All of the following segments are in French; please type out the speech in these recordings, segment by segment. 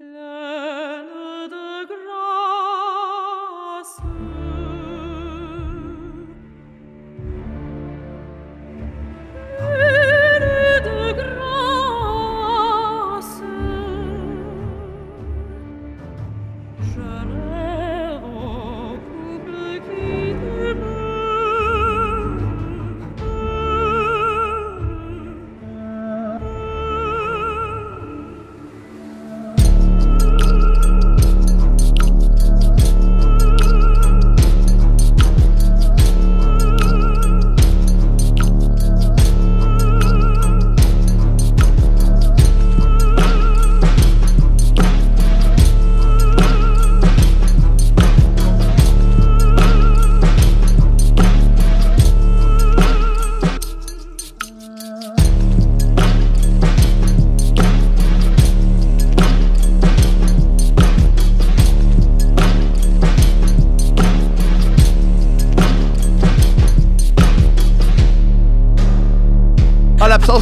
love.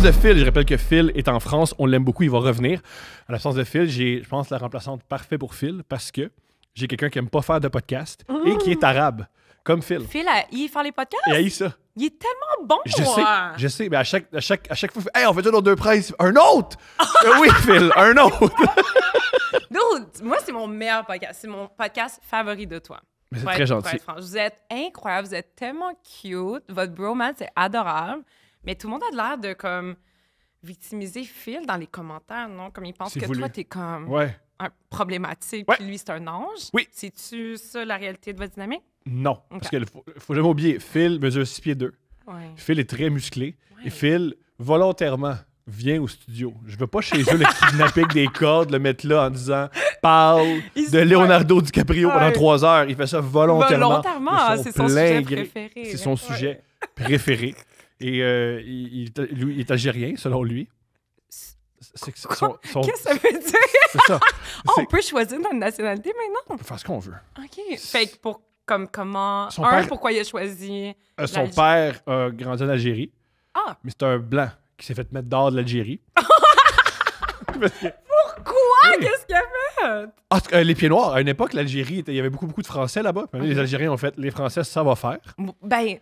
de Phil, je rappelle que Phil est en France, on l'aime beaucoup, il va revenir. À l'absence de Phil, j'ai, je pense, la remplaçante parfaite pour Phil parce que j'ai quelqu'un qui aime pas faire de podcast et qui est arabe, comme Phil. Phil, a, il fait les podcasts? Il a eu ça. Il est tellement bon, Je sais, je sais, mais à chaque, à chaque, fois, on fait toujours nos deux prises. Un autre! Euh, oui, Phil, un autre! Dude, moi, c'est mon meilleur podcast. C'est mon podcast favori de toi. c'est très gentil. Vous êtes incroyable, vous êtes tellement cute. Votre bromance c'est adorable. Mais tout le monde a l'air de comme victimiser Phil dans les commentaires, non? Comme il pense que toi, t'es comme un problématique, puis lui, c'est un ange. Oui. C'est-tu ça la réalité de votre dynamique? Non. Parce qu'il faut, faut jamais oublier, Phil mesure 6 pieds 2. Ouais. Phil est très musclé. Et Phil, volontairement, vient au studio. Je veux pas chez eux le kidnapper avec des cordes, le mettre là en disant parle de Leonardo DiCaprio pendant trois heures. Il fait ça volontairement. Volontairement, ah, c'est son sujet préféré. C'est son sujet préféré. Et euh, il, est algérien, selon lui. Qu'est-ce que ça veut dire? Oh, on peut choisir notre nationalité maintenant? On peut faire ce qu'on veut. OK. Fait que pour, comme, comment... un, pourquoi il a choisi... Euh, son père a grandi en Algérie. Ah! Mais c'est un blanc qui s'est fait mettre d'or de l'Algérie. Pourquoi? Qu'est-ce qu'il a fait? les pieds noirs. À une époque, l'Algérie, il y avait beaucoup, beaucoup de Français là-bas. Les Algériens ont fait « Les Français, ça va faire ». Ben,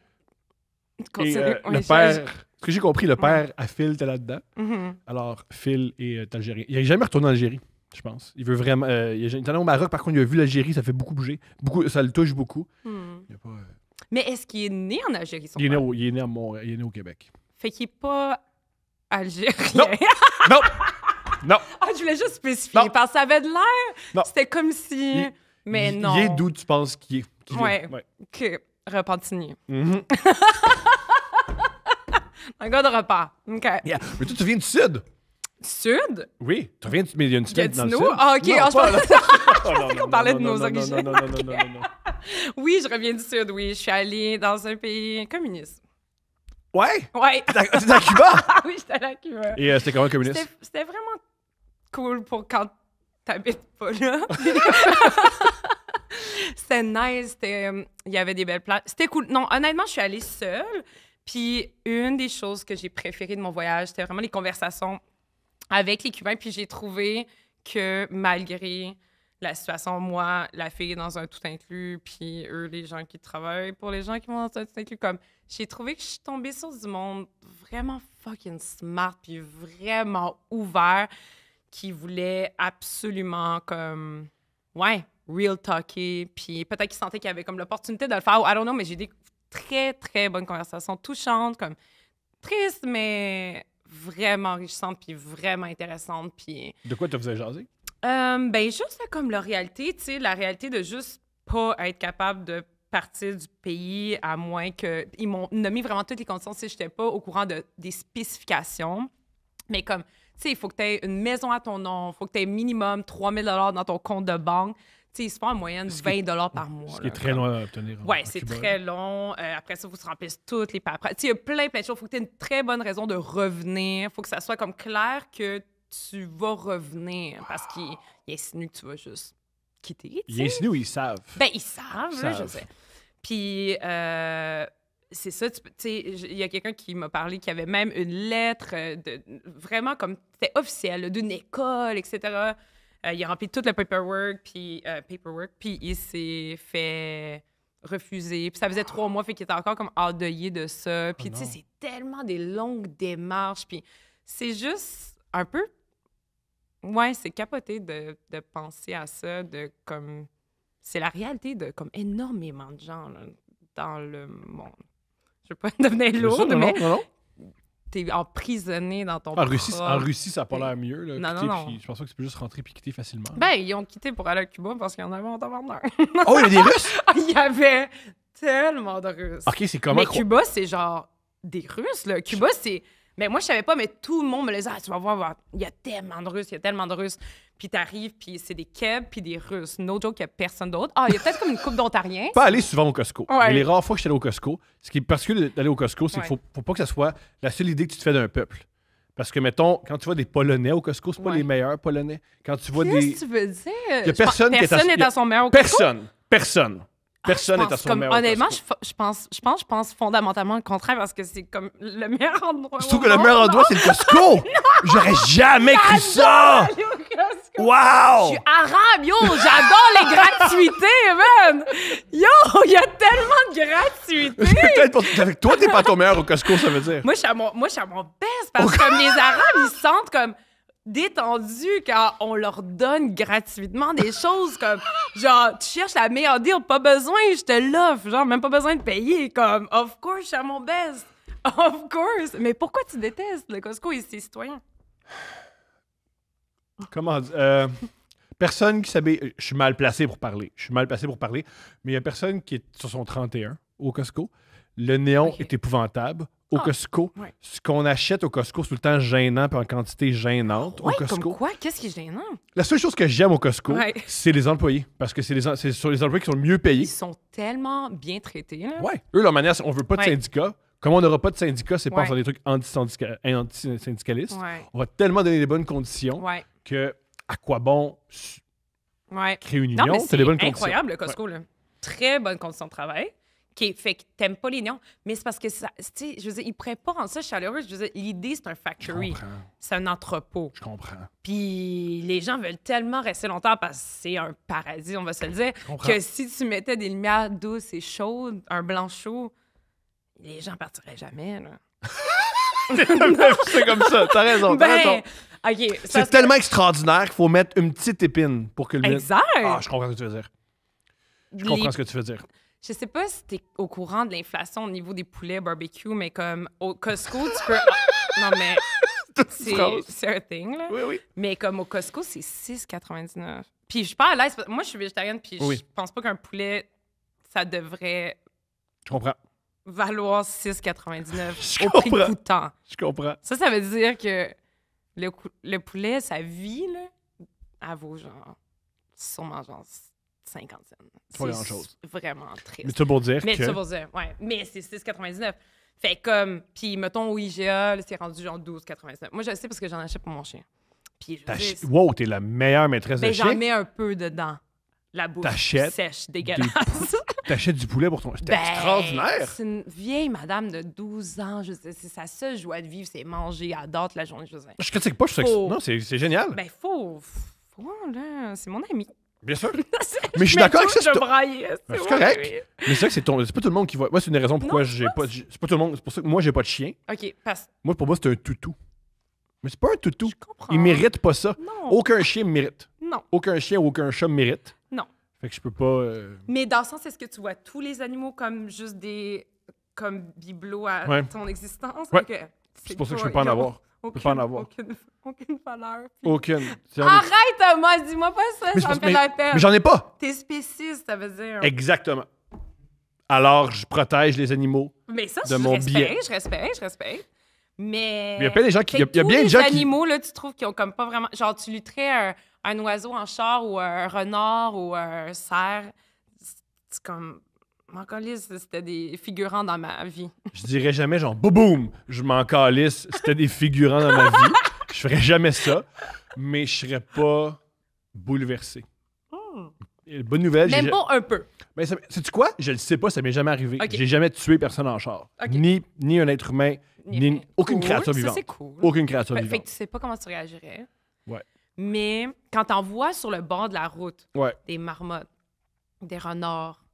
euh, le père, ce que j'ai compris, le père à Phil était là-dedans. Mm-hmm. Alors, Phil est euh, algérien. Il n'est jamais retourné en Algérie, je pense. Il veut vraiment. Euh, il est allé au Maroc, par contre, il a vu l'Algérie, ça fait beaucoup bouger. Beaucoup, ça le touche beaucoup. Mm. Mais est-ce qu'il est né en Algérie, son il est, né au, il est né il est né au Québec. Fait qu'il n'est pas algérien. Non. Non! ah, je voulais juste spécifier, parce que ça avait de l'air. C'était comme si... Mais non. Il est d'où tu penses qu'il est. qu'il Ouais. Repentinier. Mm-hmm. un gars de repas. OK. Mais toi, tu viens du Sud. Sud? Oui. Tu viens du... Mais il y a une semaine dans le Sud. Ah, OK. Non, je pensais qu'on parlait de nos origines. Non, non, non, non, Oui, je reviens du Sud, oui. Je suis allée dans un pays communiste. Ouais? Ouais. C'était à Cuba? oui, j'étais à Cuba. Et euh, c'était comment communiste? C'était vraiment cool pour quand t'habites pas là. c'était nice. Euh, il y avait des belles places. C'était cool. Non, honnêtement, je suis allée seule. Puis une des choses que j'ai préférées de mon voyage, c'était vraiment les conversations avec les Cubains. Puis j'ai trouvé que malgré la situation, moi, la fille dans un tout inclus, puis eux, les gens qui travaillent pour les gens qui vont dans un tout inclus, comme j'ai trouvé que je suis tombée sur du monde vraiment fucking smart, puis vraiment ouvert, qui voulait absolument comme, ouais, real talky », Puis peut-être qu'il sentait qu'il avait comme l'opportunité de le faire. Ou, I don't know, mais j'ai des très, très bonnes conversations touchantes, comme tristes, mais vraiment enrichissantes, puis vraiment intéressantes. Puis... De quoi tu faisais jaser? Euh, ben juste comme la réalité, tu sais, la réalité de juste pas être capable de partir du pays à moins que ils m'ont nommé vraiment toutes les conditions si je n'étais pas au courant de, des spécifications. Mais comme tu sais, il faut que tu aies une maison à ton nom, il faut que tu aies minimum 3 dollars dans ton compte de banque. C'est ils en moyenne 20 dollars par mois. Ce qui est très long à obtenir. Hein, oui, c'est très long. Euh, après ça, vous se remplissez toutes les sais Il y a plein, plein de choses. Il faut que tu aies une très bonne raison de revenir. Il faut que ça soit comme clair que tu vas revenir parce qu'il il que tu vas juste quitter. Il insinue ou ils savent? Ben, ils savent, je sais. Puis... Euh, c'est ça, tu sais, il y a quelqu'un qui m'a parlé qui avait même une lettre euh, de, vraiment comme, c'était officiel, d'une école, etc euh, il a rempli tout le paperwork, puis euh, paperwork, puis il s'est fait refuser. Puis ça faisait trois mois, fait qu'il était encore comme endeuillé de ça. Oh puis tu sais, c'est tellement des longues démarches. Puis c'est juste un peu... Ouais, c'est capoté de, de, penser à ça, de comme... C'est la réalité de comme énormément de gens dans le monde. Je ne veux pas devenir lourde, mais t'es emprisonné dans ton en Russie, En Russie, ça n'a pas l'air mieux. Là, non, non, je pense pas que tu peux juste rentrer et quitter facilement. Ben, ils ont quitté pour aller à Cuba parce qu'il y en avait en tabarnak. Ah oh, il y a des Russes? il y avait tellement de Russes. OK, c'est comment? Mais Cuba, c'est genre des Russes, là. Cuba, c'est... Mais moi, je savais pas, mais tout le monde me le disait, ah, tu vas voir, il y a tellement de Russes, il y a tellement de Russes. Puis t'arrives, puis c'est des Kebs, puis des Russes. No joke, il n'y a personne d'autre. Ah, il y a peut-être comme une coupe d'Ontariens. Pas aller souvent au Costco. Mais les rares fois que suis allé au Costco, ce qui est particulier d'aller au Costco, c'est qu'il ne faut, pas que ça soit la seule idée que tu te fais d'un peuple. Parce que, mettons, quand tu vois des Polonais au Costco, c'est pas les meilleurs Polonais. Quand tu vois des. Qu'est-ce que tu veux dire? personne, n'est est à, son meilleur au Costco. Personne. Personne personne n'est à son meilleur Honnêtement, je, pense, je, pense, je pense fondamentalement le contraire parce que c'est comme le meilleur endroit. Je trouve que le meilleur endroit, c'est le Costco. J'aurais jamais cru ça. Wow! Je suis arabe, yo! J'adore les gratuités, man! Yo, il y a tellement de gratuités! Peut-être avec toi, t'es pas ton meilleur au Costco, ça veut dire. Moi, je suis à mon, moi, je suis à mon best parce que mes les Arabes, ils sentent comme détendu quand on leur donne gratuitement des choses comme genre tu cherches la meilleure deal pas besoin je te l'offre genre même pas besoin de payer comme of course à mon best of course mais pourquoi tu détestes le Costco et ses citoyens comment dire? Euh, personne qui savait je suis mal placé pour parler je suis mal placé pour parler mais il y a personne qui est sur son 31 au Costco le néon est épouvantable au ah, Costco. Ce qu'on achète au Costco, c'est tout le temps gênant puis en quantité gênante. au Costco. quoi? Qu'est-ce qui est gênant? La seule chose que j'aime au Costco, c'est les employés. Parce que c'est les, sur les employés qui sont le mieux payés. Ils sont tellement bien traités. Eux, leur manière, on veut pas de syndicat. Comme on n'aura pas de syndicat, c'est pas en faisant des trucs eh, anti-syndicalistes. On va tellement donner des bonnes conditions que à quoi bon créer une union? C'est des bonnes incroyable, le Costco. Là. Très bonnes conditions de travail qui fait que t'aimes pas les lions, mais c'est parce que ça, tu sais, je veux dire, ils en ça chaleureux. Je l'idée, c'est un factory. C'est un entrepôt. Je comprends. Puis les gens veulent tellement rester longtemps parce que c'est un paradis, on va se le dire, que si tu mettais des lumières douces et chaudes, un blanc chaud, les gens partiraient jamais, c'est comme ça, t'as raison, ben, raison. c'est tellement extraordinaire qu'il faut mettre une petite épine pour que le... Exact! Ah, je comprends ce que tu veux dire. Je comprends ce que tu veux dire. Je sais pas si t'es au courant de l'inflation au niveau des poulets barbecue, mais comme au Costco, tu peux. Ah, non, mais. C'est un thing, là. Oui, oui. Mais comme au Costco, c'est 6,99. Puis je suis pas à l'aise. Moi, je suis végétarienne, puis je pense pas qu'un poulet, ça devrait. Je comprends. Valoir 6,99 au prix coûtant. Je comprends. Ça, ça veut dire que le, poulet, sa vie, là, elle vaut genre. Sûrement genre cinquantaine. Pas grand-chose. Vraiment triste. Mais tu pour dire Mais tu veux dire, ouais. Mais c'est 6,99. Fait comme, puis mettons au IGA, c'est rendu genre 12,99. Moi, je sais parce que j'en achète pour mon chien. Puis je Wow, t'es la meilleure maîtresse ben, de chien. j'en mets un peu dedans. La bouche sèche, dégueulasse. T'achètes du poulet pour ton. chien ben, extraordinaire! C'est une vieille madame de 12 ans. C'est sa seule joie de vivre, c'est manger. Elle adore la journée. Je, sais. je critique pas, je sais que. Non, c'est génial. Ben, faut. faut là. C'est mon ami. Bien sûr. mais je suis d'accord avec ça. C'est correct. Mais c'est que c'est pas tout le monde qui voit. Moi, c'est une raison pourquoi j'ai pas. C'est pas tout le monde. C'est pour ça que moi, j'ai pas de chien. Ok, Moi, pour moi, c'est un toutou. Mais c'est pas un toutou. Il mérite pas ça. Aucun chien mérite. Non. Aucun chien ou aucun chat mérite. Non. Fait que je peux pas. Euh, mais dans le sens, est-ce que tu vois tous les animaux comme juste des. comme bibelots à ton existence? Ouais. C'est pour ça que je peux pas en avoir. Aucune, pas en avoir. Aucune, valeur. Aucune. Arrête, moi, dis-moi pas ça, ça me fait la Mais j'en ai pas. T'es spéciste, ça veut dire. Exactement. Alors, je protège les animaux mais ça, je mon Je respecte, je respecte. Mais. Il y a pas des gens qui. Il y a, bien des gens qui. animaux, là, tu trouves qui ont comme pas vraiment. Genre, tu lutterais un, un oiseau en char ou un renard ou un cerf. C'est comme. M'en calisse, c'était des figurants dans ma vie. Je dirais jamais genre boum boum, je m'en calisse, c'était des figurants dans ma vie. Je ferais jamais ça, mais je serais pas bouleversé. Hmm. Bonne nouvelle. Même pas un peu. Mais ben, c'est-tu quoi? Je ne sais pas, ça m'est jamais arrivé. J'ai jamais tué personne en char. Ni, ni un être humain, ni, aucune créature vivante. Ça, cool. Aucune créature ben, vivante. Fait que tu sais pas comment tu réagirais. Ouais. Mais quand t'en vois sur le bord de la route, des marmottes, des renards,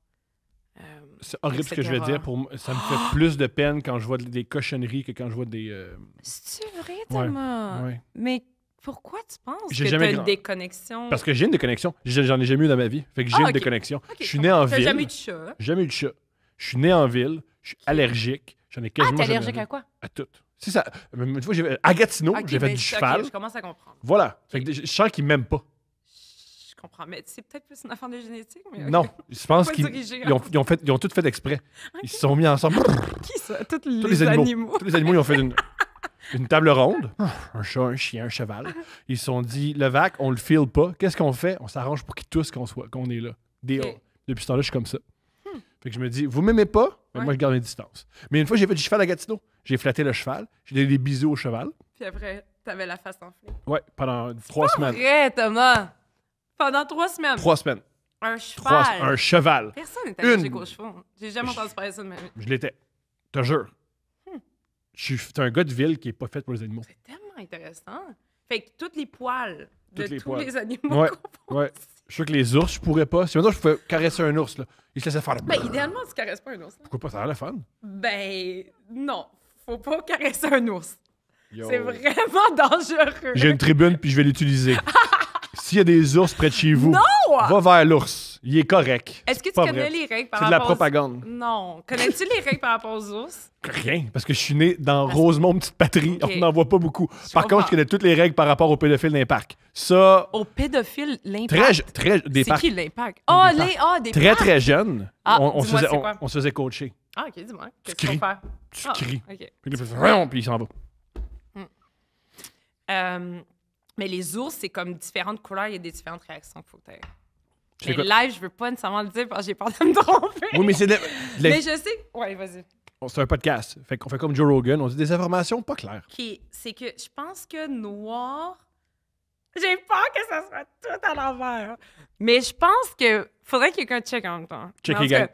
euh, c'est horrible ce que je vais dire. Pour... Ça me fait plus de peine quand je vois des cochonneries que quand je vois des. Euh... C'est vrai, Thomas. Mais pourquoi tu penses que tu as une déconnexion? Parce que j'ai une déconnexion. J'en ai jamais eu dans ma vie. Fait que j'ai ah, une déconnexion. je suis né en ville. jamais eu de chat. Hein? Jamais eu de chat. Je suis né en ville. Je suis allergique. J'en ai ah, quasiment. Ah, t'es allergique à quoi? À tout. C'est ça. Une euh, fois, à Gatineau, j'ai fait du cheval. je commence à comprendre. Voilà. Fait que je sens qu'ils m'aiment pas comprends. Mais c'est peut-être plus une affaire de génétique. Mais Non, je pense qu'ils hein. ont, tout fait exprès. Ils se sont mis ensemble. Qui ça? Tous, les, animaux. Tous les animaux, ils ont fait une, table ronde. Un chat, un chien, un cheval. Ils se sont dit, le vac, on le file pas. Qu'est-ce qu'on fait? On s'arrange pour qu'ils tous qu'on soit, qu'on est là. Depuis ce temps-là, je suis comme ça. Hmm. Fait que je me dis, vous m'aimez pas, mais moi, je garde mes distances. Mais une fois, j'ai fait du cheval à Gatineau. J'ai flatté le cheval. J'ai donné des bisous au cheval. Puis après, t'avais la face enflée. Ouais, pendant trois semaines. Vrai, Thomas! Pendant trois semaines. Trois semaines. Un cheval. un cheval. Personne n'est allergique Une... aux J'ai jamais entendu parler de ça de ma vie. Je l'étais. Te jure. Tu hmm. Je un gars de ville qui est pas fait pour les animaux. C'est tellement intéressant. Fait que toutes les poils de tous les animaux. Ouais. Je suis sûr que les ours, je pourrais pas. Si maintenant je pouvais caresser un ours, là, il se laissait faire. Ben, idéalement, tu caresses pas un ours. Hein. Pourquoi pas? Ça a l'air fun. Ben, non. Faut pas caresser un ours. C'est vraiment dangereux. J'ai une tribune, puis je vais l'utiliser. s'il y a des ours près de chez vous, va vers l'ours. Il est correct. Est-ce que tu connais les règles par rapport C'est de la propagande. Non. Connais-tu les règles par rapport aux ours? Rien, parce que je suis né dans Rosemont, petite patrie. On n'en voit pas beaucoup. par contre, je connais toutes les règles par rapport aux pédophiles parc. Ça. Aux pédophiles, l'impact. Très, très, des C'est qui l'impact? Oh, les, oh, des Très, très jeune. Ah, on, se faisait, on, se faisait coacher. Ah, ok, dis-moi. Qu'est-ce qu'on fait? Tu cries. Ok. Puis il s'en va. Hmm. Euh, mais les ours, c'est comme différentes couleurs, il y a des différentes réactions qu'il faut que mais live, je veux pas nécessairement le dire parce que j'ai peur de me tromper. Oui, mais c'est. Mais je sais. Ouais, vas-y. C'est un podcast. Fait qu'on fait comme Joe Rogan, on dit des informations pas claires. C'est que je pense que noir. J'ai peur que ça soit tout à l'envers. Mais je pense que. Faudrait qu'il y ait quelqu'un check en même temps. Check, les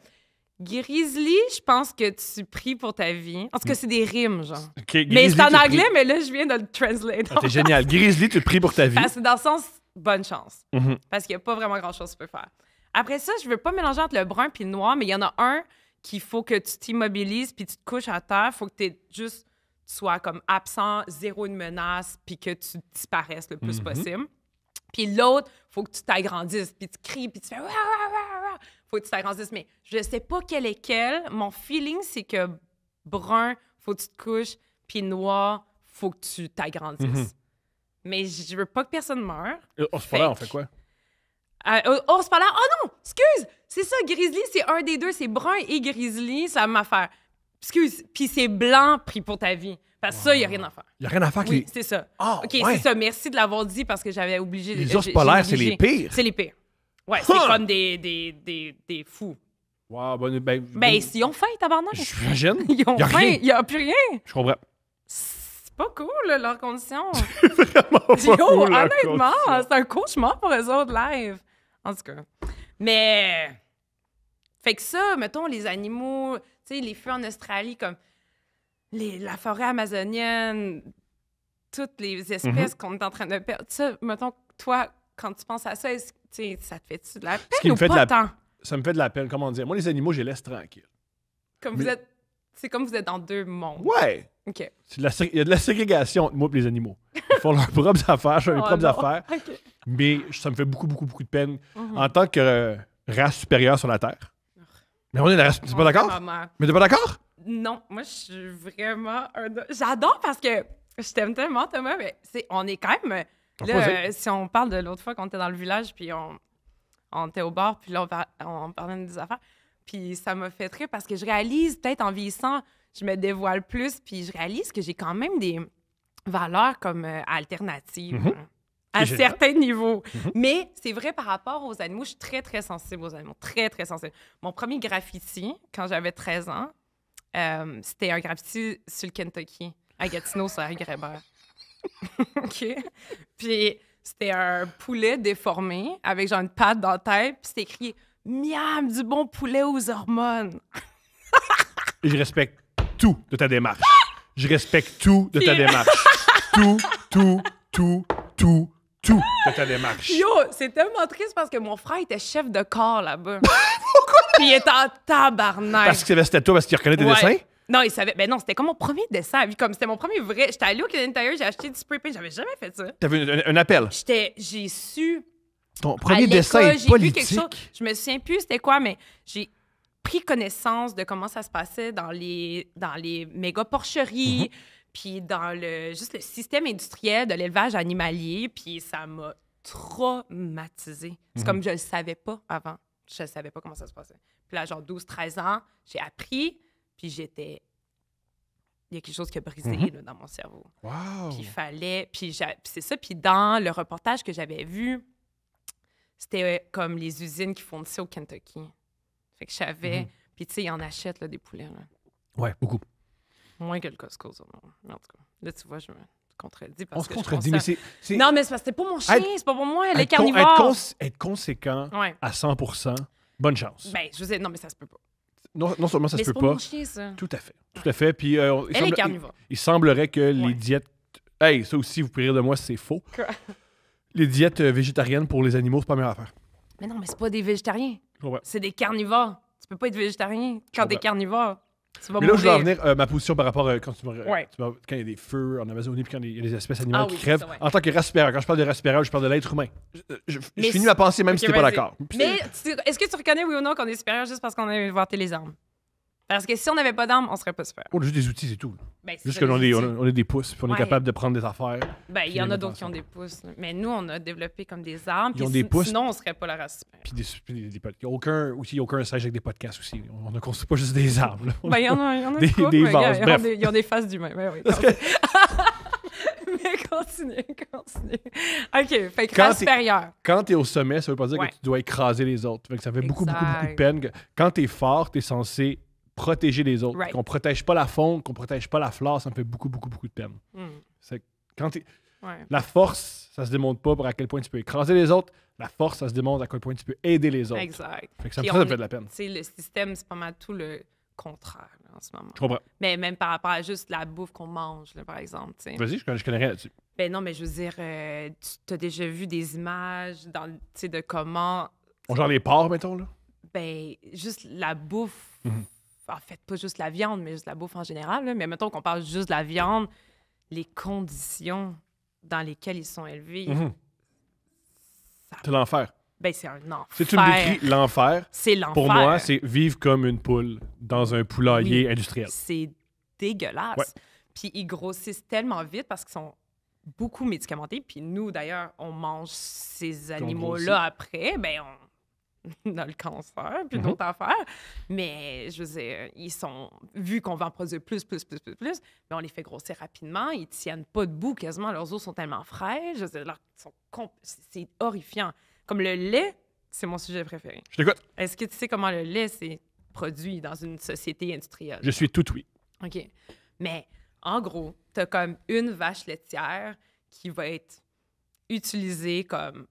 Grizzly, je pense que tu pries pour ta vie. En tout cas, mm. c'est des rimes, genre. mais c'est en anglais, mais là, je viens de le translate. C'est ah, génial. Grizzly, tu pries pour ta vie. Parce dans le sens, bonne chance. Mm-hmm. Parce qu'il n'y a pas vraiment grand-chose que tu peux faire. Après ça, je veux pas mélanger entre le brun et le noir, mais il y en a un qu'il faut que tu t'immobilises puis tu te couches à terre. Il faut que tu juste sois comme absent, zéro une menace, puis que tu disparaisses le plus mm-hmm. possible. Puis l'autre, il faut que tu t'agrandisses, puis tu cries, puis tu fais faut que tu t'agrandisses. Mais je sais pas quel est quel. Mon feeling, c'est que brun, faut que tu te couches, puis noir, faut que tu t'agrandisses. Mhm. Mais je veux pas que personne meure. Hors euh, polaire, on fait quoi? Euh, euh polaire? Oh non, excuse! C'est ça, grizzly, c'est un des deux. C'est brun et grizzly, ça m'a fait. Excuse. Puis c'est blanc pris pour ta vie. Parce que ça, il n'y a rien à faire. Il n'y a rien à faire. c'est ça. Ah, OK, c'est ça. Merci de l'avoir dit parce que j'avais obligé. Les ours polaires, c'est les pires. C'est les pires. Ouais, c'est comme des, des, des, des fous. Wow, ben, ben, ben, ben ils ont faim, tabarnak. J'imagine. Ils ont y faim, il n'y a plus rien. Je comprends. C'est pas cool, leurs conditions! c'est vraiment pas Yo, honnêtement, c'est un cauchemar pour eux autres live. En tout cas. Mais. Fait que ça, mettons, les animaux, tu sais, les feux en Australie, comme les, la forêt amazonienne, toutes les mm-hmm. espèces qu'on est en train de perdre. sais, mettons, toi, quand tu penses à ça, est-ce sais, ça te fait de la peine ou pas Ça me fait de la peine, comment dire. Moi, les animaux, je les laisse tranquilles. Comme vous êtes... C'est comme vous êtes dans deux mondes. Ouais! OK. Il y a de la ségrégation entre moi et les animaux. Ils font leurs propres affaires, je fais mes oh propres affaires. Mais ça me fait beaucoup, beaucoup, beaucoup de peine mhm. en tant que euh, race supérieure sur la Terre. Mais on est la race. n'es pas d'accord? Mais t'es pas d'accord? Non, moi, je suis vraiment un. J'adore parce que je t'aime tellement, Thomas, mais c'est on est quand même Là, euh, si on parle de l'autre fois qu'on était dans le village, puis on, était au bord, puis là, on, par, on parlait des affaires. Puis ça m'a fait très parce que je réalise, peut-être en vieillissant, je me dévoile plus, puis je réalise que j'ai quand même des valeurs comme euh, alternatives. Mhm. à certains niveaux. Mhm. Mais c'est vrai par rapport aux animaux, je suis très, très sensible aux animaux. Très, très sensible. Mon premier graffiti, quand j'avais 13 ans, euh, c'était un graffiti sur le Kentucky, à Gatineau, sur un OK. Puis c'était un poulet déformé avec genre une patte dans la tête, puis c'était écrit Miam, du bon poulet aux hormones. je respecte tout de ta démarche. Je respecte tout de ta démarche. tout, tout, tout, tout, tout de ta démarche. Yo, c'est tellement triste parce que mon frère était chef de corps là-bas. Pourquoi? Puis il était en tabarnak. Parce que c'était toi parce qu'il reconnaît tes dessins? Non, il savait. Ben non, c'était comme mon premier dessin Comme c'était mon premier vrai. J'étais allée au Canadian Tire, j'ai acheté du spray paint. J'avais jamais fait ça. T'avais un, un appel. J'étais. J'ai su. Ton premier dessin est politique. Vu quelque chose, je me souviens plus c'était quoi, mais j'ai pris connaissance de comment ça se passait dans les, dans les méga porcheries, mhm. puis dans le, juste le système industriel de l'élevage animalier, puis ça m'a traumatisée. C'est mhm. comme je le savais pas avant. Je savais pas comment ça se passait. Puis là, genre 12-13 ans, j'ai appris, puis j'étais. Il y a quelque chose qui a brisé mhm. dans mon cerveau. Wow! Puis il fallait. Puis, c'est ça. Puis dans le reportage que j'avais vu, c'était euh, comme les usines qui font ça au Kentucky. Fait que j'avais... Mhm. Puis tu sais, ils en achètent là, des poulets. Là. Ouais, beaucoup. Moins que le Costco, ça, non. En tout cas, là, tu vois, je me contredis. On se que contredit, mais c'est. Non, mais c'est parce que c'est pas mon chien, c'est pas pour moi, les carnivores. être, conséquent à 100 bonne chance. Ben, je ai dit, non, mais ça se peut pas non, seulement ça mais se peut pas. Tout à fait. Tout à fait. Puis, euh, il, semblerait que les diètes. Hey, ça aussi, vous pouvez de moi, c'est faux. les diètes euh, végétariennes pour les animaux, c'est pas la meilleure affaire. Mais non, mais c'est pas des végétariens. C'est des carnivores. Tu peux pas être végétarien quand des carnivore. Et là, je veux en venir euh, ma position par rapport à euh, quand, tu ouais. quand il y a des feux en Amazonie et quand il y a des espèces animales ah qui crèvent. En tant que respirateur, quand je parle de respirateur, je parle de l'être humain. Je, euh, finis ma pensée même si si t'es pas d'accord. Mais est-ce que tu reconnais, oui ou non, qu'on est supérieur juste parce qu'on a voir les armes? Parce que si on n'avait pas d'armes, on serait pas super. Oh, juste des outils, c'est tout. Ben, juste que on, est, des pouces, on est capable de prendre des affaires. Ben, il y en a d'autres qui ont des pouces. Mais nous, on a développé comme des armes. Ils ont des pouces. Sinon, on serait pas la race Puis des, des, Aucun, aussi, aucun siège avec des podcasts aussi. On ne construit pas juste des armes. Ben, il y en a, y en a des, Ils ont des faces d'humains. Ben, mais continue, continue. OK, fait que quand supérieur. Quand t'es au sommet, ça veut pas dire que tu dois écraser les autres. Fait que ça fait beaucoup, beaucoup, beaucoup de peine. Quand quand es fort, tu es censé protéger les autres. Qu'on Qu'on protège pas la faune, qu'on protège pas la flore, ça me fait beaucoup, beaucoup, beaucoup de peine. Hmm. C'est quand La force, ça se démontre pas pour à quel point tu peux écraser les autres. La force, ça se démontre à quel point tu peux aider les autres. Exact. ça, me fait de la peine. Le système, c'est pas mal tout le contraire en ce moment. Je comprends. Mais même par rapport à juste la bouffe qu'on mange, par exemple. Vas-y, je, connais, connais rien là-dessus. Ben non, mais je veux dire, euh, tu as déjà vu des images dans, de comment. On genre les porcs, mettons, là? Ben, juste la bouffe. Mhm en fait, pas juste la viande, mais juste la bouffe en général, mais mettons qu'on parle juste de la viande, les conditions dans lesquelles ils sont élevés. Mhm. C'est l'enfer. Ben, c'est un enfer. Si tu me décris l'enfer, c'est l'enfer. Pour moi, c'est vivre comme une poule dans un poulailler industriel. C'est dégueulasse. Puis ils grossissent tellement vite parce qu'ils sont beaucoup médicamentés. Puis nous, d'ailleurs, on mange ces animaux-là après. Ben, dans le cancer, puis mhm. d'autres affaires. Mais je veux dire, ils sont, vu qu'on va en produire plus, plus, plus, plus, plus, mais on les fait grossir rapidement, ils tiennent pas debout quasiment, leurs os sont tellement frais, je veux dire, c'est horrifiant. Comme le lait, c'est mon sujet préféré. Je t'écoute. Est-ce que tu sais comment le lait s'est produit dans une société industrielle? Je suis tout oui. OK. Mais en gros, tu as comme une vache laitière qui va être utilisée comme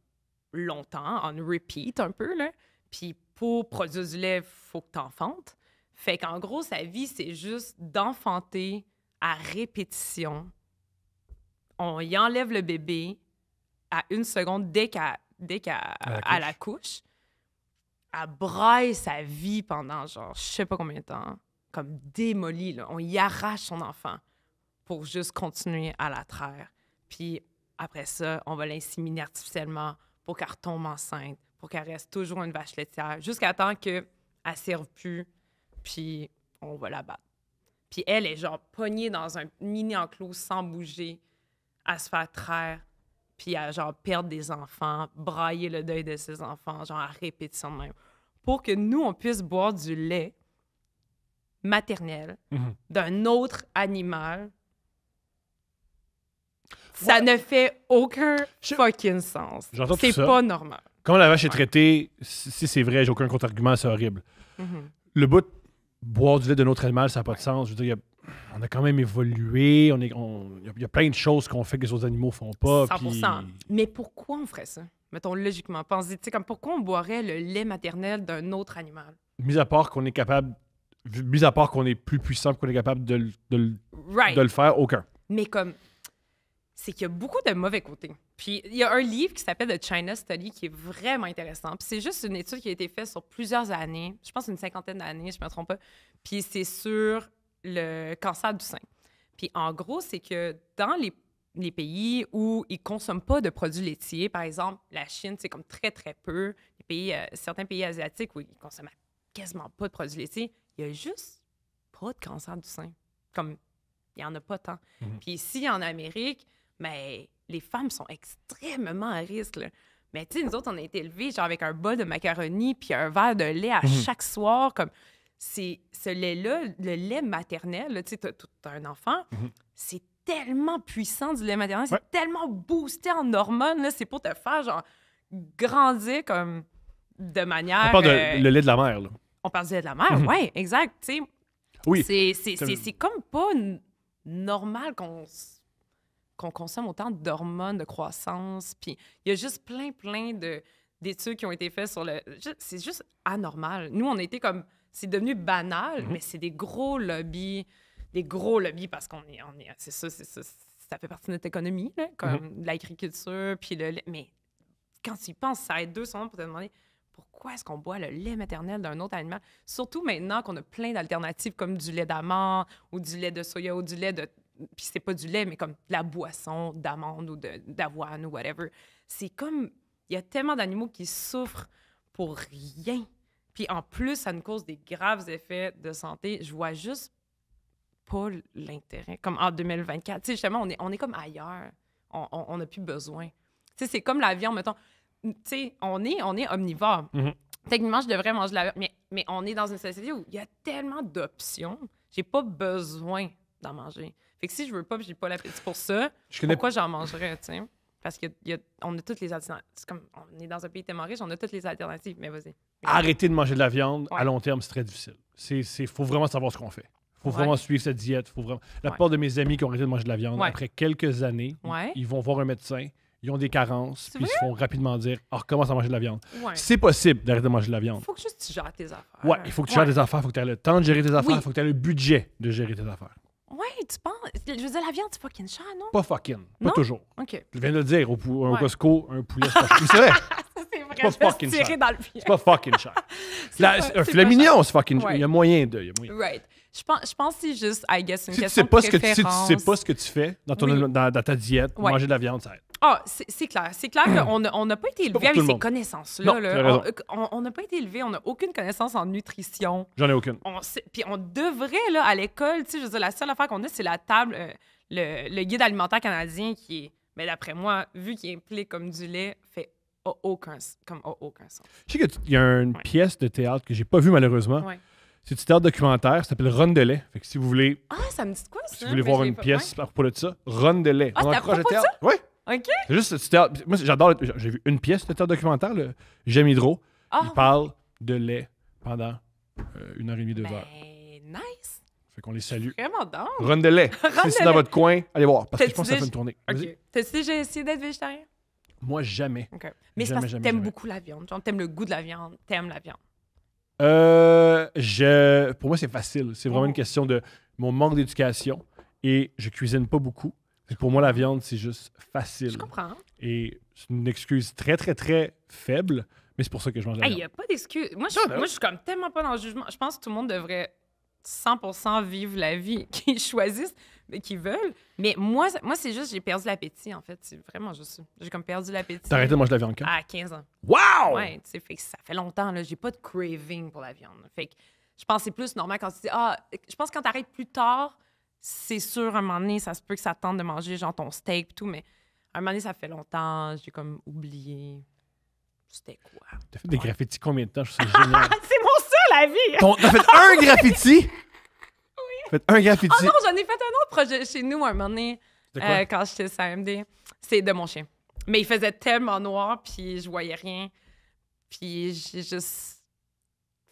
longtemps, en repeat un peu, là, puis pour produire du faut que tu enfantes. Fait qu'en gros, sa vie, c'est juste d'enfanter à répétition. On y enlève le bébé à une seconde dès qu'elle dès à, la couche. Elle braille sa vie pendant genre je sais pas combien de temps, comme démolie. On y arrache son enfant pour juste continuer à la traire. Puis après ça, on va l'inséminer artificiellement pour qu'elle retombe enceinte, pour qu'elle reste toujours une vache laitière jusqu'à temps qu'elle ne serve plus, puis on va la battre. Puis elle est genre pognée dans un mini enclos sans bouger, à se faire traire, puis à genre perdre des enfants, brailler le deuil de ses enfants, genre à répétition de même. Pour que nous, on puisse boire du lait maternel mhm. d'un autre animal ça ne fait aucun fucking sens. C'est pas normal. Comment la vache est traitée, si c'est vrai, j'ai aucun contre-argument, c'est horrible. Mm-hmm. Le but, boire du lait d'un autre animal, ça n'a pas de sens. Je veux dire, on a quand même évolué. On il y, a plein de choses qu'on fait que les autres animaux font pas. 100%. Mais pourquoi on ferait ça? Mettons logiquement. Pensez, comme pourquoi on boirait le lait maternel d'un autre animal? Mis à part qu'on est capable, mis à part qu'on est plus puissant, qu'on est capable de, de le faire, aucun. Mais comme c'est qu'il y a beaucoup de mauvais côtés. Puis il y a un livre qui s'appelle The China Study qui est vraiment intéressant. Puis c'est juste une étude qui a été faite sur plusieurs années, je pense une cinquantaine d'années, je ne me trompe pas. Puis c'est sur le cancer du sein. Puis en gros, c'est que dans les, pays où ils ne consomment pas de produits laitiers, par exemple, la Chine, c'est comme très, très peu. pays, euh, certains pays asiatiques où ils ne consomment quasiment pas de produits laitiers, il n'y a juste pas de cancer du sein. Comme il n'y en a pas tant. Mhm. Puis ici, en Amérique, mais les femmes sont extrêmement à risque. Mais tu sais, nous autres, on a été élevés genre avec un bol de macaroni puis un verre de lait à mhm. chaque soir. Comme c'est ce lait-là, le lait maternel, tu sais, tout un enfant, mhm. c'est tellement puissant du lait maternel, c'est tellement boosté en hormones, c'est pour te faire genre grandir comme de manière. On parle de euh, le lait de la mer. On parle du lait de la mer, oui, mhm. ouais, exact. Tu oui. C'est comme pas normal qu'on qu'on consomme autant d'hormones de croissance. Puis il y a juste plein, plein de, d'études qui ont été faites sur le. C'est juste anormal. Nous, on a été comme. C'est devenu banal, mhm. mais c'est des gros lobbies. Des gros lobbies parce qu'on est. On est c'est ça, c'est ça. Ça fait partie de notre économie, là, comme mhm. l'agriculture, puis le lait. Mais quand tu y penses, ça aide deux secondes pour te demander pourquoi est-ce qu'on boit le lait maternel d'un autre aliment? Surtout maintenant qu'on a plein d'alternatives comme du lait d'amande ou du lait de soya ou du lait de puis c'est pas du lait, mais comme de la boisson, d'amande ou d'avoine ou whatever. C'est comme, il y a tellement d'animaux qui souffrent pour rien. Puis en plus, ça nous cause des graves effets de santé. Je vois juste pas l'intérêt. Comme en 2024, tu sais, justement, on est, on est comme ailleurs. On n'a plus besoin. Tu sais, c'est comme la viande, mettons. Tu sais, on est, on est omnivore. Mm-hmm. Techniquement, je devrais manger de la viande, mais, mais on est dans une société où il y a tellement d'options. J'ai pas besoin d'en manger. Fait que si je veux pas, j'ai pas l'appétit pour ça, je pourquoi j'en mangerais, tu sais? Parce qu'on a, a, toutes les alternatives. C'est comme on est dans un pays tellement riche, on a toutes les alternatives, mais vas-y. Arrêter de manger de la viande à long terme, c'est très difficile. Il faut vraiment savoir ce qu'on fait. faut vraiment suivre cette diète. Faut vraiment... La plupart de mes amis qui ont arrêté de manger de la viande, après quelques années, ils vont voir un médecin, ils ont des carences, puis ils se font rapidement dire « Ah, recommence à manger de la viande. C'est possible d'arrêter de manger de la viande. Il faut que tu gères tes affaires. Ouais, il faut que tu gères tes affaires, il faut que tu aies le temps de gérer tes affaires, il faut que tu aies le budget de gérer tes affaires. Oui, tu penses. Je veux dire, la viande, c'est fucking cher, non? Pas fucking. Pas toujours. OK. Je viens de le dire, au un Costco, un poulet, c'est pas cher. C'est vrai. c'est pas, fucking cher. C'est pas fucking cher. un filet mignon, c'est fucking cher. Il y a moyen de. Right. Je pense, je pense que c'est juste, I guess, une question pas de préférence. Ce que, si tu sais pas ce que tu fais dans, ton, ta diète, pour manger de la viande, ça aide. Ah, c'est clair. C'est clair hmm. qu'on n'a pas été élevé avec ces connaissances-là. Euh, on n'a pas été élevé, on n'a aucune connaissance en nutrition. J'en ai aucune. puis on devrait, là, à l'école, tu sais, je veux dire, la seule affaire qu'on a, c'est la table, euh, le, guide alimentaire canadien qui est, mais ben, d'après moi, vu qu'il implique comme du lait, fait aucun, comme, aucun sens. Je sais qu'il y a une pièce de théâtre que j'ai pas vue, malheureusement. Ouais. C'est du théâtre documentaire, ça s'appelle Run de lait. Fait si vous voulez. Ah, ça me dit quoi, ça? Si vous voulez ben, voir une pièce à propos ça, Run de lait. Ah, on accroche le théâtre. Oui. OK. juste, moi, j'adore. J'ai vu une pièce de théâtre documentaire, le J'aime Hydro. Ah, Il parle de lait pendant euh, une heure et demie, deux ben, heures. nice. Fait qu'on les salue. Vraiment donc. Run de lait. c'est dans votre coin, allez voir. Parce que je pense que ça fait une tournée. essayé d'être végétarien? Moi, jamais. Mais c'est parce que t'aimes beaucoup la viande. t'aimes le goût de la viande. T'aimes la viande. Euh, je... Pour moi, c'est facile. C'est vraiment oh. une question de mon manque d'éducation et je cuisine pas beaucoup. Pour moi, la viande, c'est juste facile. Je comprends. Et c'est une excuse très, très, très faible, mais c'est pour ça que je mange la Il n'y a pas d'excuse. Moi, ben je, suis comme tellement pas dans le jugement. Je pense que tout le monde devrait 100% vivre la vie qu'ils choisissent, qu'ils veulent. Mais moi, moi c'est juste, j'ai perdu l'appétit, en fait. C'est vraiment juste J'ai comme perdu l'appétit. T'as arrêté de manger de la viande quand? À 15 ans. Wow! Ouais, fait ça fait longtemps, là. J'ai pas de craving pour la viande. Fait que je pensais plus normal quand tu dis, ah, je pense que quand arrêtes plus tard, c'est sûr, un moment donné, ça se peut que ça tente de manger genre ton steak et tout, mais un moment donné, ça fait longtemps, j'ai comme oublié c'était quoi. T'as fait des graffitis combien de temps? Je génial. c'est mon seul avis! T'as fait un graffiti? oui. Fait un graffiti. Oh non, j'en ai fait un autre projet chez nous un moment donné, euh, quand j'étais CMD. C'est de mon chien. Mais il faisait tellement noir, puis je voyais rien. Puis j'ai juste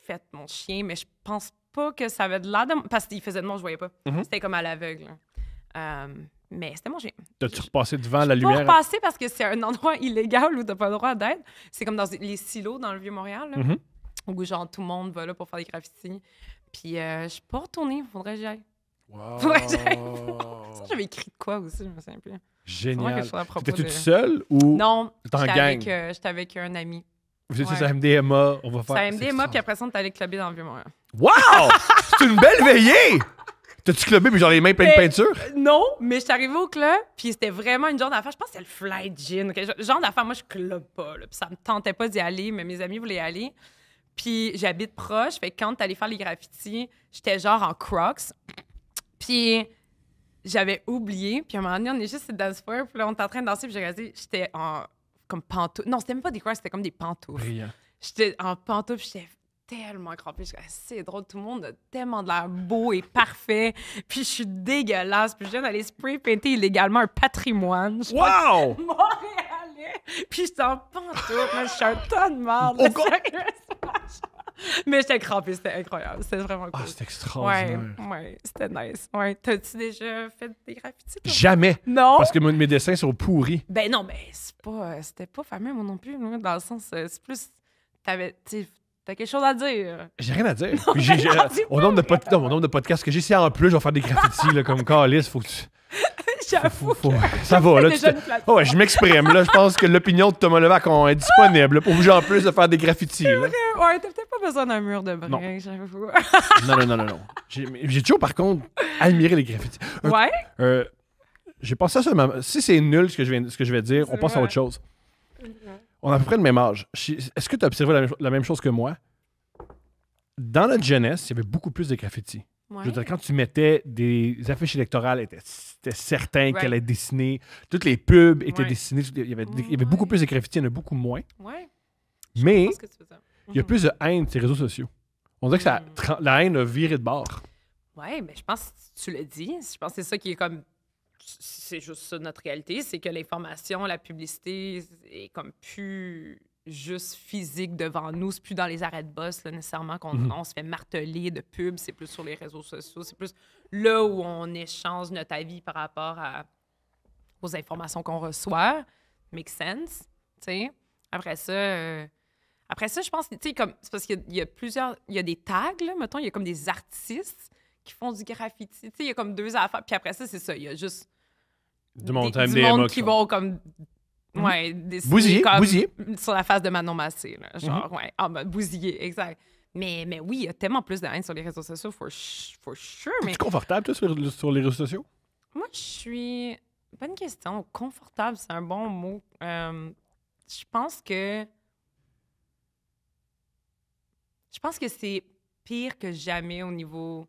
fait mon chien, mais je pense pas que ça avait de l'air de. Parce qu'il faisait de moi, je voyais pas. Mhm. C'était comme à l'aveugle. Hein. Euh, mais c'était mon j'ai T'as-tu repassé devant la lumière? Pas repassé parce que c'est un endroit illégal où t'as pas le droit d'être. C'est comme dans les silos dans le Vieux-Montréal, mhm. où genre tout le monde va là pour faire des graffitis. Puis euh, je suis pas retournée, faudrait que j'y aille. Faudrait que j'y aille. ça, j'avais écrit de quoi aussi, je me souviens plus. Génial. T'étais-tu de... seule ou Non, j'étais avec, euh, avec, un ami. Vous étiez sur MDMA, on va faire... ça MDMA, puis après ça, on est allé clubber dans le Vieux-Montréal. Wow! c'est une belle veillée! T'as-tu clubé, mais genre les mains pleines de peinture? Non, mais je suis arrivée au club, puis c'était vraiment une genre d'affaire. Je pense que c'est le fly gin. Genre d'affaire, moi, je club pas. Là, puis ça me tentait pas d'y aller, mais mes amis voulaient y aller. Puis j'habite proche, fait que quand t'allais faire les graffitis, j'étais genre en crocs. Puis j'avais oublié, puis à un moment donné, on est juste dans le sport, puis là, on est en train de danser, puis j'ai regardé, j'étais en comme pantoufles. Non, c'était même pas des crocs, c'était comme des pantoufles. J'étais en pantoufles, j'étais tellement crampé. c'est drôle, tout le monde a tellement de l'air beau et parfait. Puis je suis dégueulasse. Puis je viens d'aller spray painter illégalement un patrimoine. Je wow! Montréalais. Puis je en pantoute. je suis un ton de merde. Mais j'étais crampée, c'était incroyable. C'était vraiment ah, cool. Ah, c'était extraordinaire. Ouais, ouais c'était nice. Ouais. T'as-tu déjà fait des graffitis? Jamais. Non. Parce que mes dessins sont pourris. Ben non, mais ben, c'est pas, euh, c'était pas fameux, moi non plus. Dans le sens, euh, c'est plus. T'avais, T'as quelque chose à dire? J'ai rien à dire. au, nombre de podcasts que j'ai, si en plus je vais faire des graffitis comme Carlis, faut que tu. J'avoue. Ça va, là. je m'exprime, là. Je pense que l'opinion de Thomas Levac est disponible pour vous, en plus de faire des graffitis. Ouais, t'as peut-être pas besoin d'un mur de brin, Non, hein, non, non, non, J'ai toujours, par contre, admiré les graffitis. ouais? euh, j'ai pensé à ça. Si c'est nul ce que je, viens, ce que je vais dire, on passe à autre chose on a à peu près le même âge. Est-ce que tu as observé la même, chose que moi? Dans notre jeunesse, il y avait beaucoup plus de graffitis. quand tu mettais des affiches électorales, c'était certain qu'elle allait dessinée. Toutes les pubs étaient dessinées. Il y avait, beaucoup plus de graffitis, il y en a beaucoup moins. Mais il y a mhm. plus de haine sur les réseaux sociaux. On dirait que ça, mm. la haine a viré de bord. Oui, mais je pense que tu le dis. Je pense que c'est ça qui est comme c'est juste ça notre réalité, c'est que l'information, la publicité est comme plus juste physique devant nous, c'est plus dans les arrêts de boss là, nécessairement qu'on mhm. se fait marteler de pubs, c'est plus sur les réseaux sociaux, c'est plus là où on échange notre avis par rapport à, aux informations qu'on reçoit. Make sense, tu sais. Après ça, euh, après ça, je pense, tu sais, comme, c'est parce qu'il y, a plusieurs, il y a des tags, là, mettons, il y a comme des artistes qui font du graffiti, tu sais, il y a comme deux affaires, puis après ça, c'est ça, il y a juste du monde, des, qui vont comme mhm. ouais des, bousiller, bousiller. sur la face de Manon Massé mhm. genre ouais bousiller exact mais, oui, il y a tellement plus de haine sur les réseaux sociaux, for, sure. Mais... es confortable, toi, sur, les réseaux sociaux? Moi, je suis. Bonne question. Confortable, c'est un bon mot. Euh, je pense que. Je pense que c'est pire que jamais au niveau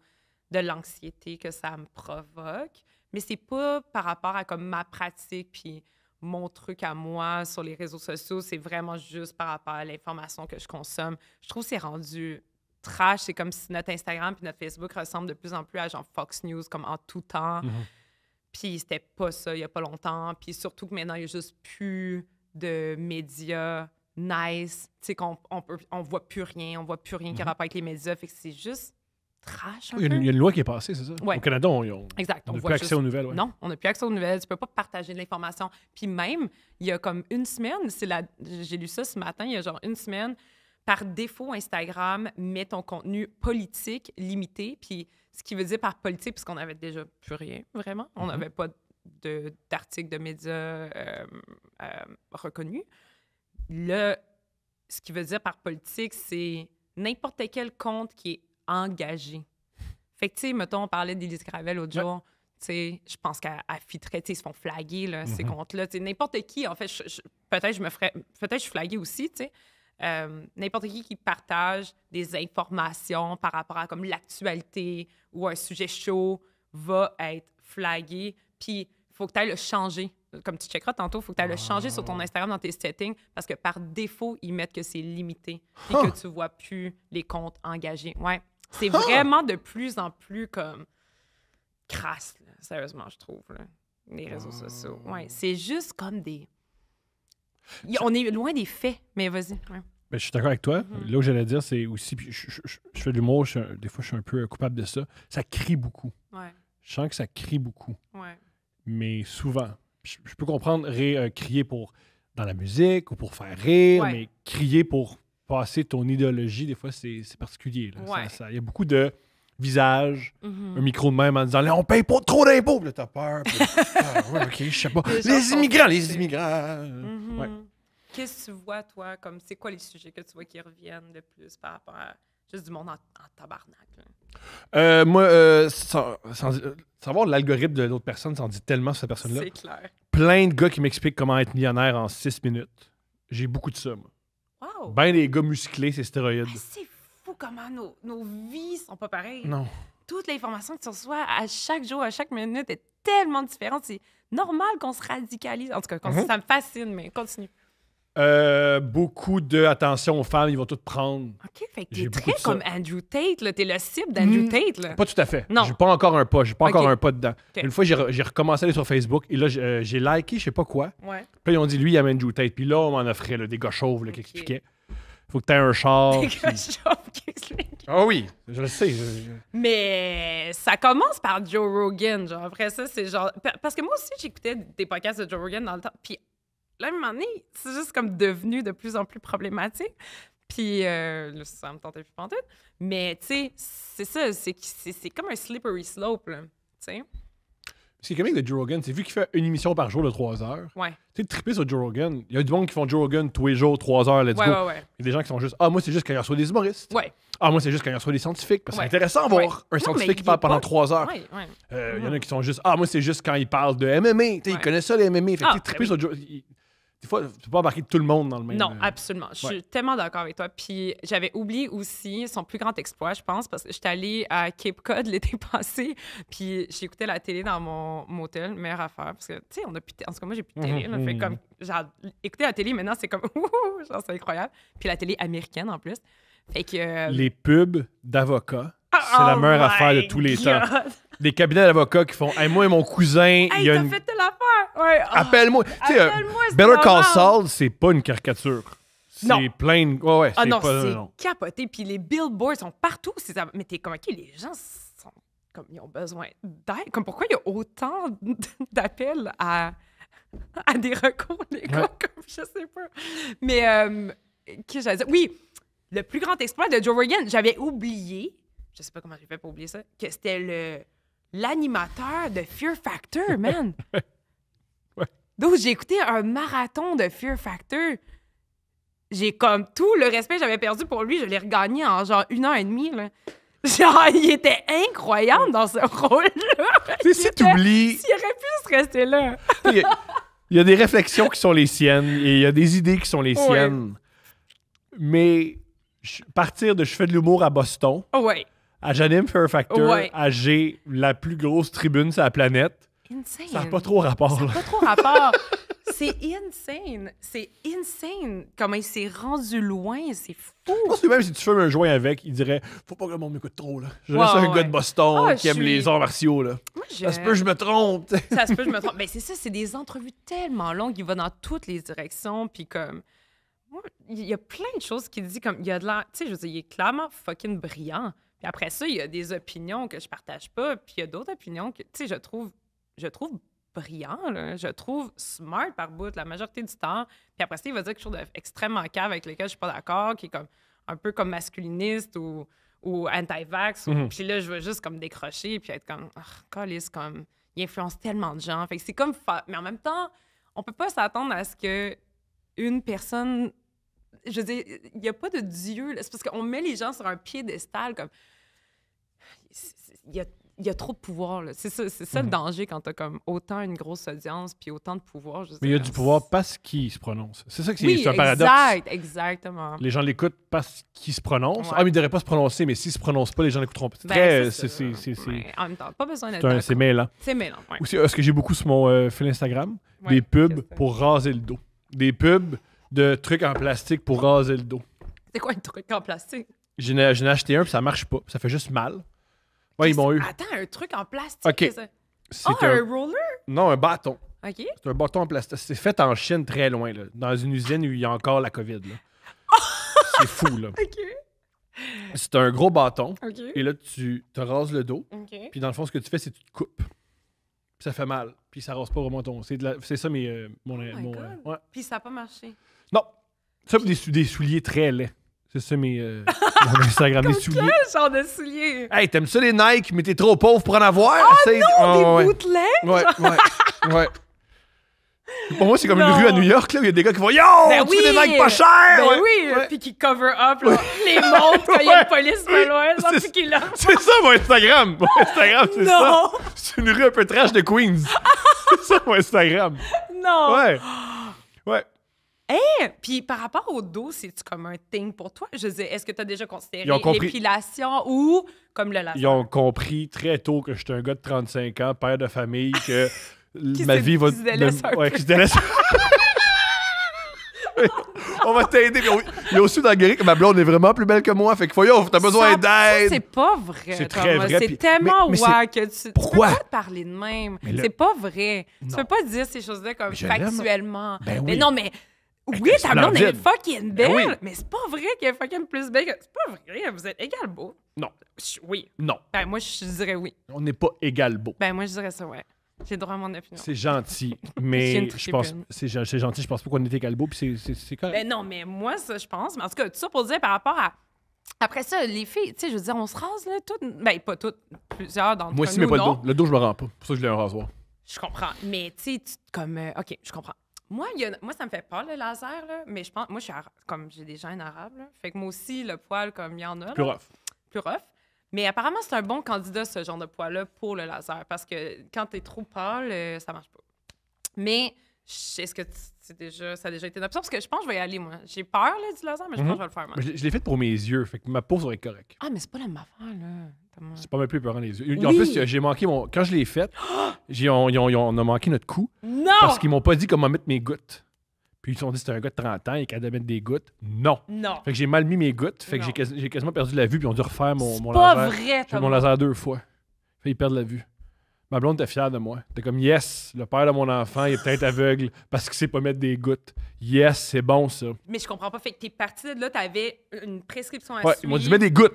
de l'anxiété que ça me provoque mais c'est pas par rapport à comme ma pratique puis mon truc à moi sur les réseaux sociaux, c'est vraiment juste par rapport à l'information que je consomme. Je trouve que c'est rendu trash, c'est comme si notre Instagram puis notre Facebook ressemblent de plus en plus à genre Fox News comme en tout temps. Mhm. Puis c'était pas ça il y a pas longtemps, puis surtout que maintenant il y a juste plus de médias nice, tu sais qu'on on, on voit plus rien, on voit plus rien qui a mhm. rapport avec les médias, fait que c'est juste il y a une loi qui est passée, c'est ça? Au Canada, on n'a plus accès aux nouvelles. Non, on n'a plus accès aux nouvelles. Tu ne peux pas partager de l'information. Puis même, il y a comme une semaine, c'est la... j'ai lu ça ce matin, il y a genre une semaine, par défaut, Instagram met ton contenu politique limité. Puis ce qui veut dire par politique, parce qu'on n'avait déjà plus rien, vraiment. On mm-hmm. n'avait pas d'articles de, médias euh, euh, reconnus. Le, ce qui veut dire par politique, c'est n'importe quel compte qui est engagé Fait que, tu sais, mettons, on parlait d'Élise Gravel l'autre jour. Tu sais, je pense qu'elle Fitre, tu sais, ils se font flaguer, là, ces mhm. comptes-là. Tu sais, n'importe qui, en fait, peut-être je me ferais, peut-être je suis flaguée aussi, tu sais. Euh, n'importe qui qui partage des informations par rapport à comme l'actualité ou un sujet chaud va être flagué. Puis, il faut que tu ailles le changer. Comme tu checkeras tantôt, il faut que tu ailles le changer sur ton ah. Instagram dans tes settings parce que par défaut, ils mettent que c'est limité et que tu vois plus les comptes engagés. Ouais. C'est ah! vraiment de plus en plus comme crasse, sérieusement, je trouve, les réseaux mmh. sociaux. Ouais, c'est juste comme des. On est loin des faits, mais vas-y. je suis d'accord avec toi. Mm-hmm. Là où j'allais dire, c'est aussi. je, fais de l'humour, des fois, je suis un peu coupable de ça. Ça crie beaucoup. Je sens que ça crie beaucoup. Mais souvent, je, peux comprendre euh, crier pour dans la musique ou pour faire rire, mais crier pour passer ton idéologie, des fois, c'est particulier. Il y a beaucoup de visages, mm-hmm. un micro de même en disant on paye pas trop d'impôts. t'as peur. Ah, ok, je sais Les, immigrants, les immigrants. Mm-hmm. Qu'est-ce que tu vois, toi, comme c'est quoi les sujets que tu vois qui reviennent le plus par rapport à juste du monde en, tabarnak? Euh, moi, euh, savoir l'algorithme de l'autre personne, ça en dit tellement sur cette personne-là. C'est clair. Plein de gars qui m'expliquent comment être millionnaire en six minutes. J'ai beaucoup de ça, moi. Ben les gars musclés, ces stéroïdes. c'est fou comment nos, nos vies sont pas pareilles. Non. Toute l'information que tu reçois à chaque jour, à chaque minute est tellement différente. C'est normal qu'on se radicalise. En tout cas, mhm. ça me fascine, mais continue. Euh, beaucoup de attention aux femmes, ils vont tout prendre. OK, fait que t'es très comme Andrew Tate, là. T'es le cible d'Andrew hmm. Tate, là. Pas tout à fait. Non. J'ai pas encore un pas, j'ai pas encore un pas dedans. Une fois, j'ai, recommencé à aller sur Facebook et là, euh, j'ai, liké, je sais pas quoi. Ouais. Puis ils ont dit, lui, il a Andrew Tate. Puis là, on m'en offrait, des gars chauves, là, qui expliquaient faut que tu aies un char. Ah oui, je le sais. Mais ça commence par Joe Rogan. Genre. Après ça, c'est genre. Parce que moi aussi, j'écoutais des podcasts de Joe Rogan dans le temps. Puis là, à un moment donné, c'est juste comme devenu de plus en plus problématique. Puis euh, ça me tentait plus pantoute. Mais tu sais, c'est ça. C'est comme un slippery slope. Là, sais. Ce qui est comique de Joe Rogan, c'est vu qu'il fait une émission par jour de 3 heures. Tu sais, sur Joe Rogan. Il y a du monde qui font Joe Rogan tous les jours, 3 heures, let's ouais, go. Il y a des gens qui sont juste Ah, moi, c'est juste quand il reçoit des humoristes. Ah, moi, c'est juste quand il reçoit des scientifiques. Parce que c'est intéressant de voir un scientifique qui parle pendant 3 heures. Euh, il y en a qui sont juste Ah, moi, c'est juste quand il parle de MMA. Tu sais, il connaît ça, les MMA. Fait que ah, ben sur Joe. Des fois, tu peux pas embarquer tout le monde dans le même. Non, euh, absolument. Je suis tellement d'accord avec toi. Puis j'avais oublié aussi son plus grand exploit, je pense, parce que j'étais allée à Cape Cod l'été passé, puis j'écoutais la télé dans mon motel, meilleure affaire, parce que, tu sais, on En tout cas, moi, j'ai plus de télé. Mhm, comme, mhm. écouter la télé, maintenant, c'est comme, genre, c'est incroyable. Puis la télé américaine, en plus. Fait que. Euh, les pubs d'avocats, ah, c'est la oh meilleure affaire de tous les temps. Les cabinets d'avocats qui font, hey, moi et mon cousin, il y a. fait Oh. Appelle-moi. Euh, Appelle Better Call Saul, c'est pas une caricature. C'est plein de. ah non, c'est capoté. Puis les billboards sont partout. Mais t'es comme, OK, les gens sont comme, ils ont besoin d'aide. Comme pourquoi il y a autant d'appels à... des recours, les gars, comme je sais pas. Mais, euh, j'allais dire? Oui, le plus grand exploit de Joe Rogan, j'avais oublié, je sais pas comment j'ai fait pour oublier ça, que c'était le l'animateur de Fear Factor, man. Donc, j'ai écouté un marathon de Fear Factor. J'ai comme tout le respect que j'avais perdu pour lui, je l'ai regagné en genre une heure et demie. Genre, il était incroyable dans ce rôle-là. si Il aurait pu se rester là. il, y a, des réflexions qui sont les siennes et il y a des idées qui sont les siennes. Mais partir de je fais de l'humour à Boston. ouais. À Janim Fair Factor, à j'ai la plus grosse tribune sur la planète insane. Ça n'a pas trop rapport. Ça n'a pas trop rapport. c'est insane. C'est insane comment il s'est rendu loin. C'est fou. Je pense que même si tu fais un joint avec, il dirait Faut pas que le monde m'écoute trop. Là. Je wow, reste un gars de Boston ah, qui aime les arts martiaux. Là. Ça se peut, je me trompe. ça se peut, je me trompe. Mais ben, c'est ça, c'est des entrevues tellement longues. Il va dans toutes les directions. Puis comme. Il y a plein de choses qu'il dit comme il y a de l'air, tu sais, je veux dire, il est clairement fucking brillant. Puis après ça, il y a des opinions que je partage pas, puis il y a d'autres opinions que, tu sais, je trouve je trouve brillant, je trouve smart par bout la majorité du temps. Puis après ça, il va dire quelque chose d'extrêmement cave avec lequel je suis pas d'accord, qui est comme un peu comme masculiniste ou, anti-vax. Mhm. Puis là, je veux juste comme décrocher puis être comme, oh, comme, il influence tellement de gens. Fait c'est comme, mais en même temps, on peut pas s'attendre à ce que une personne, je veux dire, il n'y a pas de Dieu. C'est parce qu'on met les gens sur un piédestal comme, il y a il y a trop de pouvoir. C'est ça, le mhm. danger quand t'as comme autant une grosse audience puis autant de pouvoir. mais il y a du pouvoir parce qu'il se prononce. C'est ça que c'est, oui, un paradoxe. Exact, exactement. Les gens l'écoutent parce qu'il se prononce. Ah, mais il devrait pas se prononcer, mais s'il se prononce pas, les gens l'écouteront pas. C'est ben, très. En même temps, pas besoin d'être. C'est mêlant. C'est mêlant. Ouais. Aussi, euh, ce que j'ai beaucoup sur mon euh, fil Instagram, des pubs pour raser le dos. Des pubs de trucs en plastique pour raser le dos. C'est quoi un truc en plastique? J'en ai, acheté un, puis ça marche pas. Ça fait juste mal. Ouais, ils m'ont eu. Attends, un truc en plastique. OK. oh, un... roller? Non, un bâton. OK. C'est un bâton en plastique. C'est fait en Chine très loin, là, dans une usine où il y a encore la COVID. Là. C'est fou, là. OK. C'est un gros bâton. Et là, tu te rases le dos. Puis dans le fond, ce que tu fais, c'est que tu te coupes. Puis ça fait mal. Puis ça rase pas au menton. C'est, ça, mais, euh, mon. Oh euh, puis ça n'a pas marché. Non. Ça, puis... des, des souliers très laids. C'est ça, mes, euh, Instagram, souliers. que, genre de souliers? Hey, t'aimes ça les Nike, mais t'es trop pauvre pour en avoir? Oh non, oh, des bootlegs? Ouais, ouais, ouais. Pour moi, c'est comme une rue à New York là, où il y a des gars qui vont Yo, ben tu des Nike pas chers! Ben oui, puis qui cover up là, les montres quand il y a une police pas loin, qui C'est ça mon Instagram! Mon Instagram, c'est ça! C'est une rue un peu trash de Queens! c'est ça mon Instagram! Non! Ouais! Ouais. Hey! Hein? Puis par rapport au dos, cest comme un thing pour toi? Je sais, est-ce que tu as déjà considéré l'épilation ou comme le laser? Ils ont compris très tôt que j'étais un gars de 35 ans, père de famille, que ma vie va. Ouais, se on va t'aider. Il aussi dans que ma blonde est vraiment plus belle que moi. Fait que voyons, t'as besoin d'aide. C'est pas vrai. C'est très vrai. C'est tellement mais, que tu, peux pas te parler de même. C'est pas vrai. Tu peux pas dire ces choses-là comme factuellement. Ben mais non, mais oui, ta blonde est fucking ben belle, mais c'est pas vrai qu'elle est fucking plus belle C'est pas vrai, vous êtes égal beau. Non. Oui. Non. Ben, moi, je dirais oui. On n'est pas égal beau. Ben, moi, je dirais ça, ouais. J'ai droit à mon opinion. C'est gentil, mais je pense. C'est gentil, je pense pas qu'on est égal beau, puis c'est Ben, non, mais moi, ça, je pense. Mais en tout cas, tout ça pour dire par rapport à. Après ça, les filles, tu sais, je veux dire, on se rase, là, toutes. Ben, pas toutes, plusieurs d'entre nous. Moi aussi, mais pas le dos. Le dos, je me rends pas. C'est pour ça que je l'ai un rasoir. Je comprends. Mais, tu sais, comme. Euh, OK, je comprends. Moi, moi, ça me fait peur, le laser, mais je pense... Moi, je suis comme j'ai des gènes arabes, là, fait que moi aussi, le poil, comme il y en a... Plus rough. Plus rough. Mais apparemment, c'est un bon candidat, ce genre de poil-là, pour le laser, parce que quand t'es trop pâle, euh, ça marche pas. Mais est-ce que c'est déjà, ça a déjà été une option? Parce que je pense que je vais y aller, moi. J'ai peur là, du laser, mais je pense que je vais le faire, moi. Mhm. Je, l'ai fait pour mes yeux, fait que ma peau serait correcte. Ah, mais c'est pas la même affaire, là. C'est pas même plus peur les yeux. En plus, j'ai manqué mon. Quand je l'ai fait, on, a manqué notre coup. Non! Parce qu'ils m'ont pas dit comment mettre mes gouttes. Puis ils se sont dit, c'est un gars de 30 ans, il est capable mettre des gouttes. Non. Non. Fait que j'ai mal mis mes gouttes. Fait que j'ai quasiment perdu la vue, puis on dû refaire mon, mon laser. mon laser deux fois. Fait qu'ils perdent la vue. Ma blonde était fière de moi. T'es comme, yes, le père de mon enfant, il est peut-être aveugle parce qu'il sait pas mettre des gouttes. Yes, c'est bon, ça. Mais je comprends pas. Fait que t'es parti de là, t'avais une prescription à ouais, suivre. Ils m'ont dit, mets des gouttes.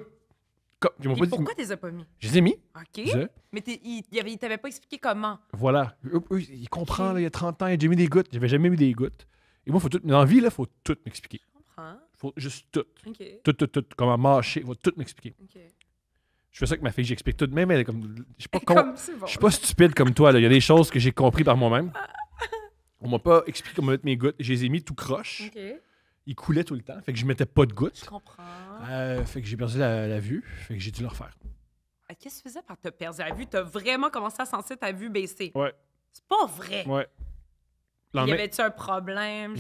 Comme, tu m'ont pas dit- pourquoi pas mis? Je les ai mis. OK. Mais ils il, y pas expliqué comment. Voilà. il comprend, il y a 30 ans, il a mis des gouttes. J'avais jamais mis des gouttes. Et moi, faut tout, dans la vie, il faut tout m'expliquer. Je comprends. faut juste tout. OK. Tout, tout, tout. Comment marcher faut tout m'expliquer. OK. Je fais ça avec ma fille, j'explique tout de même, elle comme. Je suis pas Je suis pas stupide comme toi, là. Il y a des choses que j'ai compris par moi-même. On m'a pas expliqué comment mettre mes gouttes. Je les ai mis tout croche. Ils coulaient tout le temps. Fait que je mettais pas de gouttes. Je comprends. Euh, fait que j'ai perdu la, vue. Fait que j'ai dû le refaire. Ah, qu'est-ce que tu faisais par te perdre la vue? T'as vraiment commencé à sentir ta vue baisser. Ouais. C'est pas vrai. Ouais. Il Y avait-tu un problème?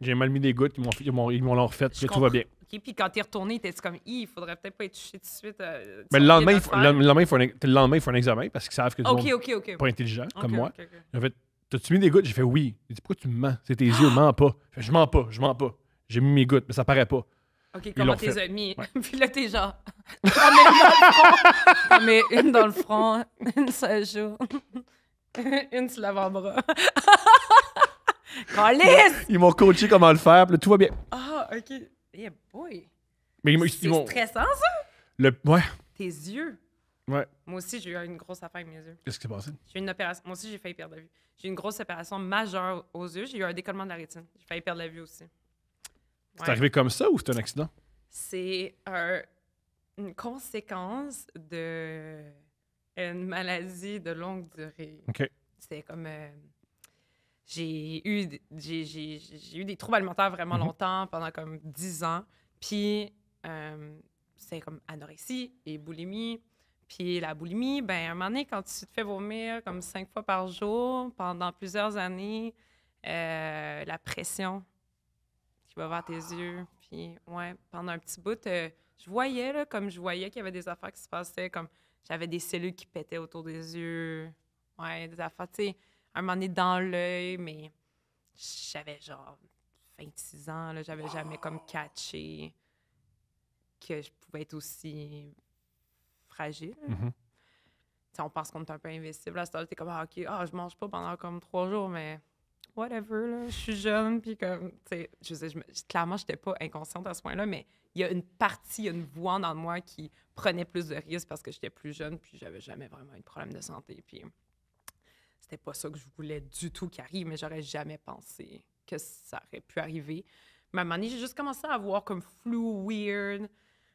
J'ai mal mis des gouttes, ils m'ont, ils ils m'ont refait, tout va bien puis quand t'es retourné, t'es comme, il faudrait peut-être pas être touché tout de suite. Euh, mais le lendemain, le, lendemain, il faut un, le lendemain, il faut un examen parce qu'ils savent que tu es pas intelligent, comme moi. En fait, t'as-tu mis des gouttes? J'ai fait oui. Il dit, pourquoi tu mens? C'est tes yeux, ah! mens pas. je mens pas, je mens pas. J'ai mis mes gouttes, mais ça paraît pas. OK, comment tes amis. mis? puis là, t'es genre, t'en mets une dans le front, une sur joue, une sur l'avant-bras. Ils m'ont coaché comment le faire, puis là, tout va bien. Ah, OK. Eh boy! Mais c'est stressant, ça? Le... Ouais. Tes yeux. Ouais. Moi aussi, j'ai eu une grosse affaire avec mes yeux. Qu'est-ce qui s'est passé? J'ai une opération. Moi aussi, j'ai failli perdre la vue. J'ai eu une grosse opération majeure aux yeux. J'ai eu un décollement de la rétine. J'ai failli perdre la vue aussi. C'est arrivé comme ça ou c'est un accident? C'est euh, une conséquence d'une maladie de longue durée. OK. C'est comme euh, j'ai eu, j'ai, j'ai, eu des troubles alimentaires vraiment mhm. longtemps, pendant comme dix ans. Puis, euh, c'est comme anorexie et boulimie. Puis la boulimie, ben, un moment donné, quand tu te fais vomir comme cinq fois par jour pendant plusieurs années, euh, la pression qui va vers tes yeux. Puis, ouais, pendant un petit bout, euh, je voyais, comme je voyais qu'il y avait des affaires qui se passaient, comme j'avais des cellules qui pétaient autour des yeux. Ouais, des affaires, tu sais un moment donné dans l'œil, mais j'avais genre 26 ans, là, j'avais jamais comme catché que je pouvais être aussi fragile. Mhm. On pense qu'on est un peu invincible. À ce comme, ah, OK, ah, je mange pas pendant comme trois jours, mais whatever, là, je suis jeune, puis comme, tu sais, je je, clairement, j'étais pas inconsciente à ce point-là, mais il y a une partie, il y a une voix dans moi qui prenait plus de risques parce que j'étais plus jeune, puis j'avais jamais vraiment eu de problème de santé, puis c'était pas ça que je voulais du tout qui arrive, mais j'aurais jamais pensé que ça aurait pu arriver. Mais à un moment j'ai juste commencé à avoir comme flou, weird.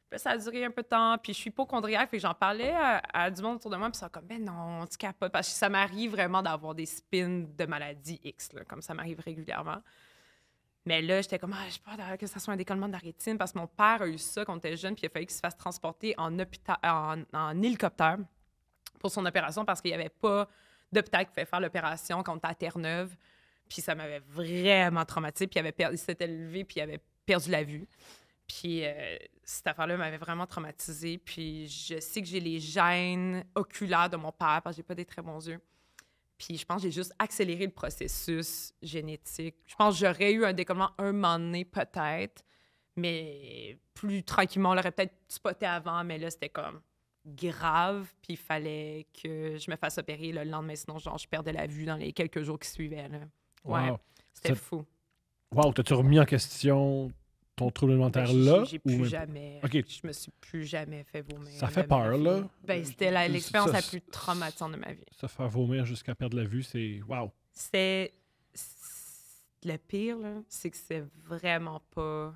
Puis ça a duré un peu de temps. Puis je suis pas fait que j'en parlais à, du monde autour de moi. Puis ça comme, ben non, tu capotes. Parce que ça m'arrive vraiment d'avoir des spins de maladie X, comme ça m'arrive régulièrement. Mais là, j'étais comme, ah, sais pas, que ça soit un décollement de la rétine parce que mon père a eu ça quand il était jeune, puis il a fallu qu'il se fasse transporter en, hôpital, en, en, hélicoptère pour son opération parce qu'il n'y avait pas de peut-être faire l'opération quand à Terre-Neuve. Puis ça m'avait vraiment traumatisé. Puis il, avait perdu, s'était levé, puis il avait perdu la vue. Puis euh, cette affaire-là m'avait vraiment traumatisé Puis je sais que j'ai les gènes oculaires de mon père parce que j'ai pas des très bons yeux. Puis je pense que j'ai juste accéléré le processus génétique. Je pense que j'aurais eu un décollement un moment donné peut-être, mais plus tranquillement, on l'aurait peut-être spoté avant, mais là, c'était comme grave, puis il fallait que je me fasse opérer le lendemain, sinon, genre, je perdais la vue dans les quelques jours qui suivaient. Là. Ouais, c'était fou. Wow, t'as-tu remis en question ton trouble ben, alimentaire là? J'ai plus jamais. Je me suis plus jamais fait vomir. Ça fait peur, là? Ben, euh, c'était l'expérience la, plus traumatisante de ma vie. ça faire vomir jusqu'à perdre la vue, c'est. Wow! C'est. Le pire, là, c'est que c'est vraiment pas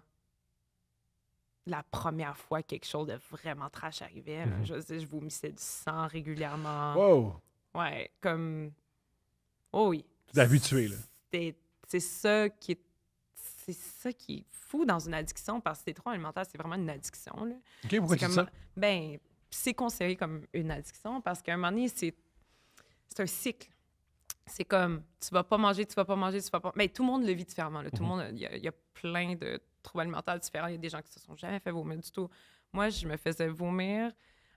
la première fois quelque chose de vraiment trash arrivait. Hein, mhm. Je Mm Je, vomissais du sang régulièrement. Wow! Ouais, comme. Oh oui. T'es habitué, là. C'est ça qui est. C'est ça qui est fou dans une addiction parce que c'est trop alimentaire, c'est vraiment une addiction. Là. OK, pourquoi tu ça? Ben, c'est considéré comme une addiction parce qu'à un moment donné, c'est un cycle c'est comme tu vas pas manger, tu vas pas manger, tu vas pas. Mais tout le monde le vit différemment. Là. Tout le mhm. monde, il y, a plein de troubles Il y a des gens qui se sont jamais fait vomir du tout. Moi, je me faisais vomir.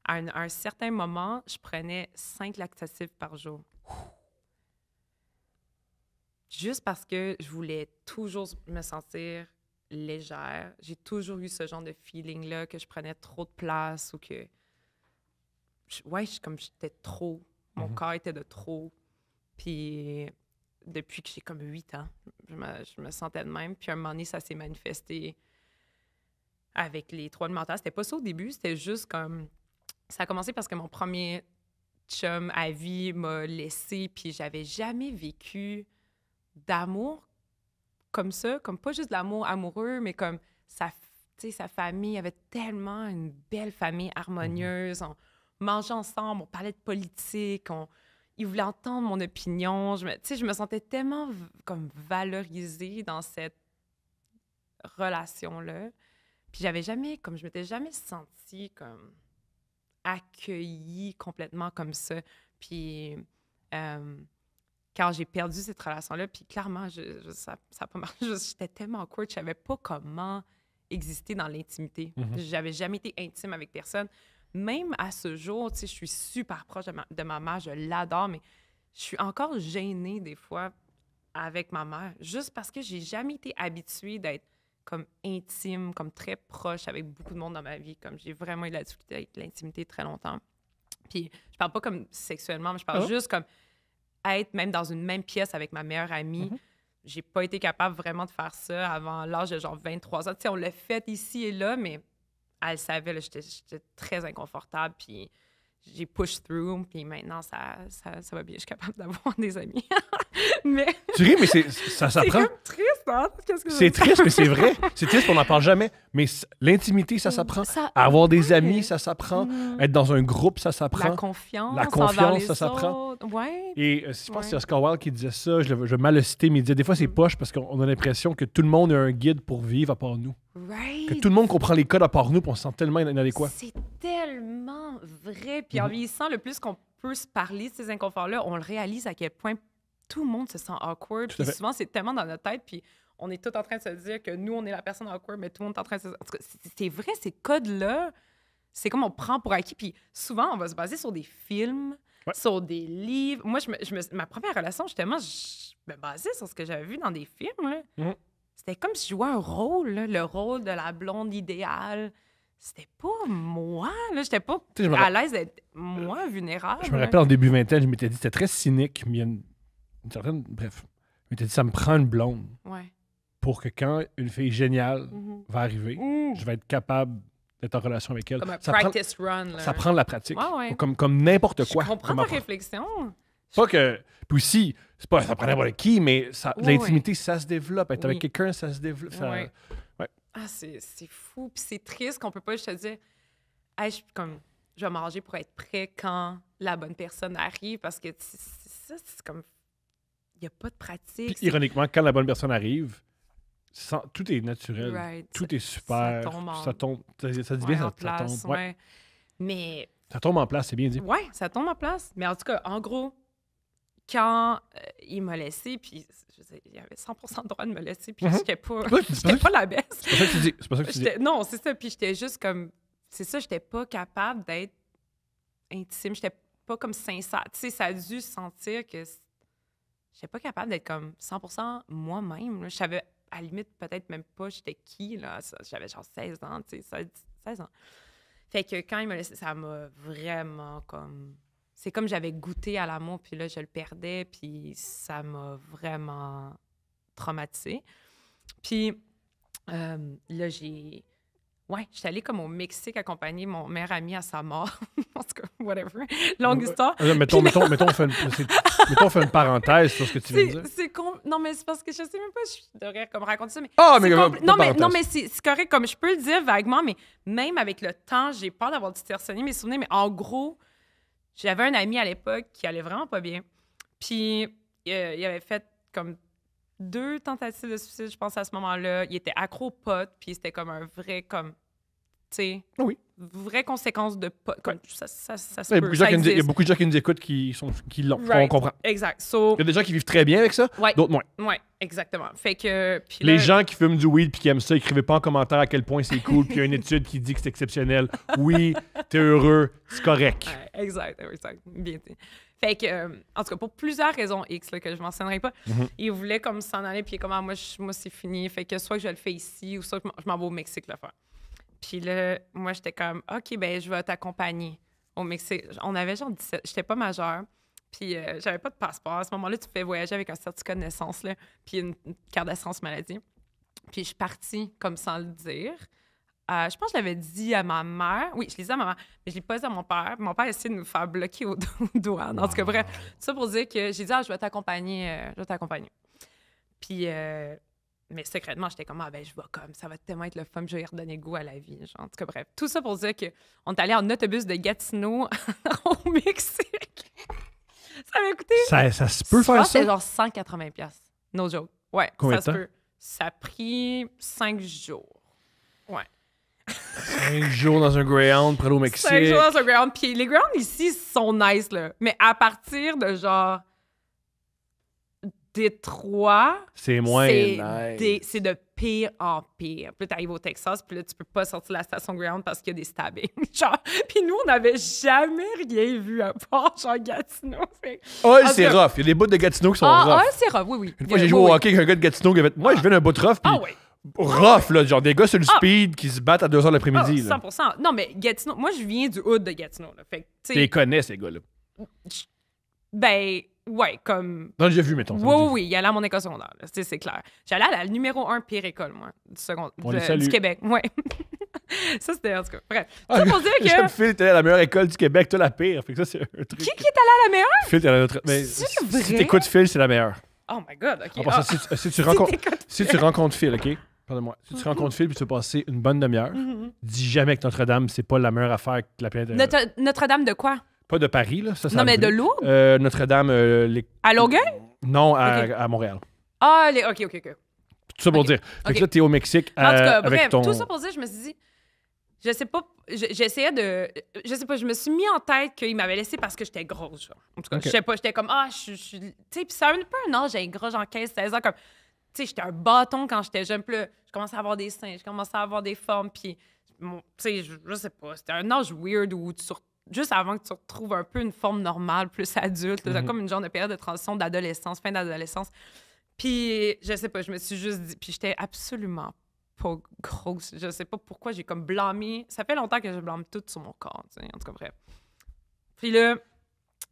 À un, certain moment, je prenais cinq lactatifs par jour. Juste parce que je voulais toujours me sentir légère. J'ai toujours eu ce genre de feeling-là que je prenais trop de place ou que. ouais, comme j'étais trop. Mon mhm. corps était de trop. Puis depuis que j'ai comme huit ans. Je me, sentais de même. Puis à un moment donné, ça s'est manifesté avec les trois de mental. C'était pas ça au début, c'était juste comme. Ça a commencé parce que mon premier chum à vie m'a laissé, puis j'avais jamais vécu d'amour comme ça, comme pas juste de l'amour amoureux, mais comme sa, sa famille avait tellement une belle famille mhm. harmonieuse. On mangeait ensemble, on parlait de politique, on il voulait entendre mon opinion. Je me, je me sentais tellement comme valorisée dans cette relation-là. Puis j'avais jamais, comme je m'étais jamais sentie comme accueillie complètement comme ça. Puis euh, quand j'ai perdu cette relation-là, puis clairement, je, ça n'a pas marché. J'étais tellement cool. je savais pas comment exister dans l'intimité. Je mhm. n'avais J'avais jamais été intime avec personne même à ce jour, tu sais, je suis super proche de ma, mère, je l'adore, mais je suis encore gênée des fois avec ma mère, juste parce que j'ai jamais été habituée d'être comme intime, comme très proche avec beaucoup de monde dans ma vie. Comme j'ai vraiment eu la difficulté avec l'intimité très longtemps. Puis je parle pas comme sexuellement, mais je parle oh. juste comme être même dans une même pièce avec ma meilleure amie. Je mm-hmm. n'ai J'ai pas été capable vraiment de faire ça avant l'âge de genre 23 ans. Tu sais, on l'a fait ici et là, mais elle savait, j'étais, très inconfortable. Puis j'ai push through, puis maintenant, ça, ça, ça va bien. Je suis capable d'avoir des amis. mais... Tu ris, mais c'est, ça s'apprend. C'est triste, hein? c'est triste, mais c'est vrai. C'est triste, on n'en parle jamais. Mais l'intimité, ça mm, s'apprend. Avoir des amis, ça s'apprend. Mm. Être dans un groupe, ça s'apprend. La confiance. La confiance, ça s'apprend. Ouais. Et euh, je pense que c'est Oscar Wilde qui disait ça. Je, vais mal le citer, mais il disait des fois, c'est poche parce qu'on a l'impression que tout le monde a un guide pour vivre à part nous. Que tout le monde comprend les codes à part nous, puis on se sent tellement inadéquat. C'est tellement vrai. Puis mm-hmm. en vieillissant, le plus qu'on peut se parler de ces inconforts-là, on le réalise à quel point tout le monde se sent awkward. Puis souvent, c'est tellement dans notre tête, puis on est tout en train de se dire que nous, on est la personne awkward, mais tout le monde est en train de se... c'est vrai, ces codes-là, c'est comme on prend pour acquis. Puis souvent, on va se baser sur des films, sur des livres. Moi, je, ma première relation, justement, je me basais sur ce que j'avais vu dans des films. Mhm. C'était comme si je jouais un rôle, le rôle de la blonde idéale c'était pas moi. Là, j'étais pas à l'aise d'être moi euh, vulnérable. Je me rappelle en début 20 vingtaine, je m'étais dit c'était très cynique, mais il y a une Bref. Mais dit, ça me prend une blonde. Pour que quand une fille géniale mm-hmm. va arriver, je vais être capable d'être en relation avec elle. Comme ça practice prend, run. Ça prend de la pratique. Comme, comme n'importe quoi. Je comprends ta réflexion. Pas que. Puis aussi, c'est pas ça prend qui, mais l'intimité, ça se développe. Être avec quelqu'un, ça se développe. Ah, c'est fou. Puis c'est triste qu'on peut pas juste dire je, comme, je vais manger pour être prêt quand la bonne personne arrive parce que ça, c'est comme n'y a pas de pratique. Puis, ironiquement, quand la bonne personne arrive, tout est naturel. Tout est super. Ça tombe, en... ça, ça, dit bien, ça, place, tombe. Ouais. Mais. Ça tombe en place, c'est bien dit. Oui, ça tombe en place. Mais en tout cas, en gros, quand euh, il m'a laissé, puis il avait 100 de droit de me laisser, puis mm pas, pas la baisse. C'est pas ça que tu dis. Non, c'est ça. Puis j'étais juste comme. C'est ça, j'étais pas capable d'être intime. Je n'étais pas comme sincère. Tu sais, ça a dû sentir que j'étais pas capable d'être comme 100% moi-même. Je savais à limite peut-être même pas j'étais qui. là. J'avais genre 16 ans, tu sais, 16 ans. Fait que quand il m'a laissé, ça m'a vraiment comme. C'est comme j'avais goûté à l'amour, puis là, je le perdais, puis ça m'a vraiment traumatisée. Puis euh, là, j'ai Ouais, je suis allée comme au Mexique accompagner mon meilleur ami à sa mort. en tout cas, whatever. Longue histoire. Euh, mettons, mettons, mettons, on fait une, mettons, une parenthèse sur ce que tu viens de dire. C'est con. Non, mais c'est parce que je sais même pas, je devrais comme raconter ça. Mais ah, mais, non, mais non, mais c'est correct. Comme je peux le dire vaguement, mais même avec le temps, j'ai peur d'avoir du mes souvenirs. Mais en gros, j'avais un ami à l'époque qui allait vraiment pas bien. Puis euh, il avait fait comme deux tentatives de suicide, je pense, à ce moment-là. Il était accro pot, puis c'était comme un vrai, comme, tu sais, oui. vraie conséquence de pot. ça, ça, ça se Il y a beaucoup de gens qui nous écoutent qui, sont, qui l'ont, comprend. Exact. il y a des gens qui vivent très bien avec ça, d'autres moins. Oui, exactement. Fait que, Les gens qui fument du weed puis qui aiment ça, écrivez pas en commentaire à quel point c'est cool, puis il y a une étude qui dit que c'est exceptionnel. Oui, t'es heureux, c'est correct. exact, exact. Bien dit. Fait que, euh, en tout cas, pour plusieurs raisons X que je ne mentionnerai pas, mhm. il voulait comme s'en aller, puis comment ah, moi, moi c'est fini. Fait que soit que je le fais ici, ou soit je m'en vais au Mexique la fois. Puis là, moi, j'étais comme, OK, ben je vais t'accompagner au Mexique. On avait genre 17, j'étais pas majeure. Puis euh, j'avais pas de passeport. À ce moment-là, tu fais voyager avec un certificat de naissance, là, puis une, une carte d'assurance maladie. Puis je suis partie comme sans le dire je pense que je l'avais dit à ma mère. Oui, je l'ai dit à ma mère, mais je l'ai pas dit à mon père. Mon père a essayé de nous faire bloquer aux, douanes. Hein. En tout cas, bref, ah. tout ça pour dire que j'ai dit, ah, je vais t'accompagner, euh, je vais t'accompagner. Puis, euh, mais secrètement, j'étais comme, ah, ben, je vais comme, ça va tellement être le fun, je vais redonner goût à la vie. Genre. En tout cas, bref, tout ça pour dire qu'on est allé en autobus de Gatineau au Mexique. ça m'a coûté. Ça, ça se peut faire ça? C'était genre 180$. No joke. Ouais, ça se peut. Ça a pris cinq jours. Ouais. Cinq jours dans un Greyhound, près au Mexique. Cinq jours dans un Greyhound. Puis les Greyhounds ici sont nice, là. Mais à partir de genre. Détroit. C'est moins nice. C'est de pire en pire. Puis là, t'arrives au Texas, puis là, tu peux pas sortir de la station Ground parce qu'il y a des stabbings. Genre, puis nous, on n'avait jamais rien vu à part, genre, Gatineau. Oh, c'est rough. Il y a des bouts de Gatineau qui sont ah, rough. Ah, c'est rough, oui, oui. Une fois, j'ai joué au hockey avec un gars de Gatineau qui avait. Moi, ah. je viens d'un bout de rough, puis. Ah, oui rough, là, genre des gars sur le ah! speed qui se battent à 2h l'après-midi. Oh, ah, 100%. Non, mais Gatineau, moi, je viens du hood de Gatineau. Là, tu les connais, ces gars-là. Ben, ouais, comme. Non, j'ai vu, mettons. Oui, oui, oui, il a à mon école secondaire, c'est clair. J'allais à la numéro 1 pire école, moi, du, second... du Québec. Ouais. ça, c'était en tout cas. Bref. Ah, pour dire que. J'aime Phil, t'es à la meilleure école du Québec, toi la pire. ça, c'est un truc. Qui, est allé à la meilleure? la si t'écoutes Phil, c'est la meilleure. Oh my God, OK. Si, tu, euh, ah. rencontres, si tu rencontres Phil, OK? Pardonne-moi. Si tu rencontres Phil puis tu veux passer une bonne demi-heure, mm-hmm. dis jamais que Notre-Dame, c'est pas la meilleure affaire que la planète. Notre-Dame de quoi? Pas de Paris, là. non, mais de Lourdes? Euh, Notre-Dame. Euh, les... À Longueuil? Non, à, Montréal. Ah, les... OK, OK, OK. Tout ça pour dire. Fait que là, t'es au Mexique. avec en tout cas, ton... tout ça pour dire, je me suis dit, je sais pas, j'essayais de. Je sais pas, je me suis mis en tête qu'il m'avait laissé parce que j'étais grosse, genre. En je sais pas, j'étais comme, ah, je suis. Tu sais, puis ça un peu un âge, j'avais grosse en 15, 16 ans, Tu sais, j'étais un bâton quand j'étais jeune, plus. je commençais à avoir des seins, je commençais à avoir des formes, puis. tu sais, je, sais pas, c'était un âge weird où tu juste avant que tu retrouves un peu une forme normale, plus adulte, C'était mhm. comme une genre de période de transition d'adolescence, fin d'adolescence. Puis, je sais pas, je me suis juste dit, puis j'étais absolument pas grosse. Je sais pas pourquoi j'ai comme blâmé. Ça fait longtemps que je blâme tout sur mon corps, en tout cas, bref. Puis là,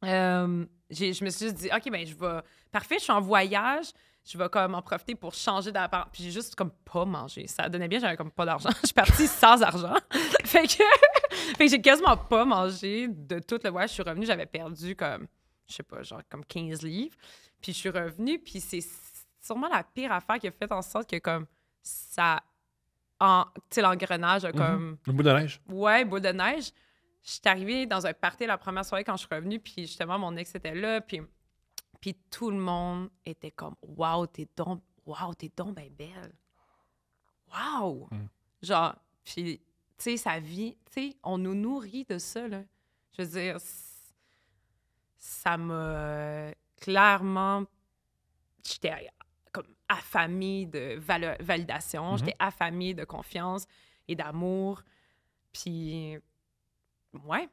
euh, je me suis juste dit, OK, ben je vais. Parfait, je suis en voyage. Je vais comme en profiter pour changer d'appart, Puis j'ai juste comme pas mangé. Ça donnait bien, j'avais comme pas d'argent. je suis partie sans argent. fait que, que j'ai quasiment pas mangé de tout le voyage. Je suis revenue, j'avais perdu comme, je sais pas, genre comme 15 livres. Puis je suis revenue, puis c'est sûrement la pire affaire qui a fait en sorte que comme ça en, l'engrenage, mhm. comme. Le boule de neige. Ouais, bout de neige. Je suis arrivée dans un party la première soirée quand je suis revenue, puis justement, mon ex était là, puis, puis tout le monde était comme Waouh, t'es donc, wow, t'es donc ben belle. Waouh! Mm. Genre, puis, tu sais, sa vie, tu sais, on nous nourrit de ça, là. Je veux dire, ça m'a clairement. J'étais affamée de validation, mhm. j'étais affamée de confiance et d'amour. Puis, ouais,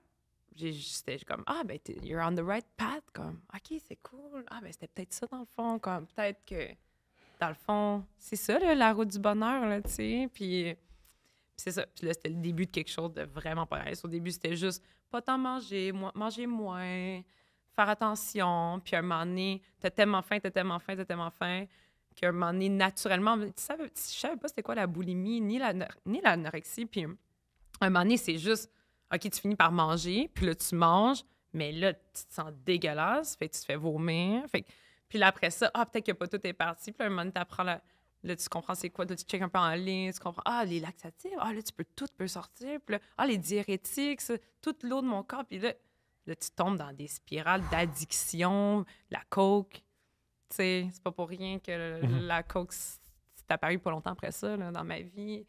j'étais comme ah ben you're on the right path comme ok c'est cool ah ben c'était peut-être ça dans le fond comme peut-être que dans le fond c'est ça la route du bonheur là tu sais puis c'est ça puis là c'était le début de quelque chose de vraiment pas au début c'était juste pas tant manger manger moins faire attention puis à un moment donné t'as tellement faim t'as tellement faim t'as tellement faim qu'à un moment donné, naturellement, tu ne savais pas c'était quoi la boulimie, ni l'anorexie. La, ni puis à un moment donné, c'est juste, OK, tu finis par manger, puis là, tu manges, mais là, tu te sens dégueulasse, fait tu te fais vomir. puis là, après ça, ah, peut-être que pas tout est parti. Puis là, à un moment donné, Là, tu comprends c'est quoi, là, tu check un peu en ligne, tu comprends, ah, les laxatifs, ah, là, tu peux, tout peut sortir, puis là, ah, les diurétiques, tout toute l'eau de mon corps, puis là, là, tu tombes dans des spirales d'addiction, la coke, c'est pas pour rien que mhm. la coke, s'est apparu pas longtemps après ça dans ma vie.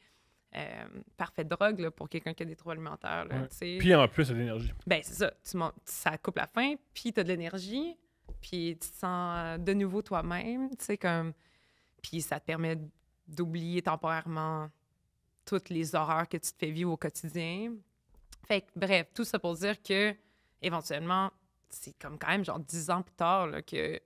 Euh, parfaite drogue pour quelqu'un qui a des troubles alimentaires. Puis en plus, de l'énergie. Ben, c'est ça. ça coupe la faim, puis tu de l'énergie, puis tu te sens euh, de nouveau toi-même. comme Puis ça te permet d'oublier temporairement toutes les horreurs que tu te fais vivre au quotidien. Fait bref, tout ça pour dire que éventuellement, c'est comme quand même genre 10 ans plus tard là, que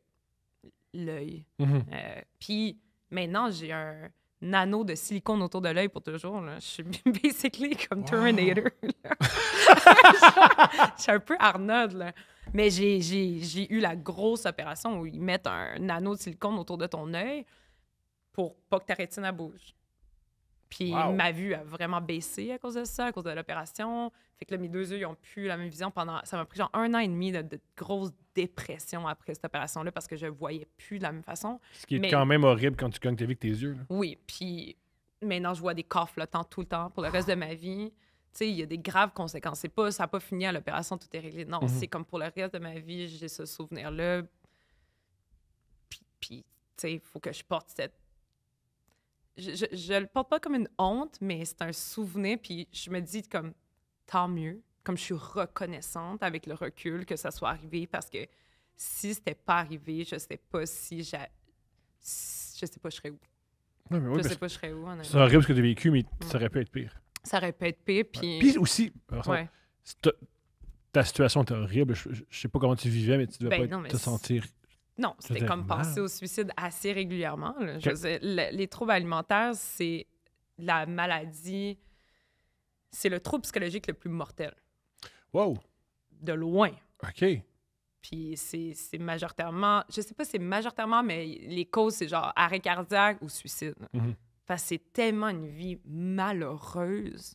l'œil. Mhm. Euh, puis maintenant, j'ai un nano de silicone autour de l'œil pour toujours. Là. Je suis basically comme Terminator. Je suis un peu Arnold. Là. Mais j'ai eu la grosse opération où ils mettent un nano de silicone autour de ton œil pour pas que ta rétine bouge. Puis ma vue a vraiment baissé à cause de ça, à cause de l'opération. Fait que là, mes deux yeux, ils ont plus la même vision pendant. Ça m'a pris genre un an et demi de, grosse dépression après cette opération-là parce que je voyais plus de la même façon. Ce qui est quand même horrible quand tu cognes tes avec tes yeux. Oui, puis maintenant, je vois des corps flottants tout le temps pour le reste de ma vie. Tu sais, il y a des graves conséquences. C'est pas, ça n'a pas fini à l'opération, tout est réglé. Non, mhm. c'est comme pour le reste de ma vie, j'ai ce souvenir-là. Puis, puis tu sais, il faut que je porte cette je, le porte pas comme une honte, mais c'est un souvenir. Puis je me dis comme tant mieux, comme je suis reconnaissante avec le recul que ça soit arrivé parce que si c'était pas arrivé, je sais pas si j'ai, je sais pas je serais où. je sais pas je serais où. C'est horrible ce que tu as vécu, mais ça aurait pu être pire. Ça aurait pu être pire, puis. Puis aussi, ta, situation était horrible. Je, sais pas comment tu vivais, mais tu devais ben pas te sentir non, c'était comme penser au suicide assez régulièrement. les troubles alimentaires, c'est la maladie, c'est le trouble psychologique le plus mortel. Wow! De loin. OK. Puis c'est majoritairement, je sais pas si c'est majoritairement, mais les causes, c'est genre arrêt cardiaque ou suicide. Mm-hmm. Parce que c'est tellement une vie malheureuse.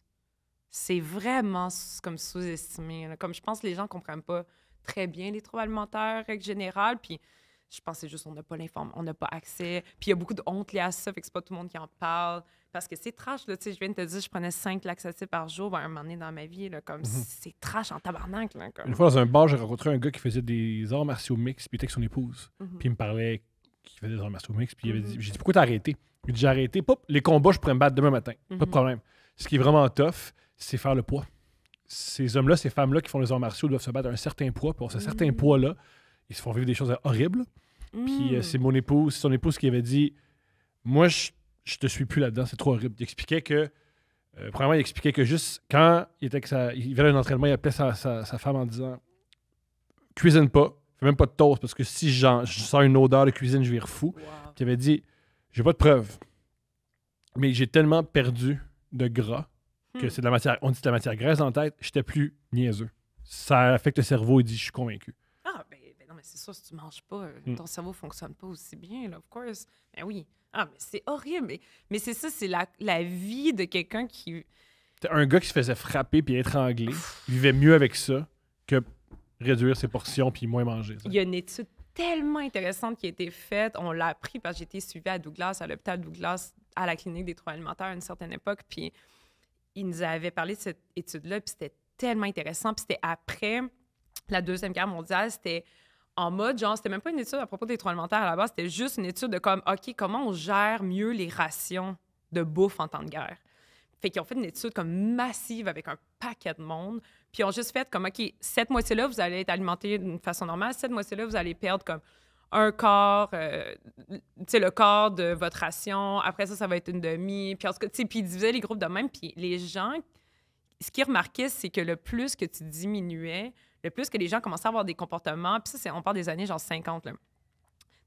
C'est vraiment comme sous-estimé. Comme je pense que les gens comprennent pas très bien les troubles alimentaires, règle générale. Puis je pensais juste on n'a pas l'information, on n'a pas accès. Puis il y a beaucoup de honte liée à ça, fait que c'est pas tout le monde qui en parle. Parce que c'est trash, là, tu sais, je viens de te dire, je prenais 5 laxatifs par jour ben, un moment donné dans ma vie, là, comme mhm. c'est trash en tabarnak. Là, comme. Une fois dans un bar, j'ai rencontré un gars qui faisait des arts martiaux mix, puis il était avec son épouse. Mhm. Puis il me parlait qu'il faisait des arts martiaux mix, puis il avait dit, mhm. j'ai dit, pourquoi t'as arrêté? Il dit, j'ai arrêté, Pop, les combats, je pourrais me battre demain matin, pas de problème. Ce qui est vraiment tough, c'est faire le poids ces hommes-là, ces femmes-là qui font les arts martiaux doivent se battre un certain poids. Pour ce certain mm. poids-là, ils se font vivre des choses horribles. Puis euh, hmm. c'est mon épouse, c'est son épouse qui avait dit Moi, je, je te suis plus là-dedans, c'est trop horrible. Il expliquait que, euh, premièrement, il expliquait que juste quand il, était que ça, il venait entraînement, il appelait sa, femme en disant Cuisine pas, fais même pas de toast, parce que si je sens une odeur de cuisine, je vais refou. il avait dit J'ai pas de preuves, mais j'ai tellement perdu de gras que hmm. c'est de la matière, on dit de la matière grasse en tête, j'étais plus niaiseux. Ça affecte le cerveau, il dit Je suis convaincu c'est ça, si tu ne manges pas, euh, mm. ton cerveau ne fonctionne pas aussi bien, là, of course. Mais ben oui. Ah, mais c'est horrible. Mais, mais c'est ça, c'est la, vie de quelqu'un qui. Un gars qui se faisait frapper puis étrangler vivait mieux avec ça que réduire ses portions puis moins manger. Il y a une étude tellement intéressante qui a été faite. On l'a appris parce que j'étais suivie à Douglas, à l'hôpital Douglas, à la clinique des trois alimentaires à une certaine époque. Puis il nous avait parlé de cette étude-là, puis c'était tellement intéressant. Puis c'était après la Deuxième Guerre mondiale, c'était en mode, genre, c'était même pas une étude à propos des trois alimentaires à la base, c'était juste une étude de comme, OK, comment on gère mieux les rations de bouffe en temps de guerre? Fait qu'ils ont fait une étude comme massive avec un paquet de monde, puis ils ont juste fait comme, OK, cette moitié-là, vous allez être alimenté d'une façon normale, cette moitié-là, vous allez perdre comme un corps euh, c'est le corps de votre ration, après ça, ça va être une demi, puis en tout tu sais, puis ils divisaient les groupes de même, puis les gens, ce qu'ils remarquaient, c'est que le plus que tu diminuais, le plus que les gens commencent à avoir des comportements, puis ça, on parle des années genre 50,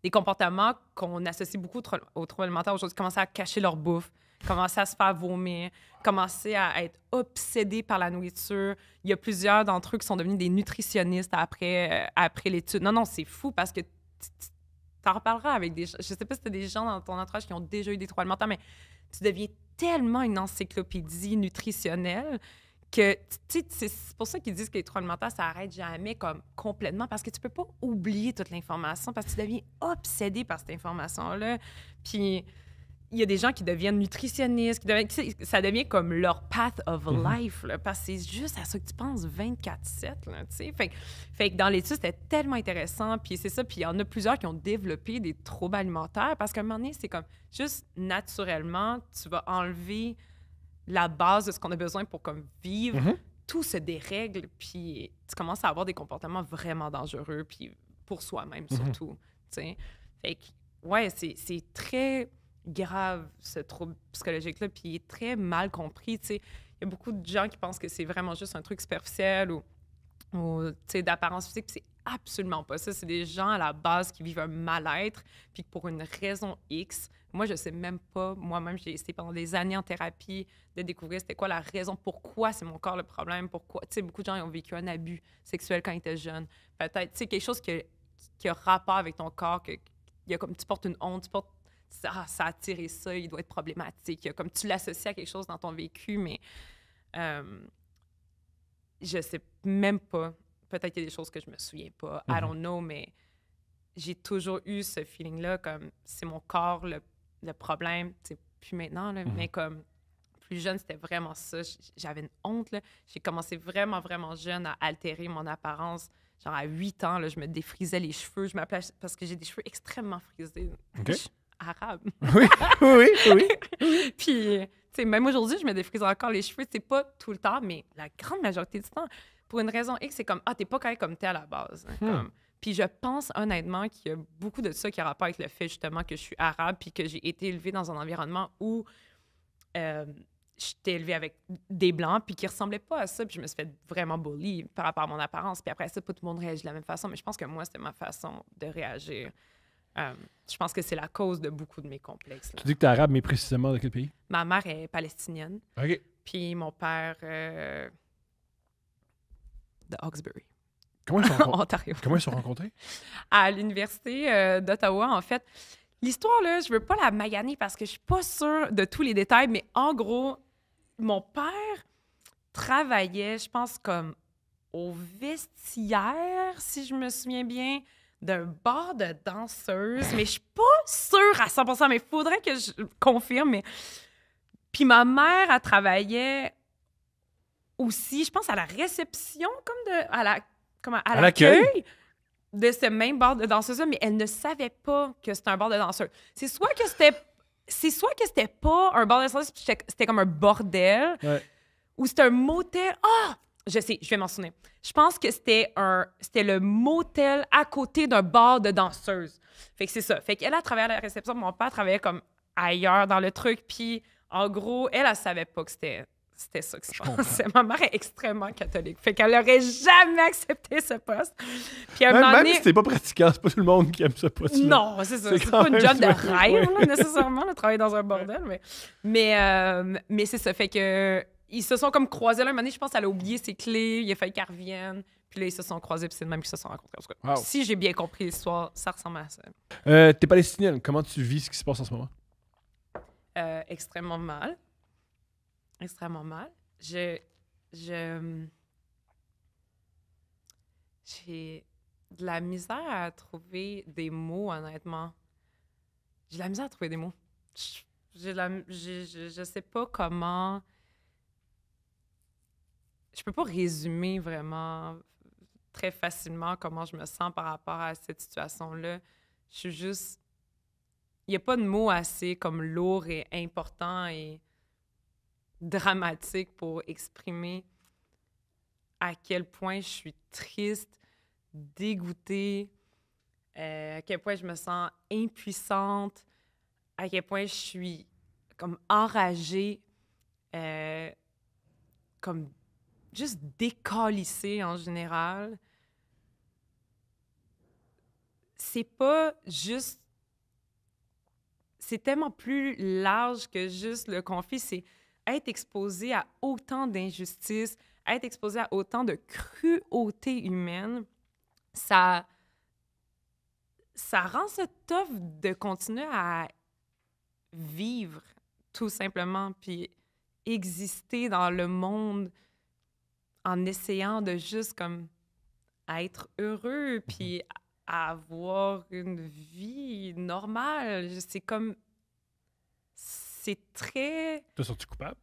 des comportements qu'on associe beaucoup au trouble alimentaire aujourd'hui, commençaient à cacher leur bouffe, commencer à se faire vomir, commencer à être obsédés par la nourriture. Il y a plusieurs d'entre eux qui sont devenus des nutritionnistes après, euh, après l'étude. Non, non, c'est fou parce que tu en reparleras avec des Je sais pas si tu as des gens dans ton entourage qui ont déjà eu des troubles alimentaires, mais tu deviens tellement une encyclopédie nutritionnelle que c'est pour ça qu'ils disent que les troubles alimentaires, ça arrête jamais comme complètement parce que tu peux pas oublier toute l'information parce que tu deviens obsédé par cette information là puis il y a des gens qui deviennent nutritionnistes ça devient comme leur path of mhm. life parce que c'est juste à ça que tu penses 24/7 fait, que dans l'étude c'était tellement intéressant puis c'est ça puis il y en a plusieurs qui ont développé des troubles alimentaires parce qu'à un moment donné c'est comme juste naturellement tu vas enlever la base de ce qu'on a besoin pour comme vivre, mhm. tout se dérègle, puis tu commences à avoir des comportements vraiment dangereux, puis pour soi-même mhm. surtout. Fait que, ouais, c'est très grave ce trouble psychologique-là, puis il est très mal compris. Il y a beaucoup de gens qui pensent que c'est vraiment juste un truc superficiel ou, ou d'apparence physique, c'est absolument pas ça. C'est des gens à la base qui vivent un mal-être, puis pour une raison X, moi, je sais même pas, moi-même, j'ai essayé pendant des années en thérapie de découvrir c'était quoi la raison, pourquoi c'est mon corps le problème, pourquoi. Tu sais, beaucoup de gens ils ont vécu un abus sexuel quand ils étaient jeunes. Peut-être, tu sais, quelque chose qui, qui a, rapport avec ton corps, que, il y a comme tu portes une honte, tu portes. Ah, ça a ça, il doit être problématique. comme tu l'associes à quelque chose dans ton vécu, mais euh, je sais même pas. Peut-être qu'il y a des choses que je me souviens pas. I mhm. don't know, mais j'ai toujours eu ce feeling-là comme c'est mon corps le le problème, c'est plus maintenant, là, mais mhm. comme plus jeune, c'était vraiment ça. J'avais une honte. J'ai commencé vraiment, vraiment jeune à altérer mon apparence. Genre à 8 ans, là, je me défrisais les cheveux. Je m'appelais parce que j'ai des cheveux extrêmement frisés. Je suis arabe. Oui, oui, oui. Euh, tu sais, même aujourd'hui, je me défrise encore les cheveux. C'est pas tout le temps, mais la grande majorité du temps. Pour une raison X, c'est comme Ah, t'es pas quand même comme t'es à la base. Hein, hmm je pense honnêtement qu'il y a beaucoup de ça qui a rapport avec le fait justement que je suis arabe puis que j'ai été élevée dans un environnement où euh, j'étais élevée avec des blancs puis qui ressemblaient pas à ça. Puis je me suis fait vraiment bully par rapport à mon apparence. Puis après ça, tout le monde réagit de la même façon. Mais je pense que moi, c'était ma façon de réagir. Euh, je pense que c'est la cause de beaucoup de mes complexes. Tu dis que tu es arabe, mais précisément de quel pays? Ma mère est palestinienne. OK. Puis mon père euh, de Hawkesbury. Comment ils sont, sont rencontrés? À l'Université euh, d'Ottawa, en fait. L'histoire, là, je veux pas la maganer parce que je suis pas sûre de tous les détails, mais en gros, mon père travaillait, je pense, comme au vestiaire, si je me souviens bien, d'un bar de danseuse, mais je suis pas sûre à 100 mais il faudrait que je confirme. Mais... Puis ma mère, elle travaillait aussi, je pense, à la réception, comme de, à la à, l'accueil de ce même bar de danseuse mais elle ne savait pas que c'était un bar de danseuse. C'est soit que c'était c'est soit que c'était pas un bar de danseuse, c'était comme un bordel, ou c'était un motel. Ah! Je sais, je vais m'en souvenir. Je pense que c'était un c'était le motel à côté d'un bar de danseuse. Fait que c'est ça. Fait qu'elle a travaillé à la réception, mon père travaillait comme ailleurs dans le truc, puis en gros, elle, elle savait pas que c'était c'était ça que se passait. Ma mère est extrêmement catholique. Fait qu'elle aurait jamais accepté ce poste. Puis un même, moment même si c'est pas pratiquant, c'est pas tout le monde qui aime ce poste. Non, c'est ça. C'est pas une job de rêve, nécessairement, de travailler dans un bordel. Mais, euh, mais, c'est ça. Fait que ils se sont comme croisés là. Un moment je pense qu'elle a oublié ses clés. Il a fallu qu'elle revienne. Puis là, ils se sont croisés, puis c'est le même qu'ils se sont rencontrés. si j'ai bien compris l'histoire, ça ressemble à ça. Euh, T'es palestinienne. Comment tu vis ce qui se passe en ce moment? Euh, extrêmement mal extrêmement mal. Je. Je. J'ai de la misère à trouver des mots, honnêtement. J'ai de la misère à trouver des mots. je, ne sais pas comment. Je peux pas résumer vraiment très facilement comment je me sens par rapport à cette situation-là. Je suis juste. Il n'y a pas de mots assez comme lourd et important et dramatique pour exprimer à quel point je suis triste, dégoûtée, euh, à quel point je me sens impuissante, à quel point je suis comme enragée, euh, comme juste décalissée en général. C'est pas juste. C'est tellement plus large que juste le conflit. C'est être exposé à autant d'injustices, être exposé à autant de cruauté humaine, ça, ça rend ça tough de continuer à vivre, tout simplement, puis exister dans le monde en essayant de juste comme être heureux, mm-hmm. puis avoir une vie normale. C'est comme c'est très. Te sens-tu coupable?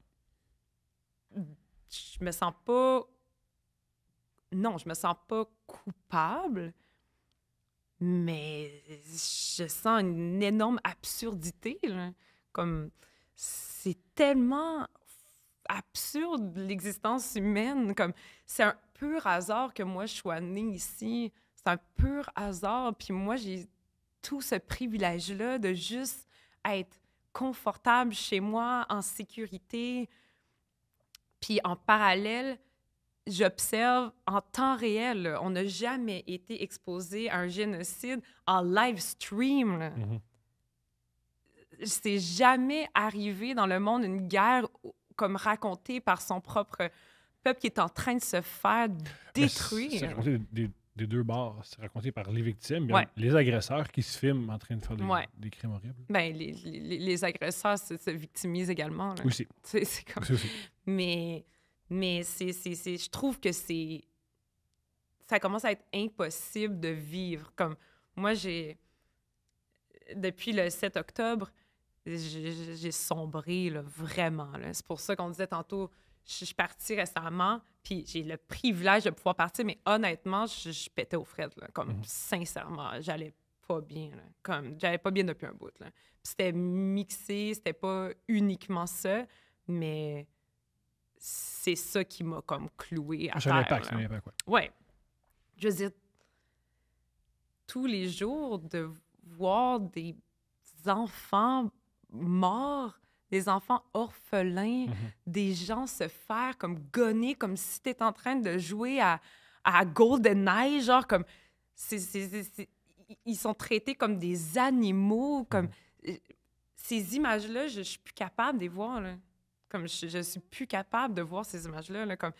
Je me sens pas. Non, je me sens pas coupable, mais je sens une énorme absurdité. Là. Comme c'est tellement absurde l'existence humaine. Comme c'est un pur hasard que moi je sois née ici. C'est un pur hasard. Puis moi j'ai tout ce privilège-là de juste être confortable chez moi, en sécurité. Puis en parallèle, j'observe en temps réel, on n'a jamais été exposé à un génocide en live stream. Mhm. C'est jamais arrivé dans le monde une guerre comme racontée par son propre peuple qui est en train de se faire détruire des deux bords. C'est raconté par les victimes, les agresseurs qui se filment en train de faire des, crimes horribles. Ben, les, agresseurs se, victimisent également. Oui, C'est comme... Mais, mais c'est, je trouve que c'est. Ça commence à être impossible de vivre. Comme moi, j'ai. Depuis le 7 octobre, j'ai sombré là, vraiment. C'est pour ça qu'on disait tantôt je suis partie récemment, puis j'ai le privilège de pouvoir partir, mais honnêtement, je, pétais au fret comme mhm. sincèrement, j'allais pas bien, comme j'allais pas bien depuis un bout. C'était mixé, c'était pas uniquement ça, mais c'est ça qui m'a comme cloué à terre. ouais. Oui. Je veux dire, tous les jours de voir des enfants morts des enfants orphelins, mm-hmm. des gens se faire comme gonner, comme si tu en train de jouer à, à GoldenEye, genre comme. ils sont traités comme des animaux, comme. Mm-hmm. Euh, ces images-là, je, ne suis plus capable de les voir. Là. Comme je, je, suis plus capable de voir ces images-là. Là, comme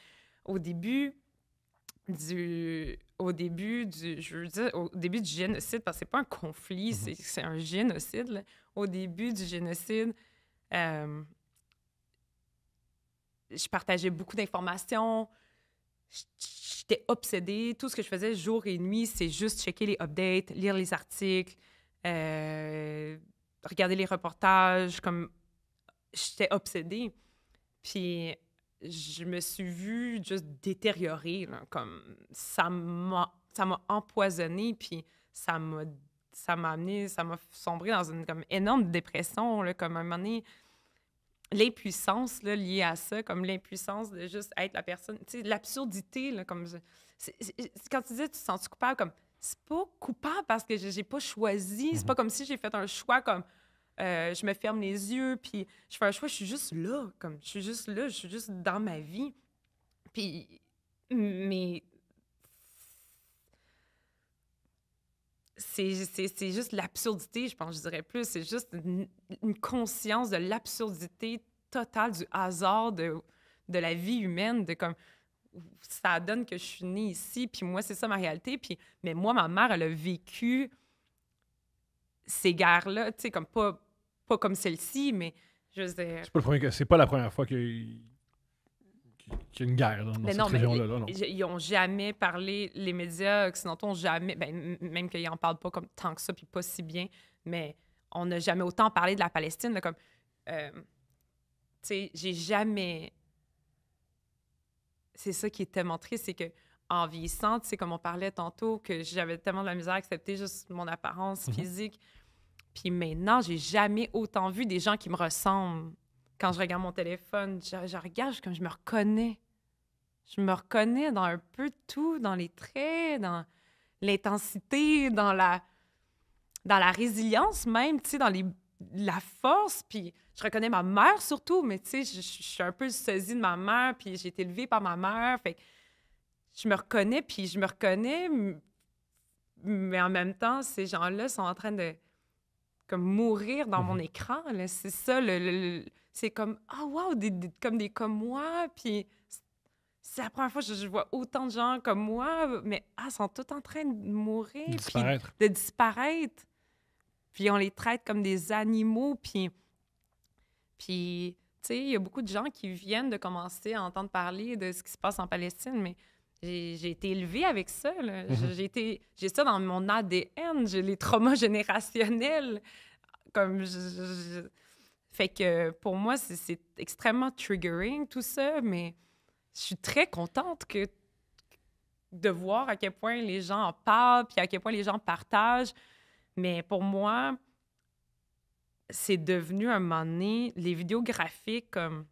au début du. Au début du. Je veux dire, au début du génocide, parce que c'est pas un conflit, mm-hmm. c'est un génocide. Là. Au début du génocide, euh, je partageais beaucoup d'informations. J'étais obsédée. Tout ce que je faisais jour et nuit, c'est juste checker les updates, lire les articles, euh, regarder les reportages. Comme j'étais obsédée. Puis je me suis vue juste détériorer. comme ça m'a, ça m'a empoisonnée. Puis ça m'a ça m'a amené, ça m'a sombré dans une comme énorme dépression. Là, comme un moment donné, l'impuissance liée à ça, comme l'impuissance de juste être la personne, tu sais, l'absurdité, comme quand tu dis tu te sens coupable, comme c'est pas coupable parce que j'ai pas choisi, c'est pas mhm. comme si j'ai fait un choix comme euh, je me ferme les yeux, puis je fais un choix, je suis juste là, comme je suis juste là, je suis juste dans ma vie. Puis, mais c'est juste l'absurdité, je pense, je dirais plus. C'est juste une, conscience de l'absurdité totale du hasard de, de la vie humaine, de comme ça donne que je suis née ici, puis moi, c'est ça ma réalité. Puis, mais moi, ma mère, elle a vécu ces guerres-là, tu sais, comme pas, pas comme celle-ci, mais je veux dire. C'est pas, pas la première fois qu'il qu'il y a une guerre dans ben cette région-là. Non. Ils n'ont jamais parlé, les médias occidentaux n'ont jamais, ben, même qu'ils n'en parlent pas comme tant que ça, puis pas si bien, mais on n'a jamais autant parlé de la Palestine. comme, euh, tu sais, j'ai jamais. C'est ça qui est tellement triste, c'est que en vieillissant, c'est comme on parlait tantôt, que j'avais tellement de la misère à accepter juste mon apparence mm-hmm. physique. Puis maintenant, j'ai jamais autant vu des gens qui me ressemblent quand je regarde mon téléphone, je, regarde, je, comme je me reconnais. Je me reconnais dans un peu tout, dans les traits, dans l'intensité, dans la, dans la résilience même, tu sais, dans les, la force. Puis je reconnais ma mère surtout, mais tu sais, je, suis un peu saisie de ma mère, puis j'ai été élevée par ma mère. Fait je me reconnais, puis je me reconnais, mais en même temps, ces gens-là sont en train de mourir dans mon mhm. écran. C'est ça, le, c'est comme, ah, oh, wow, des, comme des comme moi. Puis c'est la première fois que je, vois autant de gens comme moi, mais ah, sont tous en train de mourir, de disparaître. Puis, de disparaître. on les traite comme des animaux. Puis, puis tu sais, il y a beaucoup de gens qui viennent de commencer à entendre parler de ce qui se passe en Palestine, mais j'ai été élevée avec ça. Là. Mm-hmm. J'ai, été, j'ai ça dans mon ADN. J'ai les traumas générationnels. Comme Fait que pour moi, c'est, extrêmement triggering tout ça, mais je suis très contente que de voir à quel point les gens en parlent, puis à quel point les gens partagent. Mais pour moi, c'est devenu un moment donné, les vidéos graphiques, comme.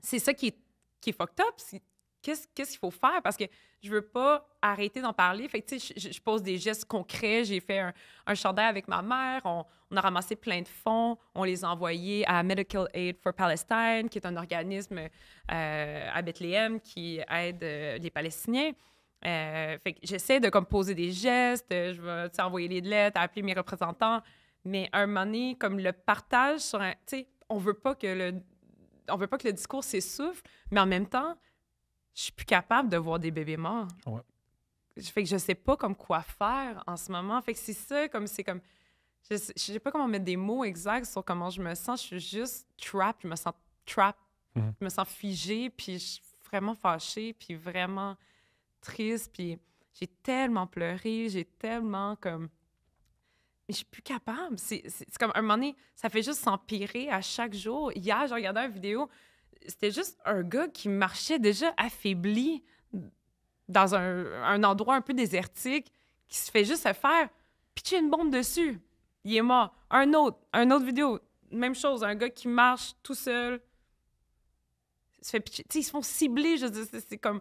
C'est ça qui est, qui fucked up qu'est-ce qu'il faut faire? Parce que je veux pas arrêter d'en parler. Fait je, je, pose des gestes concrets. J'ai fait un, un, chandail avec ma mère. On, a ramassé plein de fonds. On les a envoyés à Medical Aid for Palestine, qui est un organisme euh, à Bethléem qui aide euh, les Palestiniens. Euh, fait que j'essaie de comme, poser des gestes. Je vais envoyer les lettres, appeler mes représentants. Mais un money, comme le partage sur un. Tu sais, on veut pas que le. On veut pas que le discours s'essouffle, mais en même temps, je suis plus capable de voir des bébés morts. Je Fait que je sais pas comme quoi faire en ce moment. Fait que c'est ça, comme c'est comme. Je ne sais pas comment mettre des mots exacts sur comment je me sens. Je suis juste trap. Je me sens trap. Mhm. Je me sens figée, puis je suis vraiment fâchée, puis vraiment triste. Puis j'ai tellement pleuré, j'ai tellement comme. Mais je suis plus capable. C'est comme un moment donné, ça fait juste s'empirer à chaque jour. Hier, je regardé une vidéo c'était juste un gars qui marchait déjà affaibli dans un, endroit un peu désertique, qui se fait juste faire pitcher une bombe dessus. Il est mort. Un autre, un autre vidéo, même chose, un gars qui marche tout seul, fait ils se font cibler, c'est comme.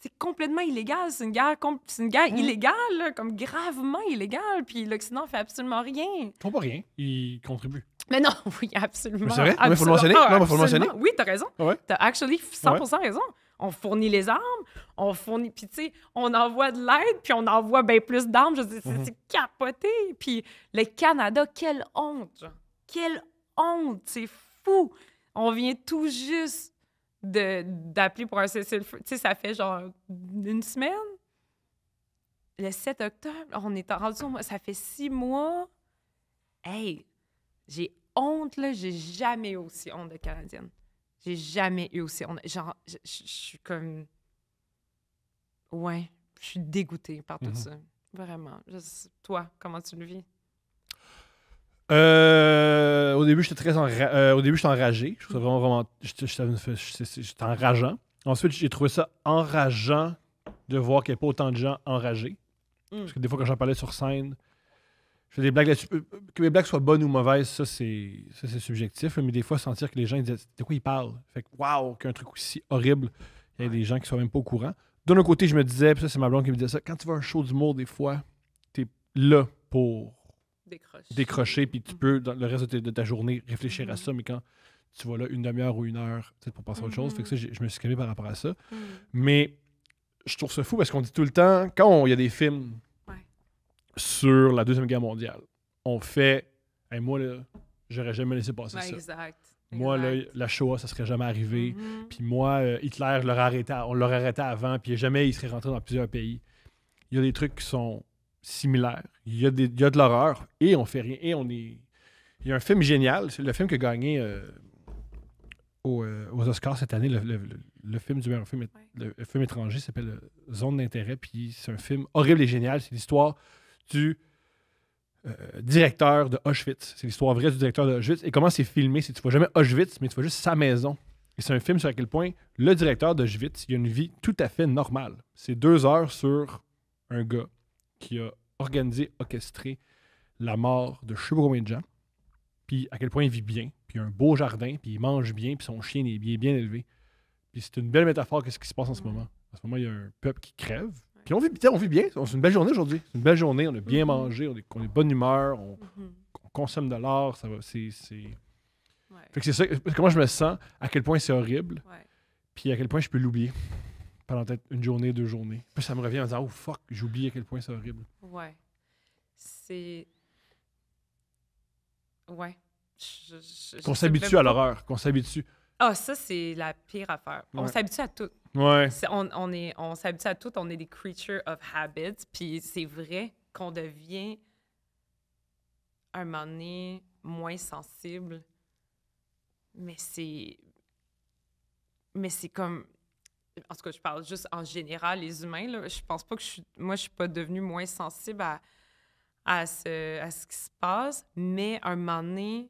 C'est complètement illégal. C'est une guerre, c'est une guerre mm. illégale, comme gravement illégale. Puis l'Occident fait absolument rien. Ils font pas rien. Ils contribue. Mais non, oui, absolument. C'est vrai? Il faut le mentionner. faut le mentionner. Oui, t'as raison. Tu T'as actually 100% raison. On fournit les armes, on fournit, puis tu sais, on envoie de l'aide, puis on envoie bien plus d'armes. Je dis, mm-hmm. c'est capoté. Puis le Canada, quelle honte. Quelle honte, c'est fou. On vient tout juste d'appeler pour un cessez-le-feu. Tu sais, ça fait genre une semaine. Le 7 octobre, on est rendu au mois, ça fait six mois. Hey, j'ai honte, là, j'ai jamais eu aussi honte de Canadienne. J'ai jamais eu aussi honte. Genre, je suis comme. Ouais, je suis dégoûtée par tout mhm. ça. Vraiment. toi, comment tu le vis? Euh, au début, j'étais très euh, au début, j'étais enragé. Je trouvais mhm. vraiment, vraiment j'étais enrageant. Ensuite, j'ai trouvé ça enrageant de voir qu'il n'y a pas autant de gens enragés. Mm. Parce que des fois, quand j'en parlais sur scène, je fais des blagues là-dessus. Euh, euh, que mes blagues soient bonnes ou mauvaises, ça, c'est subjectif. Hein, mais des fois, sentir que les gens disent de quoi ils parlent. Fait que, waouh, qu'un truc aussi horrible, il y a des gens qui sont même pas au courant. D'un autre côté, je me disais, puis ça, c'est ma blonde qui me disait ça, quand tu vas à un show d'humour, des fois, tu es là pour décrocher, puis tu mm. peux, dans le reste de, ta journée, réfléchir à mm-hmm. ça. Mais quand tu vas là une demi-heure ou une heure, peut-être pour passer à autre chose, fait que ça, mm-hmm. je me suis calmé par rapport à ça. Mm. Mais je trouve ça fou parce qu'on dit tout le temps, quand il y a des films sur la Deuxième Guerre mondiale. On fait, moi, là, j'aurais jamais laissé passer ça. Moi, la Shoah, ça serait jamais arrivé. Mm-hmm. Puis moi, euh, Hitler, on l'aurait arrêté avant, puis jamais il serait rentré dans plusieurs pays. Il y a des trucs qui sont similaires. Il y a, de l'horreur et on fait rien. Et on est. Il y a un film génial, c'est le film qui a gagné euh, euh, aux, Oscars cette année, le, film du film, film étranger s'appelle Zone d'intérêt, puis c'est un film horrible et génial. C'est l'histoire du euh, directeur de Auschwitz. C'est l'histoire vraie du directeur de Auschwitz. Et comment c'est filmé, c'est tu vois jamais Auschwitz, mais tu vois juste sa maison. Et c'est un film sur à quel point le directeur de Auschwitz, il a une vie tout à fait normale. C'est deux heures sur un gars qui a organisé, orchestré la mort de je de gens, puis à quel point il vit bien, puis il a un beau jardin, puis il mange bien, puis son chien est bien, élevé. Puis c'est une belle métaphore de ce qui se passe en ce moment. En ce moment, il y a un peuple qui crève, on vit, on vit bien. C'est une belle journée aujourd'hui. C'est une belle journée. On a bien mhm. mangé, on est, de bonne humeur, on, mhm. consomme de l'art. Ça c'est. Fait que c'est ça. Comment je me sens, à quel point c'est horrible, puis à quel point je peux l'oublier pendant peut-être une journée, deux journées. Puis ça me revient en disant Oh fuck, j'oublie à quel point c'est horrible. Ouais. C'est. Ouais. Qu'on s'habitue à l'horreur, qu'on s'habitue. Ah, ça, c'est la pire affaire. On s'habitue à tout. Ouais. on, on, est, on s'habitue à tout. On est des creatures of habit ». Puis c'est vrai qu'on devient, un moment donné, moins sensible. Mais c'est. Mais c'est comme. En tout cas, je parle juste en général, les humains. Là, je pense pas que je suis. Moi, je suis pas devenue moins sensible à, à, ce, à ce qui se passe. Mais un moment donné,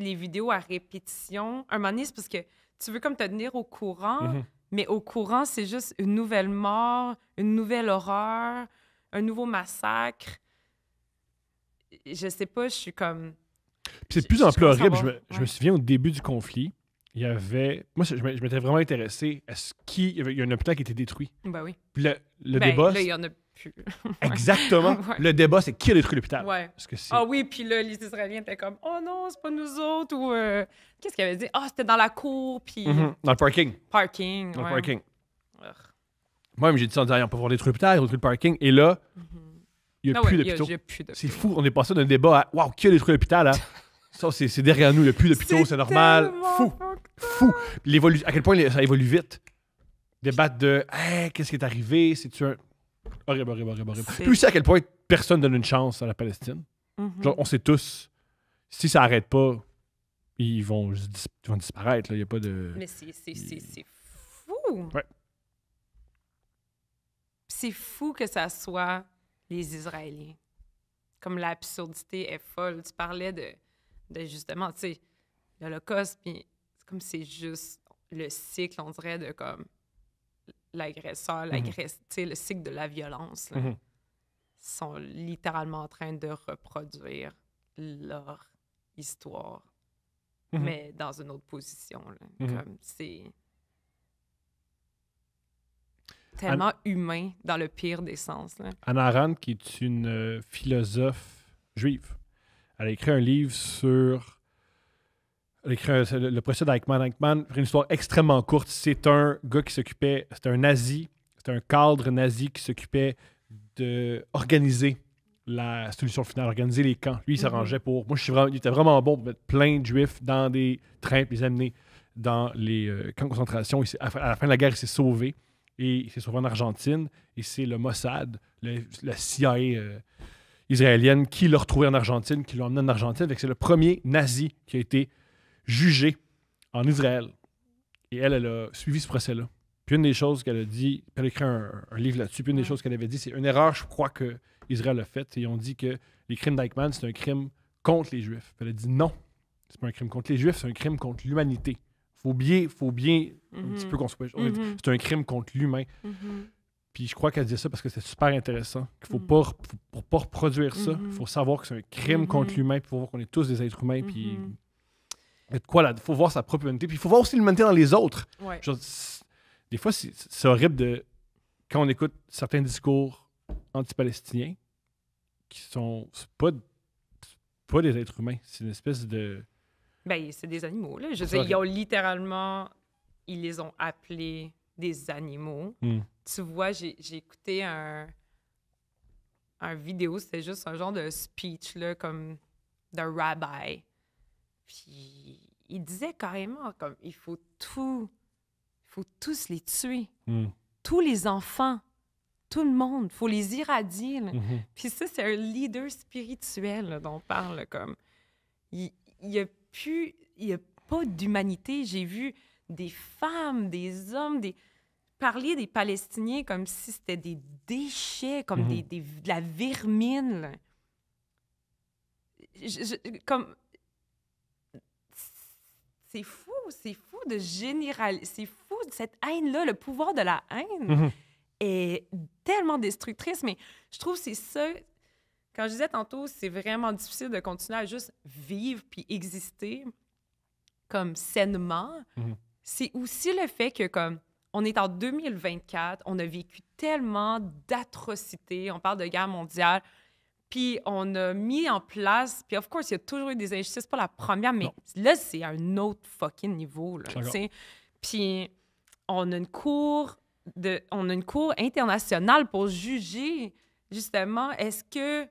les vidéos à répétition, un moment donné, c'est parce que tu veux comme te tenir au courant, mhm. mais au courant, c'est juste une nouvelle mort, une nouvelle horreur, un nouveau massacre. Je sais pas, je suis comme. c'est plus en plus Je me, souviens au début du conflit, il y avait. Moi, je m'étais vraiment intéressé à ce qui. Il y a un hôpital qui était détruit. Ben oui. le, ben, débat. Exactement. Le débat, c'est qui a détruit l'hôpital. ah oui, puis là, les Israéliens étaient comme, oh non, c'est pas nous autres. Ou euh, qu'est-ce qu'ils avaient dit? Ah, c'était dans la cour, puis. Mhm. Euh, dans le parking. Parking. Dans ouais. le parking. Moi, j'ai dit ça en disant, on peut voir détruire l'hôpital, détruire le parking. Et là, mhm. il n'y a, ah plus d'hôpital. C'est fou, on est passé d'un débat à, waouh, qui a détruit l'hôpital? Hein? là ça, c'est derrière nous, il n'y a plus d'hôpitaux, c'est normal. Fou. Fou. À quel point ça évolue vite débattre de hey, qu'est-ce qui est arrivé, c'est tu Horrible, horrible, horrible, horrible. Puis aussi à quel point personne donne une chance à la Palestine. Mhm. on sait tous, si ça arrête pas, ils vont, disparaître. Il n'y a pas de. Mais c'est fou! Ouais. C'est fou que ça soit les Israéliens. Comme l'absurdité est folle. Tu parlais de, de justement, tu sais, l'Holocauste, puis comme c'est juste le cycle, on dirait, de comme l'agresseur, mhm. le cycle de la violence, mhm. sont littéralement en train de reproduire leur histoire, mhm. mais dans une autre position. c'est tellement humain dans le pire des sens. Là. Anna qui est une philosophe juive, elle a écrit un livre sur le, procès d'Eichmann. Eichmann, une histoire extrêmement courte, c'est un gars qui s'occupait, c'était un nazi, c'était un cadre nazi qui s'occupait d'organiser la solution finale, organiser les camps. Lui, il mhm. s'arrangeait pour. Moi, je suis vraiment, il était vraiment bon pour mettre plein de juifs dans des trains puis les amener dans les euh, camps de concentration. à la fin de la guerre, il s'est sauvé. Et il s'est sauvé en Argentine. Et c'est le Mossad, le, la CIA euh, israélienne, qui l'a retrouvé en Argentine, qui l'a emmené en Argentine. C'est le premier nazi qui a été jugée en Israël. Et elle, elle a suivi ce procès-là. Puis une des choses qu'elle a dit, elle a écrit un, livre là-dessus, puis une des choses qu'elle avait dit, c'est une erreur, je crois, que Israël a faite. Ils ont dit que les crimes d'Eichmann, c'est un crime contre les Juifs. elle a dit non, c'est pas un crime contre les Juifs, c'est un crime contre l'humanité. Faut bien, faut bien un petit mhm. peu qu'on se Mm C'est un crime contre l'humain. Mhm. Puis je crois qu'elle dit ça parce que c'est super intéressant. Qu'il faut mhm. pas, pour pas reproduire ça, faut savoir que c'est un crime contre l'humain, pour voir qu'on est tous des êtres humains. Puis là Il faut voir sa propre humanité. Puis il faut voir aussi l'humanité dans les autres. des fois, c'est horrible de. Quand on écoute certains discours anti-palestiniens, qui sont pas, pas des êtres humains, c'est une espèce de. Ben, c'est des animaux, là. Je ils ont littéralement. Ils les ont appelés des animaux. Hmm. Tu vois, j'ai écouté un. Un vidéo, c'était juste un genre de speech, là, comme d'un rabbi puis il disait carrément comme il faut tout, il faut tous les tuer, hmm. tous les enfants, tout le monde, faut les irradier. Mhm. Puis ça c'est un leader spirituel dont on parle comme il n'y a plus, il y a pas d'humanité. J'ai vu des femmes, des hommes, des parler des Palestiniens comme si c'était des déchets, comme mhm. des, de la vermine. comme c'est fou, c'est fou de généraliser. C'est fou, de cette haine-là, le pouvoir de la haine mhm. est tellement destructrice. Mais je trouve que c'est ça. Quand je disais tantôt, c'est vraiment difficile de continuer à juste vivre puis exister comme sainement. Mhm. C'est aussi le fait que, comme, on est en 2024, on a vécu tellement d'atrocités. On parle de guerre mondiale puis on a mis en place, puis of course, il y a toujours eu des injustices, pas la première, mais là, c'est un autre fucking niveau. Là, puis on a une cour de, on a une cour internationale pour juger justement est-ce que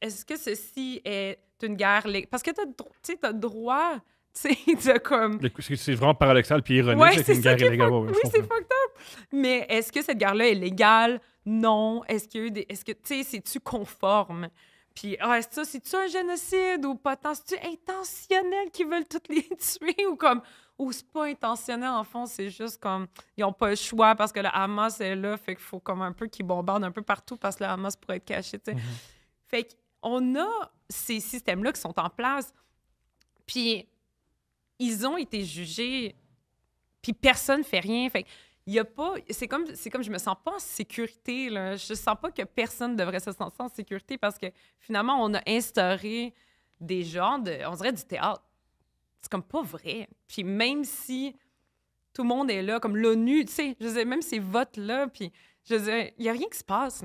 est-ce que ceci est une guerre Parce que tu as, as droit comme... C'est vraiment paradoxal puis ironique. Ouais, c'est une guerre illégale. oui, c'est fucked up. Mais est-ce que cette guerre là est légale? Non. Est-ce que, est-ce que, tu sais, si tu conforme? Puis, ah, est-ce que c'est-tu un génocide ou pas tant? C'est-tu intentionnel qu'ils veulent toutes les tuer ou comme, ou c'est pas intentionnel en fond, c'est juste comme, ils ont pas le choix parce que le Hamas est là, fait qu'il faut comme un peu qu'ils bombardent un peu partout parce que le Hamas pourrait être caché, tu sais. Mm-hmm. Fait qu'on a ces systèmes-là qui sont en place. Puis, ils ont été jugés, puis personne fait rien. Fait il y a pas. C'est comme, c'est comme je me sens pas en sécurité. Là. Je sens pas que personne devrait se sentir en sécurité parce que finalement, on a instauré des gens, de. On dirait du théâtre. C'est comme pas vrai. Puis même si tout le monde est là, comme l'ONU, tu sais, je même ces votes-là, puis je il n'y a rien qui se passe.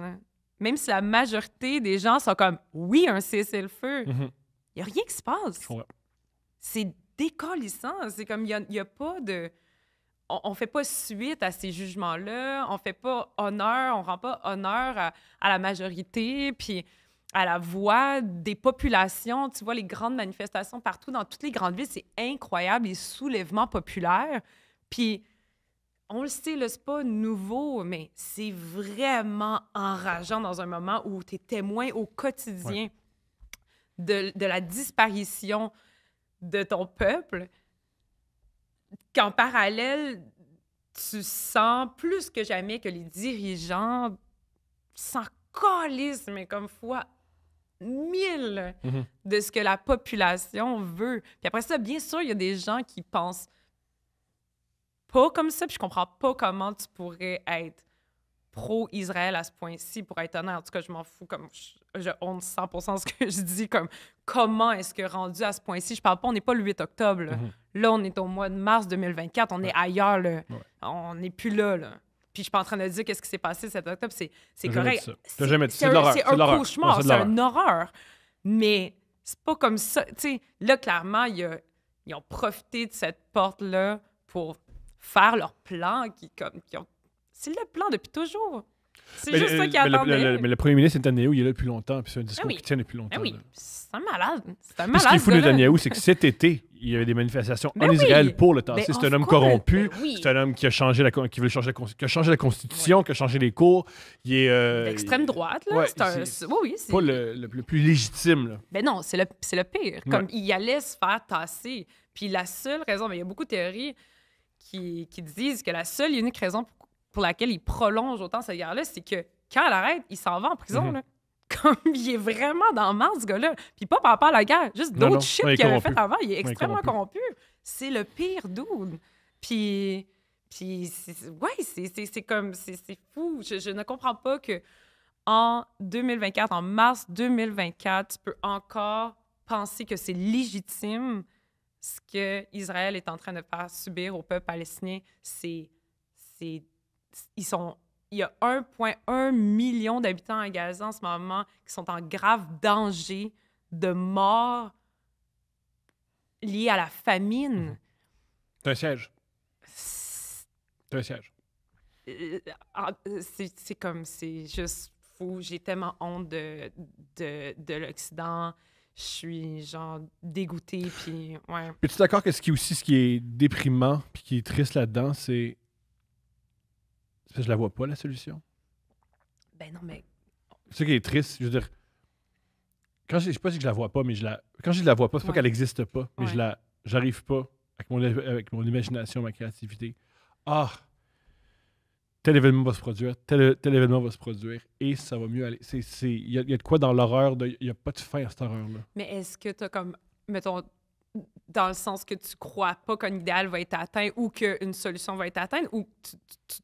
Même si la majorité des gens sont comme oui, un cessez-le-feu, il mhm. n'y a rien qui se passe. C'est décollissant. C'est comme, il n'y a, pas de. On ne fait pas suite à ces jugements-là, on fait pas honneur, on rend pas honneur à, la majorité, puis à la voix des populations. Tu vois les grandes manifestations partout, dans toutes les grandes villes, c'est incroyable, les soulèvements populaires. Puis, on le sait, là, c'est pas nouveau, mais c'est vraiment enrageant dans un moment où tu es témoin au quotidien de, de, la disparition de ton peuple, qu'en parallèle, tu sens plus que jamais que les dirigeants s'en mais comme fois mille mhm. de ce que la population veut. Puis après ça, bien sûr, il y a des gens qui pensent pas comme ça, puis je comprends pas comment tu pourrais être pro-Israël à ce point-ci, pour être honnête. En tout cas, je m'en fous. Comme je, honte 100 ce que je dis. Comme comment est-ce que rendu à ce point-ci, je parle pas, on n'est pas le 8 octobre. Mhm. Là. on est au mois de mars 2024. On est ailleurs. On n'est plus là. Puis je suis pas en train de dire qu'est-ce qui s'est passé cet octobre. C'est, correct. C'est, un cauchemar. C'est une horreur. Mais c'est pas comme ça. là, clairement, ils ont profité de cette porte-là pour faire leur plan qui, comme, qui c'est le plan depuis toujours. C'est juste le, ça qui attendait. mais le premier ministre Netanyahu, il est là depuis longtemps, puis c'est un ah discours qui tient depuis longtemps. Ah oui, c'est un malade. C'est un malade. Ce qui est fou de Netanyahu, c'est que cet été, il y avait des manifestations ben en Israël pour le tasser. Ben, c'est un homme corrompu, ben c'est un homme qui a changé la, qui veut changer la, qui a changé la constitution, qui a changé les cours. Il est euh, l'extrême droite là. c'est un, pas le, plus légitime. Mais non, c'est le, c'est le pire. Comme il allait se faire tasser. Puis la seule raison, mais il y a beaucoup de théories qui, qui disent que la seule et unique raison pour pour laquelle il prolonge autant cette guerre là c'est que quand elle arrête, il s'en va en prison. Mhm. là. Comme il est vraiment dans mars, ce gars-là. Puis pas par rapport à la guerre, juste d'autres shit qu'il avait fait avant. Il est extrêmement corrompu. C'est le pire dude. Puis, puis ouais, c'est comme, c'est fou. Je, ne comprends pas que en 2024, en mars 2024, tu peux encore penser que c'est légitime ce que Israël est en train de faire subir au peuple palestinien. C'est ils sont il y a 1,1 million d'habitants à Gaza en ce moment qui sont en grave danger de mort liée à la famine. Mhm. un siège. C'est un siège. Euh, c'est comme, c'est juste fou. J'ai tellement honte de, de, de l'Occident. Je suis genre dégoûtée. Puis, ouais. Es-tu d'accord que ce qui est aussi ce qui est déprimant puis qui est triste là-dedans, c'est je la vois pas, la solution. Ben non, mais. ce qui est triste. Je veux dire, quand je, ne sais pas si je la vois pas, mais je la. Quand je la vois pas, c'est pas qu'elle existe pas, mais je la. J'arrive pas avec mon, avec mon imagination, ma créativité. Ah! Tel événement va se produire, tel, tel événement va se produire et ça va mieux aller. Il y, y, a de quoi dans l'horreur, il n'y a pas de fin à cette horreur-là. Mais est-ce que tu as comme mettons, dans le sens que tu crois pas qu'un idéal va être atteint ou qu'une solution va être atteinte ou tu,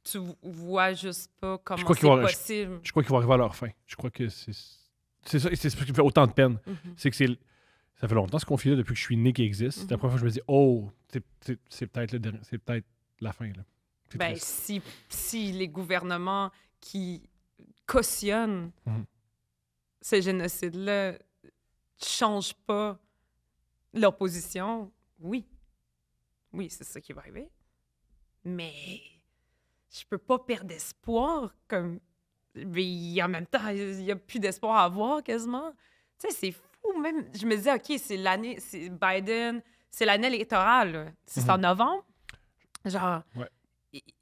tu, vois juste pas comment c'est possible? Je, crois qu'ils vont arriver à leur fin. Je crois que c'est ça, c'est ce qui me fait autant de peine. Mm-hmm. C'est que c'est. Ça fait longtemps ce conflit-là, depuis que je suis né, qui existe. C'est mm-hmm. la première fois que je me dis, oh, c'est peut-être peut la fin. Là. Ben, si, si, les gouvernements qui cautionnent mm-hmm. ce génocide-là ne changent pas L'opposition, oui. Oui, c'est ça qui va arriver. Mais je peux pas perdre espoir comme en même temps, il n'y a plus d'espoir à avoir quasiment. Tu sais, c'est fou. Même, je me disais, OK, c'est l'année, c'est Biden, c'est l'année électorale. C'est en mhm. novembre. Genre,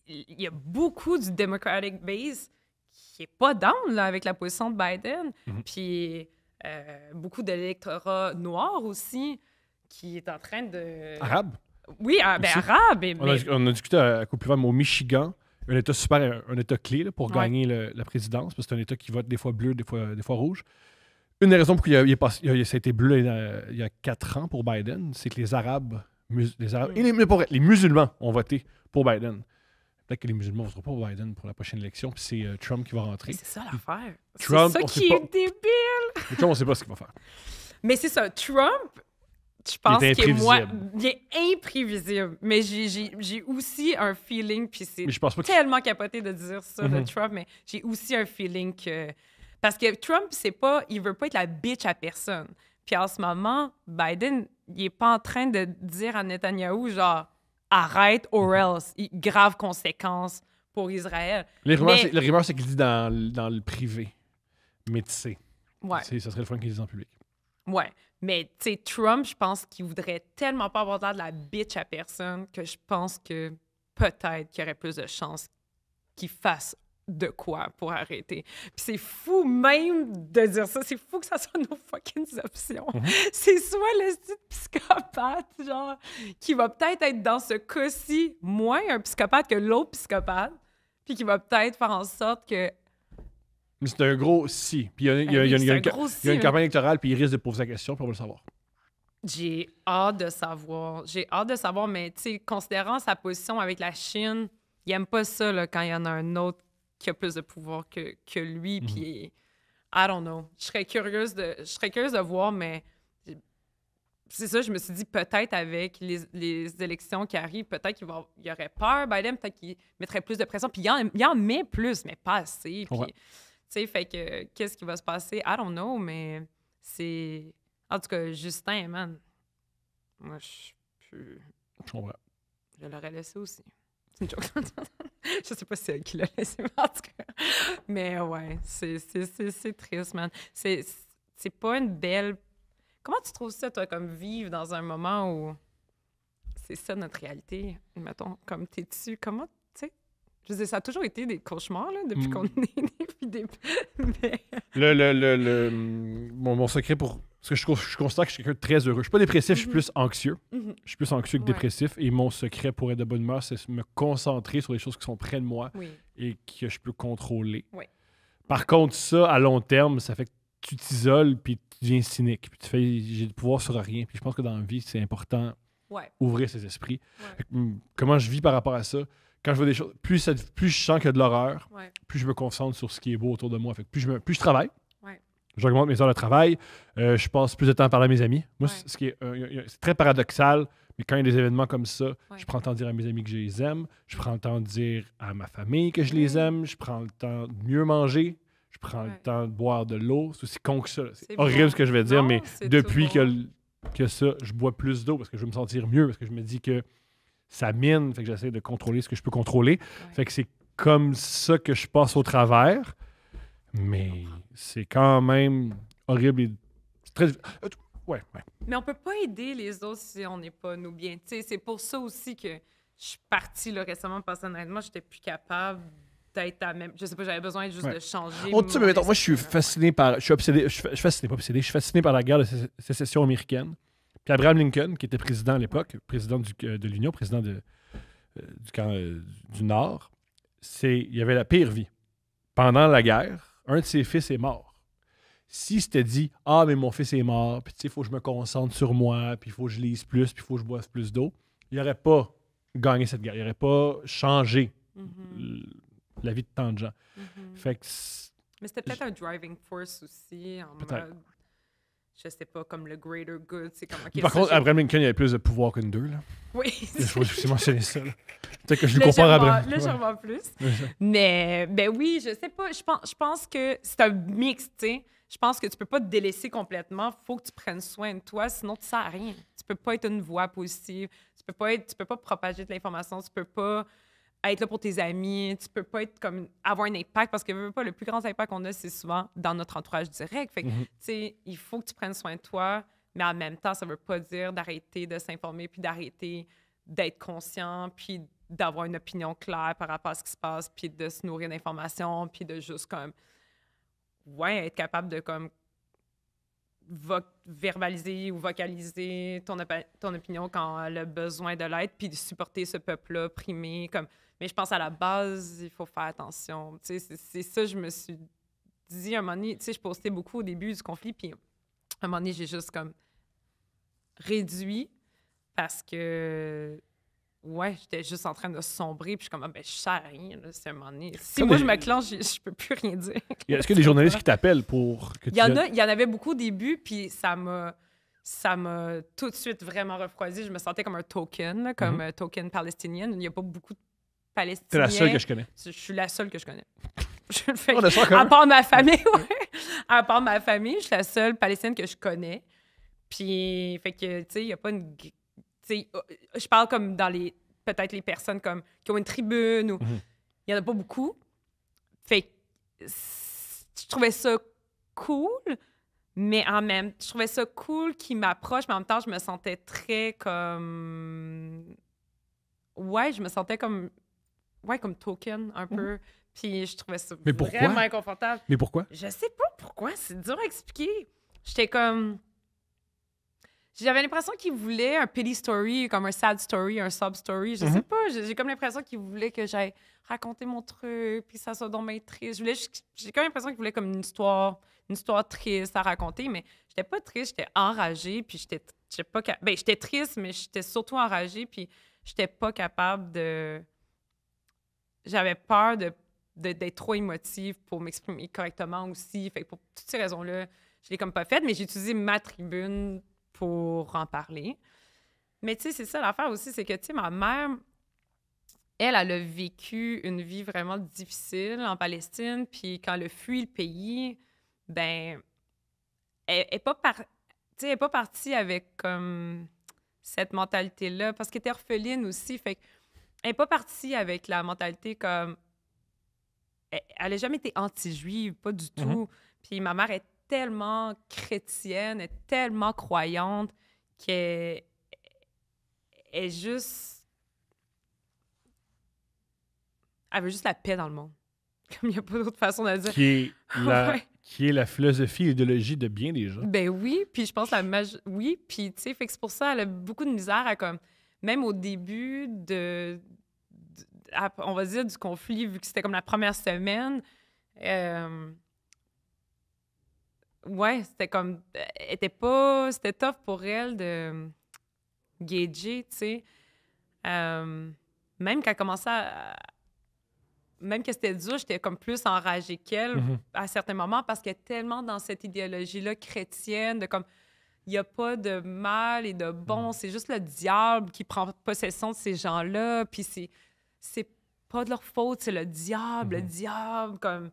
il y a beaucoup du Democratic base qui n'est pas dans avec la position de Biden. Mhm. Puis euh, beaucoup de l'électorat noir aussi qui est en train de. Arabe? Oui, ah, ben, arabe. on, a, on, a, discuté à, à au Michigan, un État super, un État clé pour gagner la présidence, parce que c'est un État qui vote des fois bleu, des fois, des fois rouge. Une des raisons pour qu'il ça a été bleu il y a quatre ans pour Biden, c'est que les Arabes, les Arabes mm. pour, les musulmans ont voté pour Biden Peut-être que les musulmans ne voteront pas pour Biden pour la prochaine élection, puis c'est euh, Trump qui va rentrer. C'est ça l'affaire. C'est ça qui est débile. Trump, on ne sait pas ce qu'il va faire. Mais c'est ça, Trump, je pense que il est imprévisible. Mais j'ai aussi un feeling, puis c'est tellement capoté de dire ça de mm-hmm. Trump, mais j'ai aussi un feeling que. Parce que Trump, c'est pas. Il veut pas être la bitch à personne. Puis en ce moment, Biden, il est pas en train de dire à Netanyahu, genre, arrête or mm-hmm. else. grave conséquence pour Israël. Les rumeurs, c'est qu'il dit dans, dans, le privé, mais tu sais. Ouais. Ça serait le fun qu'il dise en public. Ouais. Mais, tu Trump, je pense qu'il voudrait tellement pas avoir l'air de la bitch à personne que je pense que peut-être qu'il y aurait plus de chances qu'il fasse de quoi pour arrêter. Puis c'est fou même de dire ça. C'est fou que ça soit nos fucking options. Mhm. C'est soit le psychopathe, genre, qui va peut-être être dans ce cas-ci moins un psychopathe que l'autre psychopathe, puis qui va peut-être faire en sorte que c'est un gros si. Puis il y a, ah, une, campagne électorale, puis il risque de poser sa question, pour le savoir. J'ai hâte de savoir. J'ai hâte de savoir, mais tu sais considérant sa position avec la Chine, il n'aime pas ça quand il y en a un autre qui a plus de pouvoir que, que lui. Mhm. Puis, I don't know. Je serais curieuse de, je serais curieuse de voir, mais c'est ça, je me suis dit, peut-être avec les, élections qui arrivent, peut-être qu'il y aurait peur, Biden, peut-être qu'il mettrait plus de pression. Puis il en, met plus, mais pas assez. Tu sais, fait que qu'est-ce qui va se passer? I don't know, mais c'est. En tout cas, Justin, man, moi, je suis plus. Je l'aurais laissé aussi. C'est une joke. je sais pas si c'est elle qui l'a laissé, mais en tout cas. Mais ouais, c'est triste, man. C'est pas une belle. Comment tu trouves ça, toi, comme vivre dans un moment où c'est ça notre réalité, mettons, comme t'es-tu? Comment je ça a toujours été des cauchemars, là, depuis qu'on est Le, Mon, secret pour... Parce que je, je constate que je suis quelqu'un de très heureux. Je suis pas dépressif, je suis mhm. plus anxieux. Mhm. Je suis plus anxieux que dépressif. Et mon secret pour être de bonne humeur, c'est me concentrer sur les choses qui sont près de moi et que je peux contrôler. Par contre, ça, à long terme, ça fait que tu t'isoles, puis tu deviens cynique. Puis tu fais, j'ai le pouvoir sur rien. Puis je pense que dans la vie, c'est important d'ouvrir ses esprits. Hmm, comment je vis par rapport à ça? quand je vois des choses, plus, je sens qu'il y a de l'horreur, plus je me concentre sur ce qui est beau autour de moi. plus, je travaille, j'augmente mes heures de travail, euh, je passe plus de temps à parler à mes amis. Moi, c'est, ce qui est, euh, très paradoxal, mais quand il y a des événements comme ça, je prends le temps de dire à mes amis que je les aime, je prends le temps de dire à ma famille que je les aime, je prends le temps de mieux manger, je prends le temps de boire de l'eau. C'est aussi con que ça. C'est, horrible ce que je vais dire, mais depuis que, que ça, je bois plus d'eau parce que je veux me sentir mieux, parce que je me dis que ça mine. Fait que j'essaie de contrôler ce que je peux contrôler. Fait que c'est comme ça que je passe au travers. Mais c'est quand même horrible et très. Euh, ouais, Mais on peut pas aider les autres si on n'est pas nous bien. C'est pour ça aussi que je suis partie là, récemment, personnellement, j'étais plus capable d'être à même. Je sais pas, j'avais besoin juste de changer. Oh, moi, je suis fasciné par. Je suis obsédé. Je suis fasciné, par la guerre de sécession américaine. Abraham Lincoln, qui était président à l'époque, président euh, de l'Union, président euh, du euh, du Nord, c'est, il avait la pire vie. Pendant la guerre, un de ses fils est mort. Si c'était dit Ah, mais mon fils est mort, puis il faut que je me concentre sur moi, puis il faut que je lise plus, puis il faut que je boive plus d'eau, il n'aurait pas gagné cette guerre. Il n'aurait pas changé mm-hmm. la vie de tant de gens. Mm-hmm. Fait mais c'était peut-être un driving force aussi, en mode je sais pas, comme le greater good. C'est comme, Par contre, Abraham Lincoln, il avait plus de pouvoir qu'une deux. Là. Oui. je faut aussi mentionner ça. Peut-être que je le compare à Abraham. j'en vois plus. Mais ben oui, je sais pas. Je pense, je pense que c'est un mix, tu sais. Je pense que tu peux pas te délaisser complètement. faut que tu prennes soin de toi, sinon tu sers à rien. Tu peux pas être une voix positive. Tu peux pas être, tu peux pas propager de l'information. Tu peux pas être là pour tes amis, tu peux pas être comme avoir un impact parce que pas le plus grand impact qu'on a c'est souvent dans notre entourage direct. Fait que mhm. tu sais, il faut que tu prennes soin de toi, mais en même temps ça veut pas dire d'arrêter de s'informer puis d'arrêter d'être conscient puis d'avoir une opinion claire par rapport à ce qui se passe puis de se nourrir d'informations puis de juste comme ouais, être capable de comme verbaliser ou vocaliser ton, ton opinion quand elle a besoin de l'aide, puis de supporter ce peuple-là primé. Comme... Mais je pense à la base, il faut faire attention. C'est ça, je me suis dit à un moment donné, je postais beaucoup au début du conflit, puis à un moment donné, j'ai juste comme réduit parce que Ouais, j'étais juste en train de sombrer, puis je suis comme, ah, ben, je sais rien, là, c'est un moment Si moi, je me clenche, je, peux plus rien dire. Est-ce que des journalistes qui t'appellent pour que il y tu... En a, il y en avait beaucoup au début, puis ça m'a ça m'a tout de suite vraiment refroidi. Je me sentais comme un token, comme mhm. un euh, token palestinien Il n'y a pas beaucoup de Palestiniens. T'es la seule que je connais. Je, suis la seule que je connais. je fais, à hein? part ma famille, ouais. À part ma famille, je suis la seule Palestinienne que je connais. Puis, fait que, tu sais, il n'y a pas une euh, je parle comme dans les peut-être les personnes comme qui ont une tribune ou mhm. il y en a pas beaucoup. Fait je trouvais ça cool, mais en même je trouvais ça cool qui m'approche, mais en même temps je me sentais très comme ouais, je me sentais comme ouais comme token un mhm. peu. Puis je trouvais ça vraiment inconfortable. Mais pourquoi Je sais pas pourquoi, c'est dur à expliquer. J'étais comme j'avais l'impression qu'il voulait un pity story, comme un sad story, un sob story. Je mhm. sais pas. J'ai comme l'impression qu'il voulait que j'aille raconter mon truc, puis ça soit donc ma triste. J'ai comme l'impression qu'il voulait comme une histoire, une histoire triste à raconter, mais j'étais pas triste, j'étais enragée, puis j'étais, pas. Ben, j'étais triste, mais j'étais surtout enragée, puis j'étais pas capable de. J'avais peur de, d'être trop émotive pour m'exprimer correctement aussi. Fait pour toutes ces raisons-là, je l'ai comme pas faite, mais j'ai utilisé ma tribune pour en parler. Mais tu sais, c'est ça l'affaire aussi, c'est que tu sais, ma mère, elle, elle a vécu une vie vraiment difficile en Palestine, puis quand elle a fui le pays, ben, elle n'est pas, elle pas partie avec comme cette mentalité-là, parce qu'elle était orpheline aussi, fait elle n'est pas partie avec la mentalité comme. Elle n'a jamais été anti-juive, pas du mhm. tout. Puis ma mère est tellement chrétienne, est tellement croyante qu'elle est juste. Elle veut juste la paix dans le monde. Comme il n'y a pas d'autre façon de le dire. Qui est, la, qui est la philosophie et l'idéologie de bien des gens. Ben oui, puis je pense la Oui, puis tu sais, c'est pour ça, qu'elle a beaucoup de misère à comme. Même au début de. on va dire du conflit, vu que c'était comme la première semaine, euh, ouais, c'était comme. était pas. C'était tough pour elle de hum, gager, tu sais. Hum, même quand elle commençait à. Même que c'était dur, j'étais comme plus enragée qu'elle mhm. à certains moments parce qu'elle est tellement dans cette idéologie-là chrétienne de comme il n'y a pas de mal et de bon, mhm. c'est juste le diable qui prend possession de ces gens-là, puis c'est pas de leur faute, c'est le diable, le mhm. diable, comme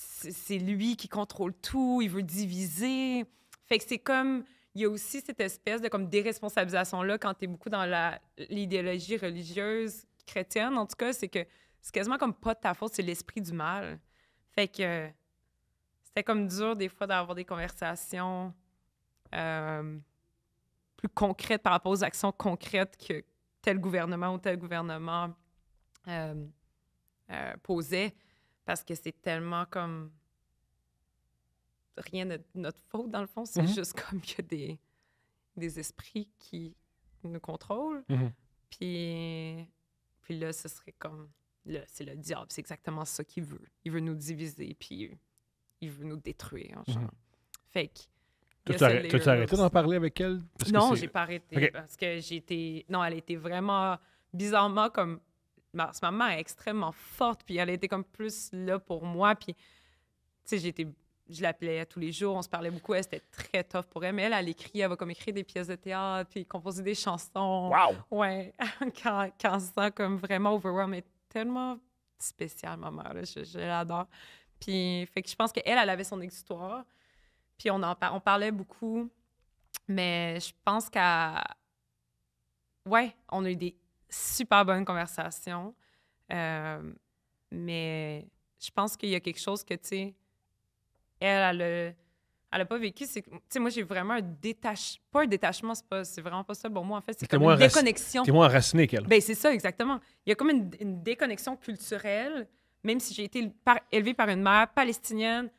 c'est lui qui contrôle tout, il veut diviser. Fait que c'est comme il y a aussi cette espèce de comme déresponsabilisation là quand tu es beaucoup dans l'idéologie religieuse chrétienne en tout cas, c'est que c'est quasiment comme pas de ta faute, c'est l'esprit du mal. Fait que c'était comme dur des fois d'avoir des conversations euh, plus concrètes par rapport aux actions concrètes que tel gouvernement ou tel gouvernement euh, euh, posait parce que c'est tellement comme rien de notre faute dans le fond, c'est mhm. juste comme qu'il y a des, des esprits qui nous contrôlent. Mhm. Puis, puis là, ce serait comme c'est le diable, c'est exactement ça qu'il veut. Il veut nous diviser, puis il veut nous détruire. Mhm. Genre. Fait que. tu as arrêté d'en parler avec elle? non, j'ai pas arrêté parce que j'ai été... Non, elle était vraiment bizarrement comme ma, ma maman est extrêmement forte, puis elle était comme plus là pour moi. Puis, tu sais, j'étais je l'appelais tous les jours, on se parlait beaucoup. Elle, c'était très tough pour elle. Mais elle, elle écrit, elle va comme écrire des pièces de théâtre, puis composer des chansons. Wow! Ouais, quand, ça, comme vraiment overwhelmed, tellement spéciale, ma mère, je, l'adore. Puis, fait que je pense qu'elle, elle avait son histoire, puis on, en on parlait beaucoup, mais je pense qu'à... Ouais, on a eu des super bonne conversation. Euh, mais je pense qu'il y a quelque chose que, tu sais, elle, elle elle n'a pas vécu, c'est tu sais, moi, j'ai vraiment un détachement, pas un détachement, c'est, c'est vraiment pas ça bon moi, en fait, c'est comme une déconnexion. T'es moins enraciné qu'elle. Ben, c'est ça, exactement. Il y a comme une, déconnexion culturelle, même si j'ai été élevé élevée par une mère palestinienne,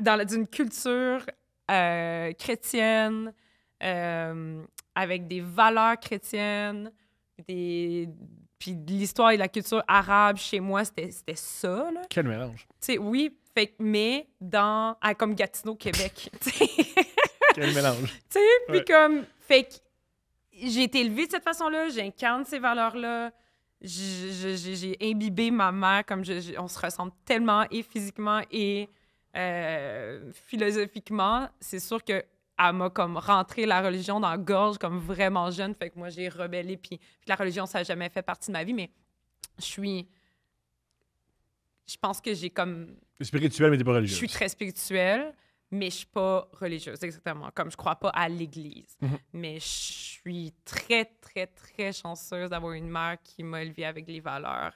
dans d'une culture euh, chrétienne, euh, avec des valeurs chrétiennes, des... puis l'histoire et la culture arabe chez moi, c'était ça. Là. Quel mélange. oui, mais dans, ah comme Gatineau, Québec. Quel mélange. Tu sais, puis comme, fait j'ai été élevée de cette façon-là, j'incarne ces valeurs-là, j'ai imbibé ma mère, comme on se ressemble tellement et physiquement et euh, philosophiquement. C'est sûr que elle m'a comme rentré la religion dans la gorge comme vraiment jeune. Fait que moi, j'ai rebellé. Puis, la religion, ça n'a jamais fait partie de ma vie, mais je suis. Je pense que j'ai comme. Spirituelle, mais pas religieuse. Je suis très spirituelle, mais je suis pas religieuse, exactement. Comme je crois pas à l'Église. Mhm. Mais je suis très, très, très chanceuse d'avoir une mère qui m'a élevée avec les valeurs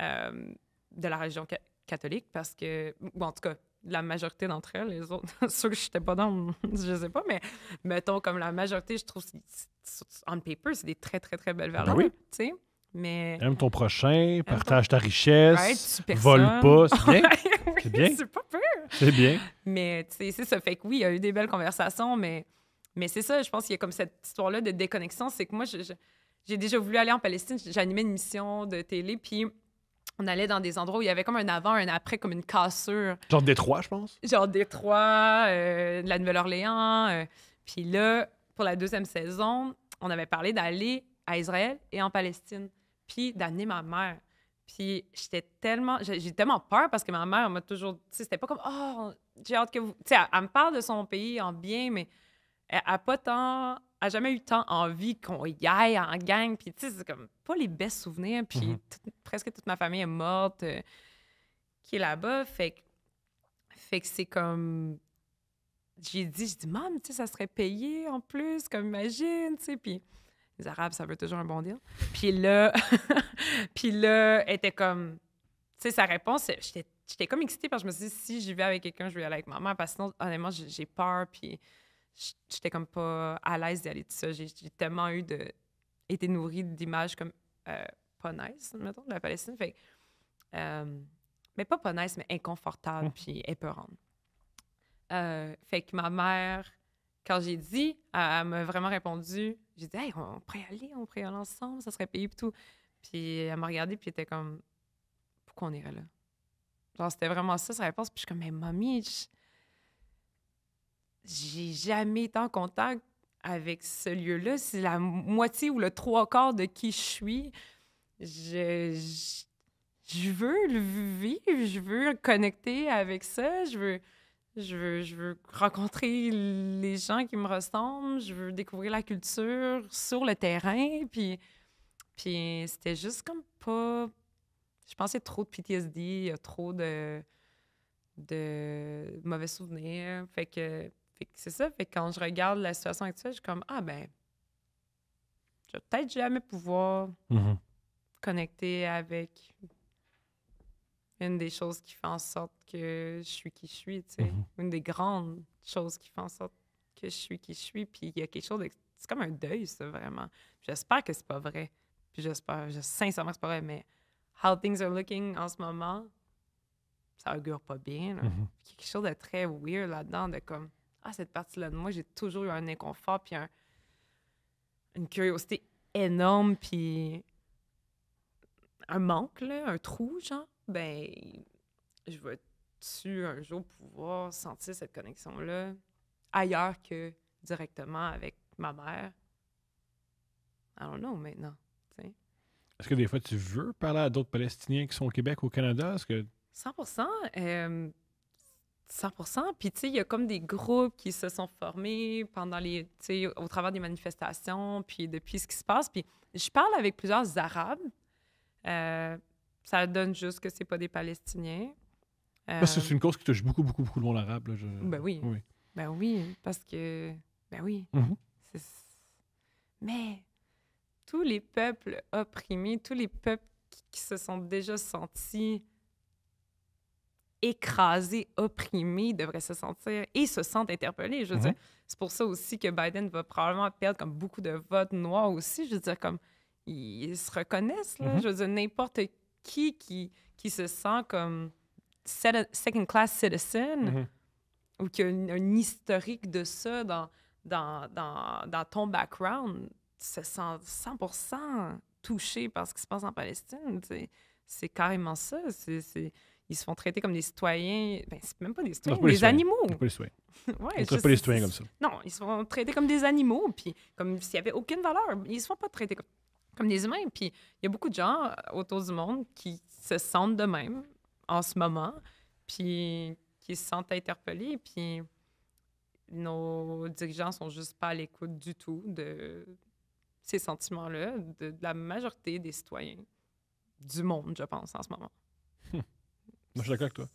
euh, de la religion catholique parce que. Ou en tout cas, la majorité d'entre elles, les autres, ceux que je n'étais pas dans, je sais pas, mais mettons comme la majorité, je trouve, est, on paper, c'est des très, très, très belles ben valeurs. oui. Tu sais, mais. Aime ton prochain, partage ta richesse, ne vole pas, c'est bien. c'est bien. pas C'est bien. Mais tu sais, c'est ça. Fait que oui, il y a eu des belles conversations, mais, mais c'est ça, je pense qu'il y a comme cette histoire-là de déconnexion. C'est que moi, j'ai déjà voulu aller en Palestine, j'animais une mission de télé, puis on allait dans des endroits où il y avait comme un avant, un après, comme une cassure. Genre Détroit, je pense. Genre Détroit, euh, la Nouvelle-Orléans. Euh. Puis là, pour la deuxième saison, on avait parlé d'aller à Israël et en Palestine, puis d'amener ma mère. Puis j'étais tellement, j'ai tellement peur parce que ma mère m'a toujours, tu sais, c'était pas comme, oh, j'ai hâte que vous, tu sais, elle, me parle de son pays en bien, mais elle, elle pas tant a jamais eu tant envie qu'on y aille en gang. Puis, tu sais, c'est comme pas les belles souvenirs. Puis, mhm. presque toute ma famille est morte euh, qui est là-bas. Fait que, fait que c'est comme. J'ai dit, j'ai dit, maman, tu sais, ça serait payé en plus, comme imagine, tu sais. Puis, les Arabes, ça veut toujours un bon deal. Puis là, puis là, était comme. Tu sais, sa réponse, j'étais comme excitée parce que je me suis dit, si j'y vais avec quelqu'un, je vais aller avec maman. Parce que sinon, honnêtement, j'ai peur. Puis j'étais comme pas à l'aise d'y aller tout ça. J'ai tellement eu de été nourrie d'images comme euh, pas nice, mettons, de la Palestine. Fait euh, mais pas pas nice, mais inconfortable mmh. puis épeurante. Euh, fait que ma mère, quand j'ai dit, elle, m'a vraiment répondu. J'ai dit, hey, on, pourrait y aller, on pourrait y aller ensemble, ça serait payé et tout. Puis elle m'a regardé puis elle était comme, pourquoi on irait là? Genre, c'était vraiment ça sa réponse. Puis je suis comme, mais mamie, je j'ai jamais été en contact avec ce lieu-là. C'est la moitié ou le trois quarts de qui je suis. Je, veux le vivre, je veux me connecter avec ça, je veux, je veux, rencontrer les gens qui me ressemblent, je veux découvrir la culture sur le terrain. Puis, puis c'était juste comme pas. Je pensais trop de PTSD, il y a trop de, de mauvais souvenirs. Fait que fait c'est ça. Fait quand je regarde la situation actuelle, je suis comme Ah ben, je vais peut-être jamais pouvoir mm-hmm. connecter avec une des choses qui fait en sorte que je suis qui je suis, tu sais. Mm-hmm. Une des grandes choses qui fait en sorte que je suis qui je suis. Puis il y a quelque chose de. C'est comme un deuil, ça, vraiment. j'espère que c'est pas vrai. Puis j'espère, je, sincèrement que c'est pas vrai, mais how things are looking en ce moment, ça augure pas bien. Mm-hmm. Il y a Quelque chose de très weird là-dedans, de comme ah, cette partie-là de moi, j'ai toujours eu un inconfort, puis une curiosité énorme, puis un manque, un trou, genre. Ben, je veux tu un jour pouvoir sentir cette connexion-là ailleurs que directement avec ma mère? I don't know maintenant. Est-ce que des fois tu veux parler à d'autres Palestiniens qui sont au Québec, ou au Canada? ce que... 100 100%. Puis, tu sais, il y a comme des groupes qui se sont formés pendant les, au travers des manifestations, puis depuis ce qui se passe. Puis, je parle avec plusieurs Arabes. Euh, ça donne juste que c'est pas des Palestiniens. c'est euh, une cause qui touche beaucoup, beaucoup, beaucoup le monde arabe. Ben oui. oui. Ben oui, parce que... Ben oui. Mhm. Mais tous les peuples opprimés, tous les peuples qui se sont déjà sentis écrasés, opprimés devraient se sentir et se sentent interpellés. Je veux mhm. dire, c'est pour ça aussi que Biden va probablement perdre comme beaucoup de votes noirs aussi. Je veux dire, comme ils se reconnaissent. Là. Mhm. Je veux dire, n'importe qui, qui qui se sent comme second class citizen mhm. ou qui a un, historique de ça dans, dans, dans, dans ton background se sent 100 touché par ce qui se passe en Palestine. C'est carrément ça. C'est ils se font traiter comme des citoyens. Ben, c'est même pas des citoyens, des animaux. Pas pas les citoyens comme ça. Non, ils se font traiter comme des animaux, puis comme s'il n'y avait aucune valeur. Ils se font pas traiter comme, des humains. Puis il y a beaucoup de gens euh, autour du monde qui se sentent de même en ce moment, puis qui se sentent interpellés, puis nos dirigeants sont juste pas à l'écoute du tout de ces sentiments-là, de la majorité des citoyens du monde, je pense, en ce moment je suis d'accord avec toi.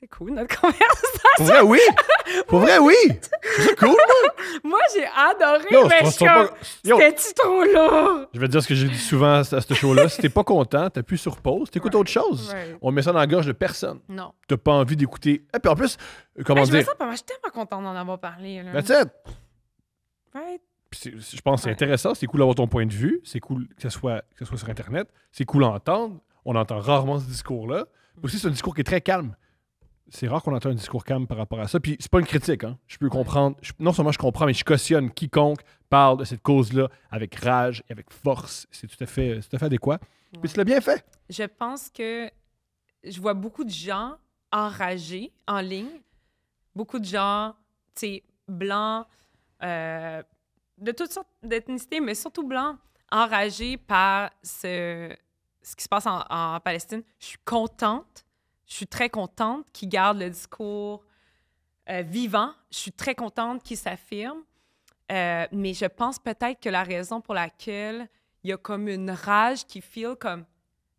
C'est cool notre conversation. Pour vrai, oui! Pour vrai, oui! C'est cool, moi! Moi, j'ai adoré, mais je pas... c'était-tu trop lourd? Je vais te dire ce que j'ai dit souvent à ce show-là. si t'es pas content, t'appuies sur pause, t'écoutes autre chose. On met ça dans la gorge de personne. Non. T'as pas envie d'écouter. Et puis en plus, comment dire... Ben, je me sens pas mal, je suis tellement content d'en avoir parlé. Là. That's it! Je pense que c'est intéressant, c'est cool d'avoir ton point de vue, c'est cool que ça soit, soit sur Internet, c'est cool d'entendre. On entend rarement ce discours-là. Aussi, c'est un discours qui est très calme. C'est rare qu'on entende un discours calme par rapport à ça. Puis c'est pas une critique, hein. Je peux comprendre. non seulement je comprends, mais je cautionne quiconque parle de cette cause-là avec rage et avec force. C'est tout à fait, euh, tout à fait adéquat. Puis tu l'as bien fait. Je pense que je vois beaucoup de gens enragés en ligne. Beaucoup de gens, tu sais, blancs, euh, de toutes sortes d'ethnicités, mais surtout blancs, enragés par ce, ce qui se passe en, Palestine, je suis contente, je suis très contente qu'ils gardent le discours euh, vivant, je suis très contente qu'ils s'affirment, euh, mais je pense peut-être que la raison pour laquelle il y a comme une rage qui file comme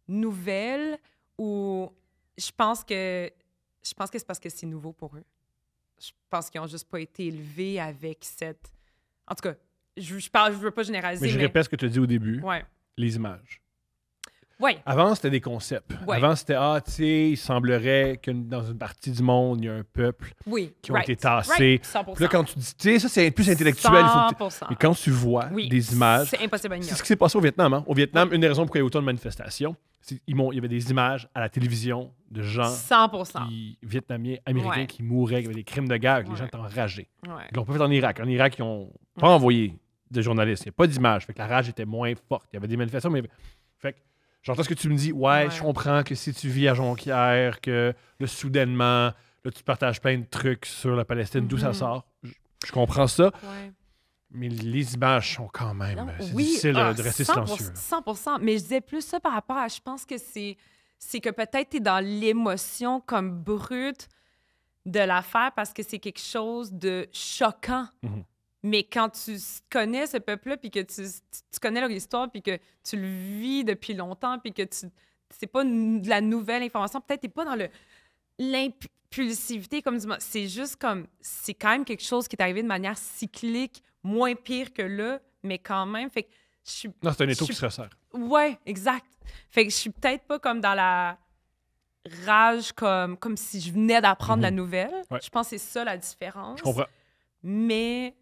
nouvelle ou je pense que je pense que c'est parce que c'est nouveau pour eux. Je pense qu'ils ont juste pas été élevés avec cette en tout cas, je ne je, veux pas généraliser mais je répète ce que tu as dit au début. Ouais. Les images. Avant, c'était des concepts. Avant, c'était Ah, tu sais, il semblerait que dans une partie du monde, il y a un peuple qui ont été tassé. là, quand tu dis, tu sais, ça, c'est plus intellectuel. 100%. quand tu vois des images. C'est impossible C'est ce qui s'est passé au Vietnam. Hein. Au Vietnam, une des raisons pourquoi il y a autant de manifestations, c'est qu'il y avait des images à la télévision de gens vietnamiens, américains qui mouraient, qui avaient des crimes de guerre, que les gens étaient enragés. Ils l'ont pas fait en Irak. En Irak, ils ont pas envoyé de journalistes. Il n'y a pas d'images. Fait que la rage était moins forte. Il y avait des manifestations, mais. Fait que J'entends ce que tu me dis. Ouais, je comprends que si tu vis à Jonquière, que le soudainement, tu partages plein de trucs sur la Palestine, d'où ça mhm. sort. Je, comprends ça. Mais les images sont quand même. Euh, c'est difficile de ah, rester 100%, silencieux. 100 Mais je disais plus ça par rapport à. Je pense que c'est, c'est que peut-être tu es dans l'émotion comme brute de l'affaire parce que c'est quelque chose de choquant. Mhm. Mais quand tu connais ce peuple-là, puis que tu, connais leur histoire, puis que tu le vis depuis longtemps, puis que tu c'est pas de la nouvelle information, peut-être t'es pas dans le l'impulsivité comme du c'est juste comme c'est quand même quelque chose qui est arrivé de manière cyclique, moins pire que là, mais quand même fait que je suis Non, c'est un étau qui se resserre. Ouais, exact. Fait que je suis peut-être pas comme dans la rage comme comme si je venais d'apprendre la mhm. nouvelle. Je pense que c'est ça la différence. Je comprends. Mais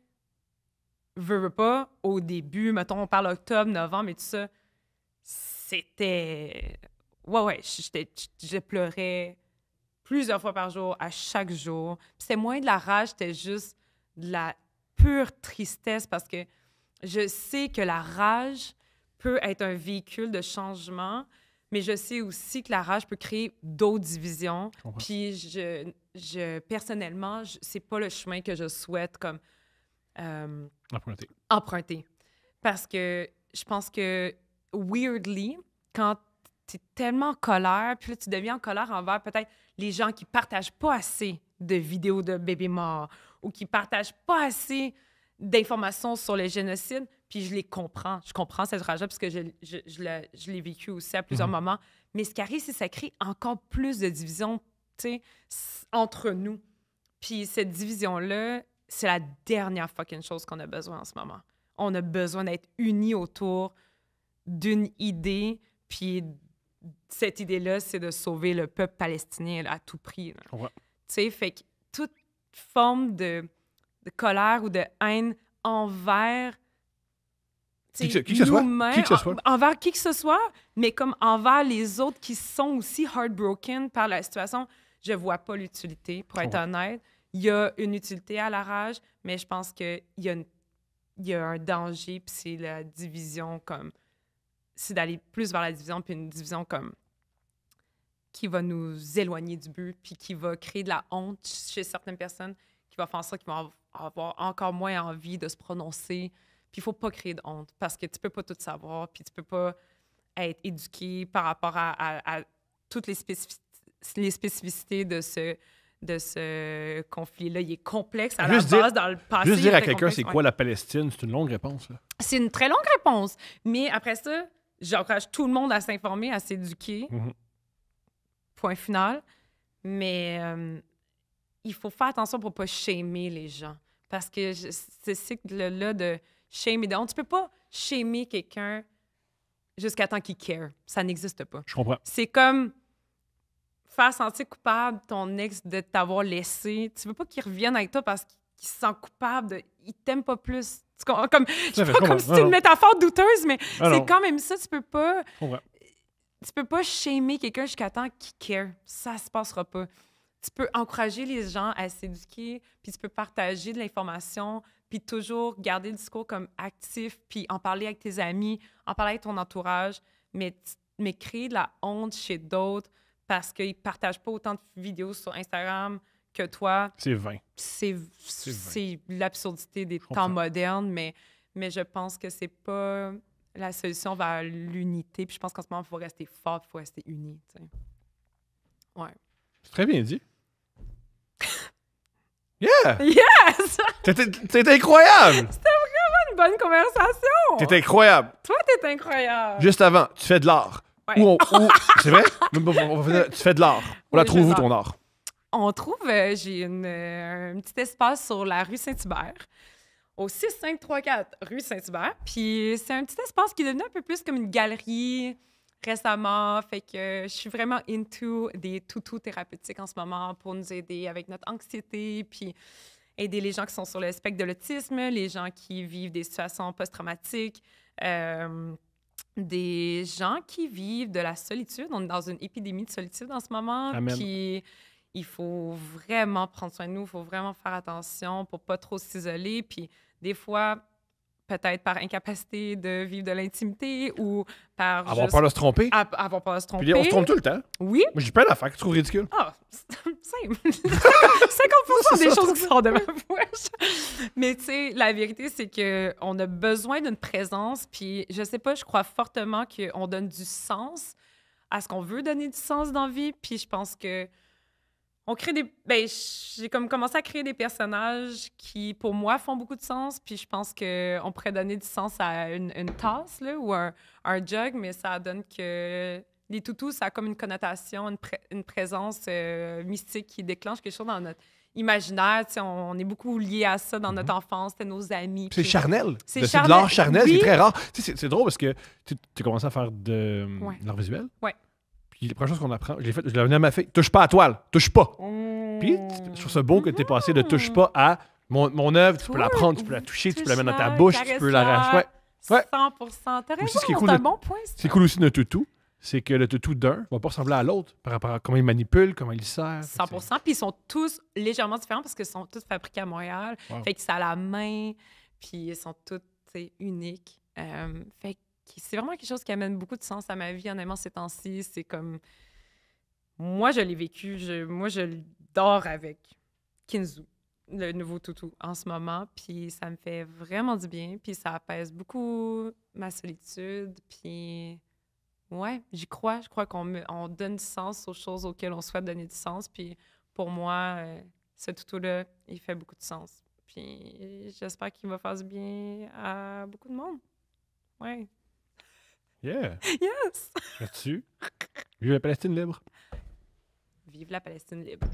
veux, veux pas, au début, mettons, on parle octobre, novembre et tout ça, c'était. Ouais, ouais, je pleurais plusieurs fois par jour, à chaque jour. C'était moins de la rage, c'était juste de la pure tristesse parce que je sais que la rage peut être un véhicule de changement, mais je sais aussi que la rage peut créer d'autres divisions. Puis je, je personnellement, c'est pas le chemin que je souhaite comme euh, emprunté. Parce que je pense que, weirdly, quand tu es tellement en colère, puis là, tu deviens en colère envers peut-être les gens qui partagent pas assez de vidéos de bébés morts ou qui partagent pas assez d'informations sur les génocides, puis je les comprends. Je comprends cette rage-là parce que je, je, je l'ai vécu aussi à plusieurs mm-hmm. moments. Mais ce qui arrive, c'est que ça crée encore plus de division entre nous. Puis cette division-là, c'est la dernière fucking chose qu'on a besoin en ce moment. On a besoin d'être unis autour d'une idée, puis cette idée-là, c'est de sauver le peuple palestinien à tout prix. Tu sais, fait que toute forme de, colère ou de haine envers qui que, ce soit. envers qui que ce soit, mais comme envers les autres qui sont aussi heartbroken par la situation, je vois pas l'utilité, pour être honnête il y a une utilité à la rage, mais je pense qu'il y, a y a un danger, puis c'est la division comme. C'est d'aller plus vers la division, puis une division comme. qui va nous éloigner du but, puis qui va créer de la honte chez certaines personnes, qui va faire en sorte qui vont avoir encore moins envie de se prononcer. Puis il faut pas créer de honte, parce que tu peux pas tout savoir, puis tu peux pas être éduqué par rapport à, toutes les spécificités de ce de ce conflit-là. Il est complexe à la dire, base dans le passé. Juste dire à quelqu'un c'est quoi la Palestine, c'est une longue réponse. C'est une très longue réponse. Mais après ça, j'encourage tout le monde à s'informer, à s'éduquer. Mhm. Point final. Mais euh, il faut faire attention pour pas shamer les gens. Parce que ce cycle-là de shame Tu ne tu peux pas shamer quelqu'un jusqu'à temps qu'il care. Ça n'existe pas. Je comprends. C'est comme faire sentir coupable ton ex de t'avoir laissé. Tu veux pas qu'il revienne avec toi parce qu'il se sent coupable, de... il t'aime pas plus. Tu comme, je pas comme si c'était une métaphore douteuse, mais ah, c'est quand même ça. Tu peux pas. Tu peux pas shamer quelqu'un jusqu'à temps qu'il care. Ça se passera pas. Tu peux encourager les gens à s'éduquer, puis tu peux partager de l'information, puis toujours garder le discours comme actif, puis en parler avec tes amis, en parler avec ton entourage, mais, mais créer de la honte chez d'autres, parce qu'ils partagent pas autant de vidéos sur Instagram que toi. C'est vain. C'est, l'absurdité des temps modernes, mais, mais je pense que c'est pas la solution vers l'unité. je pense qu'en ce moment, il faut rester fort, il faut rester uni. Ouais. C'est très bien dit. yeah! Yes! C'était incroyable! C'était vraiment une bonne conversation! C'était incroyable! Toi, t'es incroyable! Juste avant, tu fais de l'art. c'est vrai? tu fais de l'art. On la trouve ton art? On trouve, euh, j'ai une, euh, un petit espace sur la rue Saint-Hubert, au 6534 rue Saint-Hubert. Puis c'est un petit espace qui est devenu un peu plus comme une galerie récemment. Fait que je suis vraiment into des toutous thérapeutiques en ce moment pour nous aider avec notre anxiété, puis aider les gens qui sont sur le spectre de l'autisme, les gens qui vivent des situations post-traumatiques. Euh, des gens qui vivent de la solitude. On est dans une épidémie de solitude en ce moment. qui il faut vraiment prendre soin de nous, il faut vraiment faire attention pour pas trop s'isoler. Puis des fois, peut-être par incapacité de vivre de l'intimité ou par. Avoir juste... peur de se tromper. Avant de se tromper. Puis on se trompe tout le temps. Oui. j'ai plein d'affaires que je trouve ridicule. Ah, c'est simple. 50% des choses qui sortent de ma bouche. Mais tu sais, la vérité, c'est qu'on a besoin d'une présence. Puis je sais pas, je crois fortement qu'on donne du sens à ce qu'on veut donner du sens dans la vie. Puis je pense que on crée des. Ben, j'ai comme commencé à créer des personnages qui, pour moi, font beaucoup de sens. Puis je pense qu'on pourrait donner du sens à une, tasse là, ou un, un, jug, mais ça donne que les toutous, ça a comme une connotation, une, présence euh, mystique qui déclenche quelque chose dans notre imaginaire. On, on, est beaucoup lié à ça dans notre mm-hmm. enfance, c'était nos amis. C'est charnel. C'est de l'art charnel, c'est très rare. C'est drôle parce que tu, as commences à faire de, l'art visuel. Ouais la première chose qu'on apprend, je l'ai fait, je l'ai amené à ma fille. Touche pas à toile, touche pas. Mmh. Puis sur ce bon que t'es passé de touche pas à mon, mon œuvre, tu peux la prendre, tu peux la toucher, tu peux la mettre dans ta bouche, tu peux l'arracher. Ouais. Ouais. 100%. T'as raison, c'est cool, un bon point. C'est cool aussi notre toutou c'est que le toutou d'un va pas ressembler à l'autre par rapport à comment il manipule, comment il sert. 100 Puis ils sont tous légèrement différents parce qu'ils sont tous fabriqués à Montréal. Fait que ça à la main, puis ils sont tous uniques. Euh, fait que c'est vraiment quelque chose qui amène beaucoup de sens à ma vie, honnêtement, ces temps-ci. C'est comme. Moi, je l'ai vécu. Je... Moi, je dors avec Kinzu, le nouveau toutou, en ce moment. Puis ça me fait vraiment du bien. Puis ça apaise beaucoup ma solitude. Puis. Ouais, j'y crois. Je crois qu'on on donne du sens aux choses auxquelles on souhaite donner du sens. Puis pour moi, euh, ce toutou-là, il fait beaucoup de sens. Puis j'espère qu'il va faire du bien à beaucoup de monde. Ouais. Yeah. Yes. Là-dessus. Vive la Palestine libre. Vive la Palestine libre.